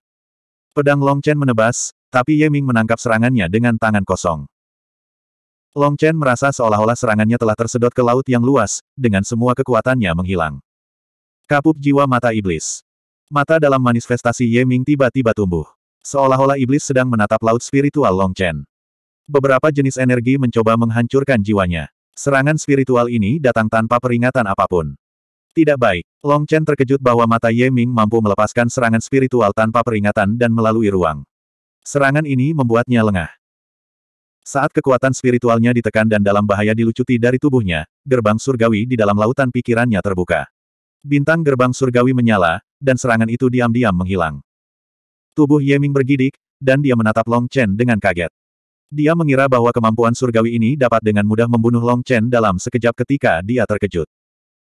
Pedang Long Chen menebas, tapi Ye Ming menangkap serangannya dengan tangan kosong. Long Chen merasa seolah-olah serangannya telah tersedot ke laut yang luas, dengan semua kekuatannya menghilang. Kapuk jiwa mata iblis. Mata dalam manifestasi Ye Ming tiba-tiba tumbuh. Seolah-olah iblis sedang menatap laut spiritual Long Chen. Beberapa jenis energi mencoba menghancurkan jiwanya. Serangan spiritual ini datang tanpa peringatan apapun. Tidak baik. Long Chen terkejut bahwa mata Ye Ming mampu melepaskan serangan spiritual tanpa peringatan dan melalui ruang. Serangan ini membuatnya lengah. Saat kekuatan spiritualnya ditekan dan dalam bahaya dilucuti dari tubuhnya, gerbang surgawi di dalam lautan pikirannya terbuka. Bintang gerbang surgawi menyala, dan serangan itu diam-diam menghilang. Tubuh Yeming bergidik, dan dia menatap Long Chen dengan kaget. Dia mengira bahwa kemampuan surgawi ini dapat dengan mudah membunuh Long Chen dalam sekejap ketika dia terkejut.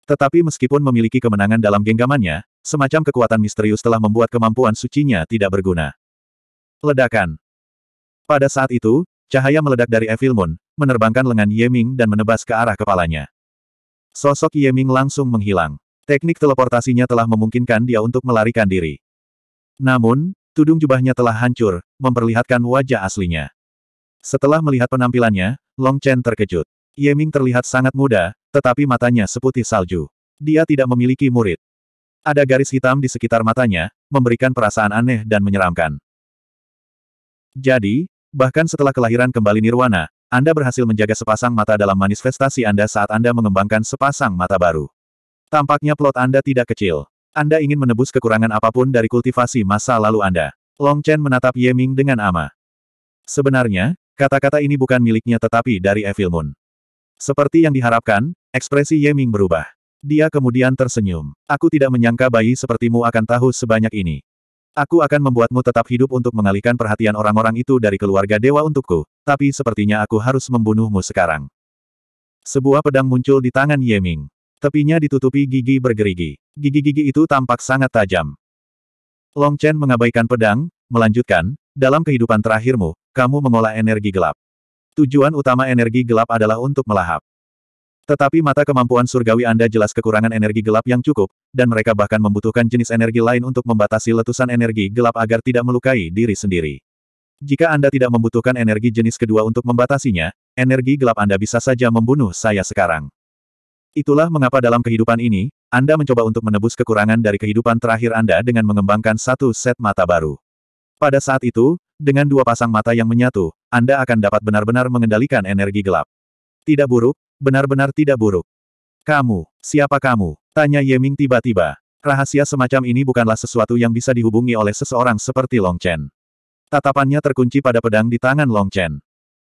Tetapi meskipun memiliki kemenangan dalam genggamannya, semacam kekuatan misterius telah membuat kemampuan sucinya tidak berguna. Ledakan. Pada saat itu, cahaya meledak dari Evil Moon, menerbangkan lengan Yeming dan menebas ke arah kepalanya. Sosok Yeming langsung menghilang. Teknik teleportasinya telah memungkinkan dia untuk melarikan diri. Namun, Tudung jubahnya telah hancur, memperlihatkan wajah aslinya. Setelah melihat penampilannya, Long Chen terkejut. Ye Ming terlihat sangat muda, tetapi matanya seputih salju. Dia tidak memiliki murid. Ada garis hitam di sekitar matanya, memberikan perasaan aneh dan menyeramkan. Jadi, bahkan setelah kelahiran kembali nirwana, Anda berhasil menjaga sepasang mata dalam manifestasi Anda saat Anda mengembangkan sepasang mata baru. Tampaknya plot Anda tidak kecil. Anda ingin menebus kekurangan apapun dari kultivasi masa lalu Anda. Long Chen menatap Ye Ming dengan ama. Sebenarnya, kata-kata ini bukan miliknya tetapi dari Evil Moon. Seperti yang diharapkan, ekspresi Ye Ming berubah. Dia kemudian tersenyum. Aku tidak menyangka bayi sepertimu akan tahu sebanyak ini. Aku akan membuatmu tetap hidup untuk mengalihkan perhatian orang-orang itu dari keluarga dewa untukku, tapi sepertinya aku harus membunuhmu sekarang. Sebuah pedang muncul di tangan Ye Ming. Tepinya ditutupi gigi bergerigi. Gigi-gigi itu tampak sangat tajam. Long Chen mengabaikan pedang, melanjutkan, dalam kehidupan terakhirmu, kamu mengolah energi gelap. Tujuan utama energi gelap adalah untuk melahap. Tetapi mata kemampuan surgawi Anda jelas kekurangan energi gelap yang cukup, dan mereka bahkan membutuhkan jenis energi lain untuk membatasi letusan energi gelap agar tidak melukai diri sendiri. Jika Anda tidak membutuhkan energi jenis kedua untuk membatasinya, energi gelap Anda bisa saja membunuh saya sekarang. Itulah mengapa dalam kehidupan ini, anda mencoba untuk menebus kekurangan dari kehidupan terakhir Anda dengan mengembangkan satu set mata baru. Pada saat itu, dengan dua pasang mata yang menyatu, Anda akan dapat benar-benar mengendalikan energi gelap. Tidak buruk, benar-benar tidak buruk. Kamu, siapa kamu? Tanya Yeming tiba-tiba. Rahasia semacam ini bukanlah sesuatu yang bisa dihubungi oleh seseorang seperti Long Chen. Tatapannya terkunci pada pedang di tangan Long Chen.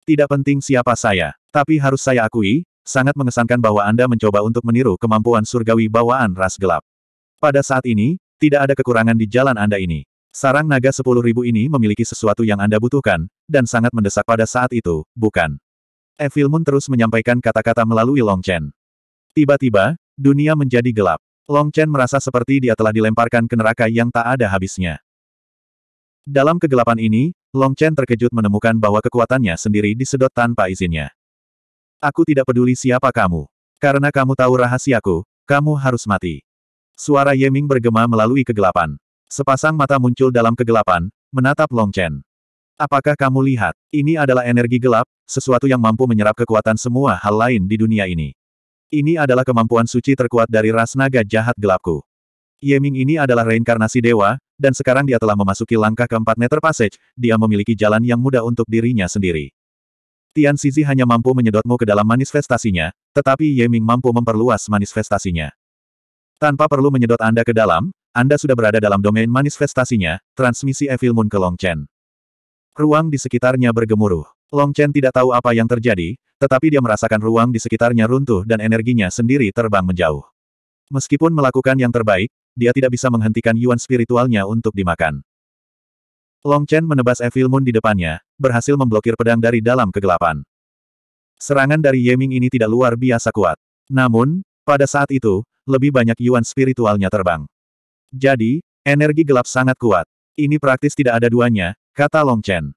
Tidak penting siapa saya, tapi harus saya akui, Sangat mengesankan bahwa Anda mencoba untuk meniru kemampuan surgawi bawaan ras gelap. Pada saat ini, tidak ada kekurangan di jalan Anda ini. Sarang naga 10.000 ini memiliki sesuatu yang Anda butuhkan, dan sangat mendesak pada saat itu, bukan? Evil Moon terus menyampaikan kata-kata melalui Long Chen. Tiba-tiba, dunia menjadi gelap. Long Chen merasa seperti dia telah dilemparkan ke neraka yang tak ada habisnya. Dalam kegelapan ini, Long Chen terkejut menemukan bahwa kekuatannya sendiri disedot tanpa izinnya. Aku tidak peduli siapa kamu. Karena kamu tahu rahasiaku, kamu harus mati. Suara Yeming bergema melalui kegelapan. Sepasang mata muncul dalam kegelapan, menatap Long Chen. Apakah kamu lihat? Ini adalah energi gelap, sesuatu yang mampu menyerap kekuatan semua hal lain di dunia ini. Ini adalah kemampuan suci terkuat dari ras naga jahat gelapku. Yeming ini adalah reinkarnasi dewa, dan sekarang dia telah memasuki langkah keempat Nether Passage, dia memiliki jalan yang mudah untuk dirinya sendiri. Tian Sisi hanya mampu menyedotmu ke dalam manifestasinya, tetapi Ye Ming mampu memperluas manifestasinya. Tanpa perlu menyedot Anda ke dalam, Anda sudah berada dalam domain manifestasinya, transmisi Evil Moon ke Long Chen. Ruang di sekitarnya bergemuruh. Long Chen tidak tahu apa yang terjadi, tetapi dia merasakan ruang di sekitarnya runtuh dan energinya sendiri terbang menjauh. Meskipun melakukan yang terbaik, dia tidak bisa menghentikan yuan spiritualnya untuk dimakan. Long Chen menebas Evil Moon di depannya, berhasil memblokir pedang dari dalam kegelapan. Serangan dari Yeming ini tidak luar biasa kuat. Namun, pada saat itu, lebih banyak yuan spiritualnya terbang. Jadi, energi gelap sangat kuat. Ini praktis tidak ada duanya, kata Long Chen.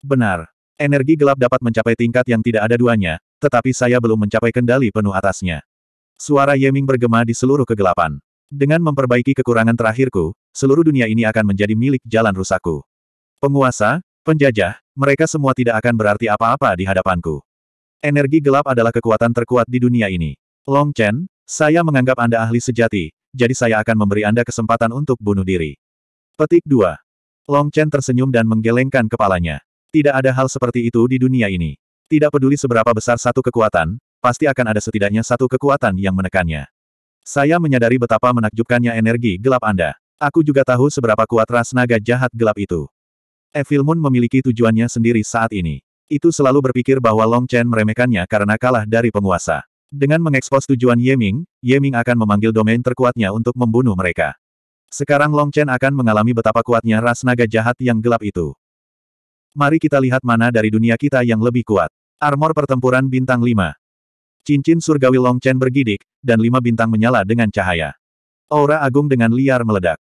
Benar. Energi gelap dapat mencapai tingkat yang tidak ada duanya, tetapi saya belum mencapai kendali penuh atasnya. Suara Yeming bergema di seluruh kegelapan. Dengan memperbaiki kekurangan terakhirku, seluruh dunia ini akan menjadi milik jalan rusakku. Penguasa, penjajah, mereka semua tidak akan berarti apa-apa di hadapanku. Energi gelap adalah kekuatan terkuat di dunia ini. Long Chen, saya menganggap Anda ahli sejati, jadi saya akan memberi Anda kesempatan untuk bunuh diri. Petik 2. Long Chen tersenyum dan menggelengkan kepalanya. Tidak ada hal seperti itu di dunia ini. Tidak peduli seberapa besar satu kekuatan, pasti akan ada setidaknya satu kekuatan yang menekannya. Saya menyadari betapa menakjubkannya energi gelap Anda. Aku juga tahu seberapa kuat ras naga jahat gelap itu. Evil Moon memiliki tujuannya sendiri saat ini. Itu selalu berpikir bahwa Long Chen meremehkannya karena kalah dari penguasa. Dengan mengekspos tujuan Yeming, Yeming akan memanggil domain terkuatnya untuk membunuh mereka. Sekarang Long Chen akan mengalami betapa kuatnya ras naga jahat yang gelap itu. Mari kita lihat mana dari dunia kita yang lebih kuat. Armor pertempuran bintang 5. Cincin surgawi Long Chen bergidik, dan lima bintang menyala dengan cahaya. Aura agung dengan liar meledak.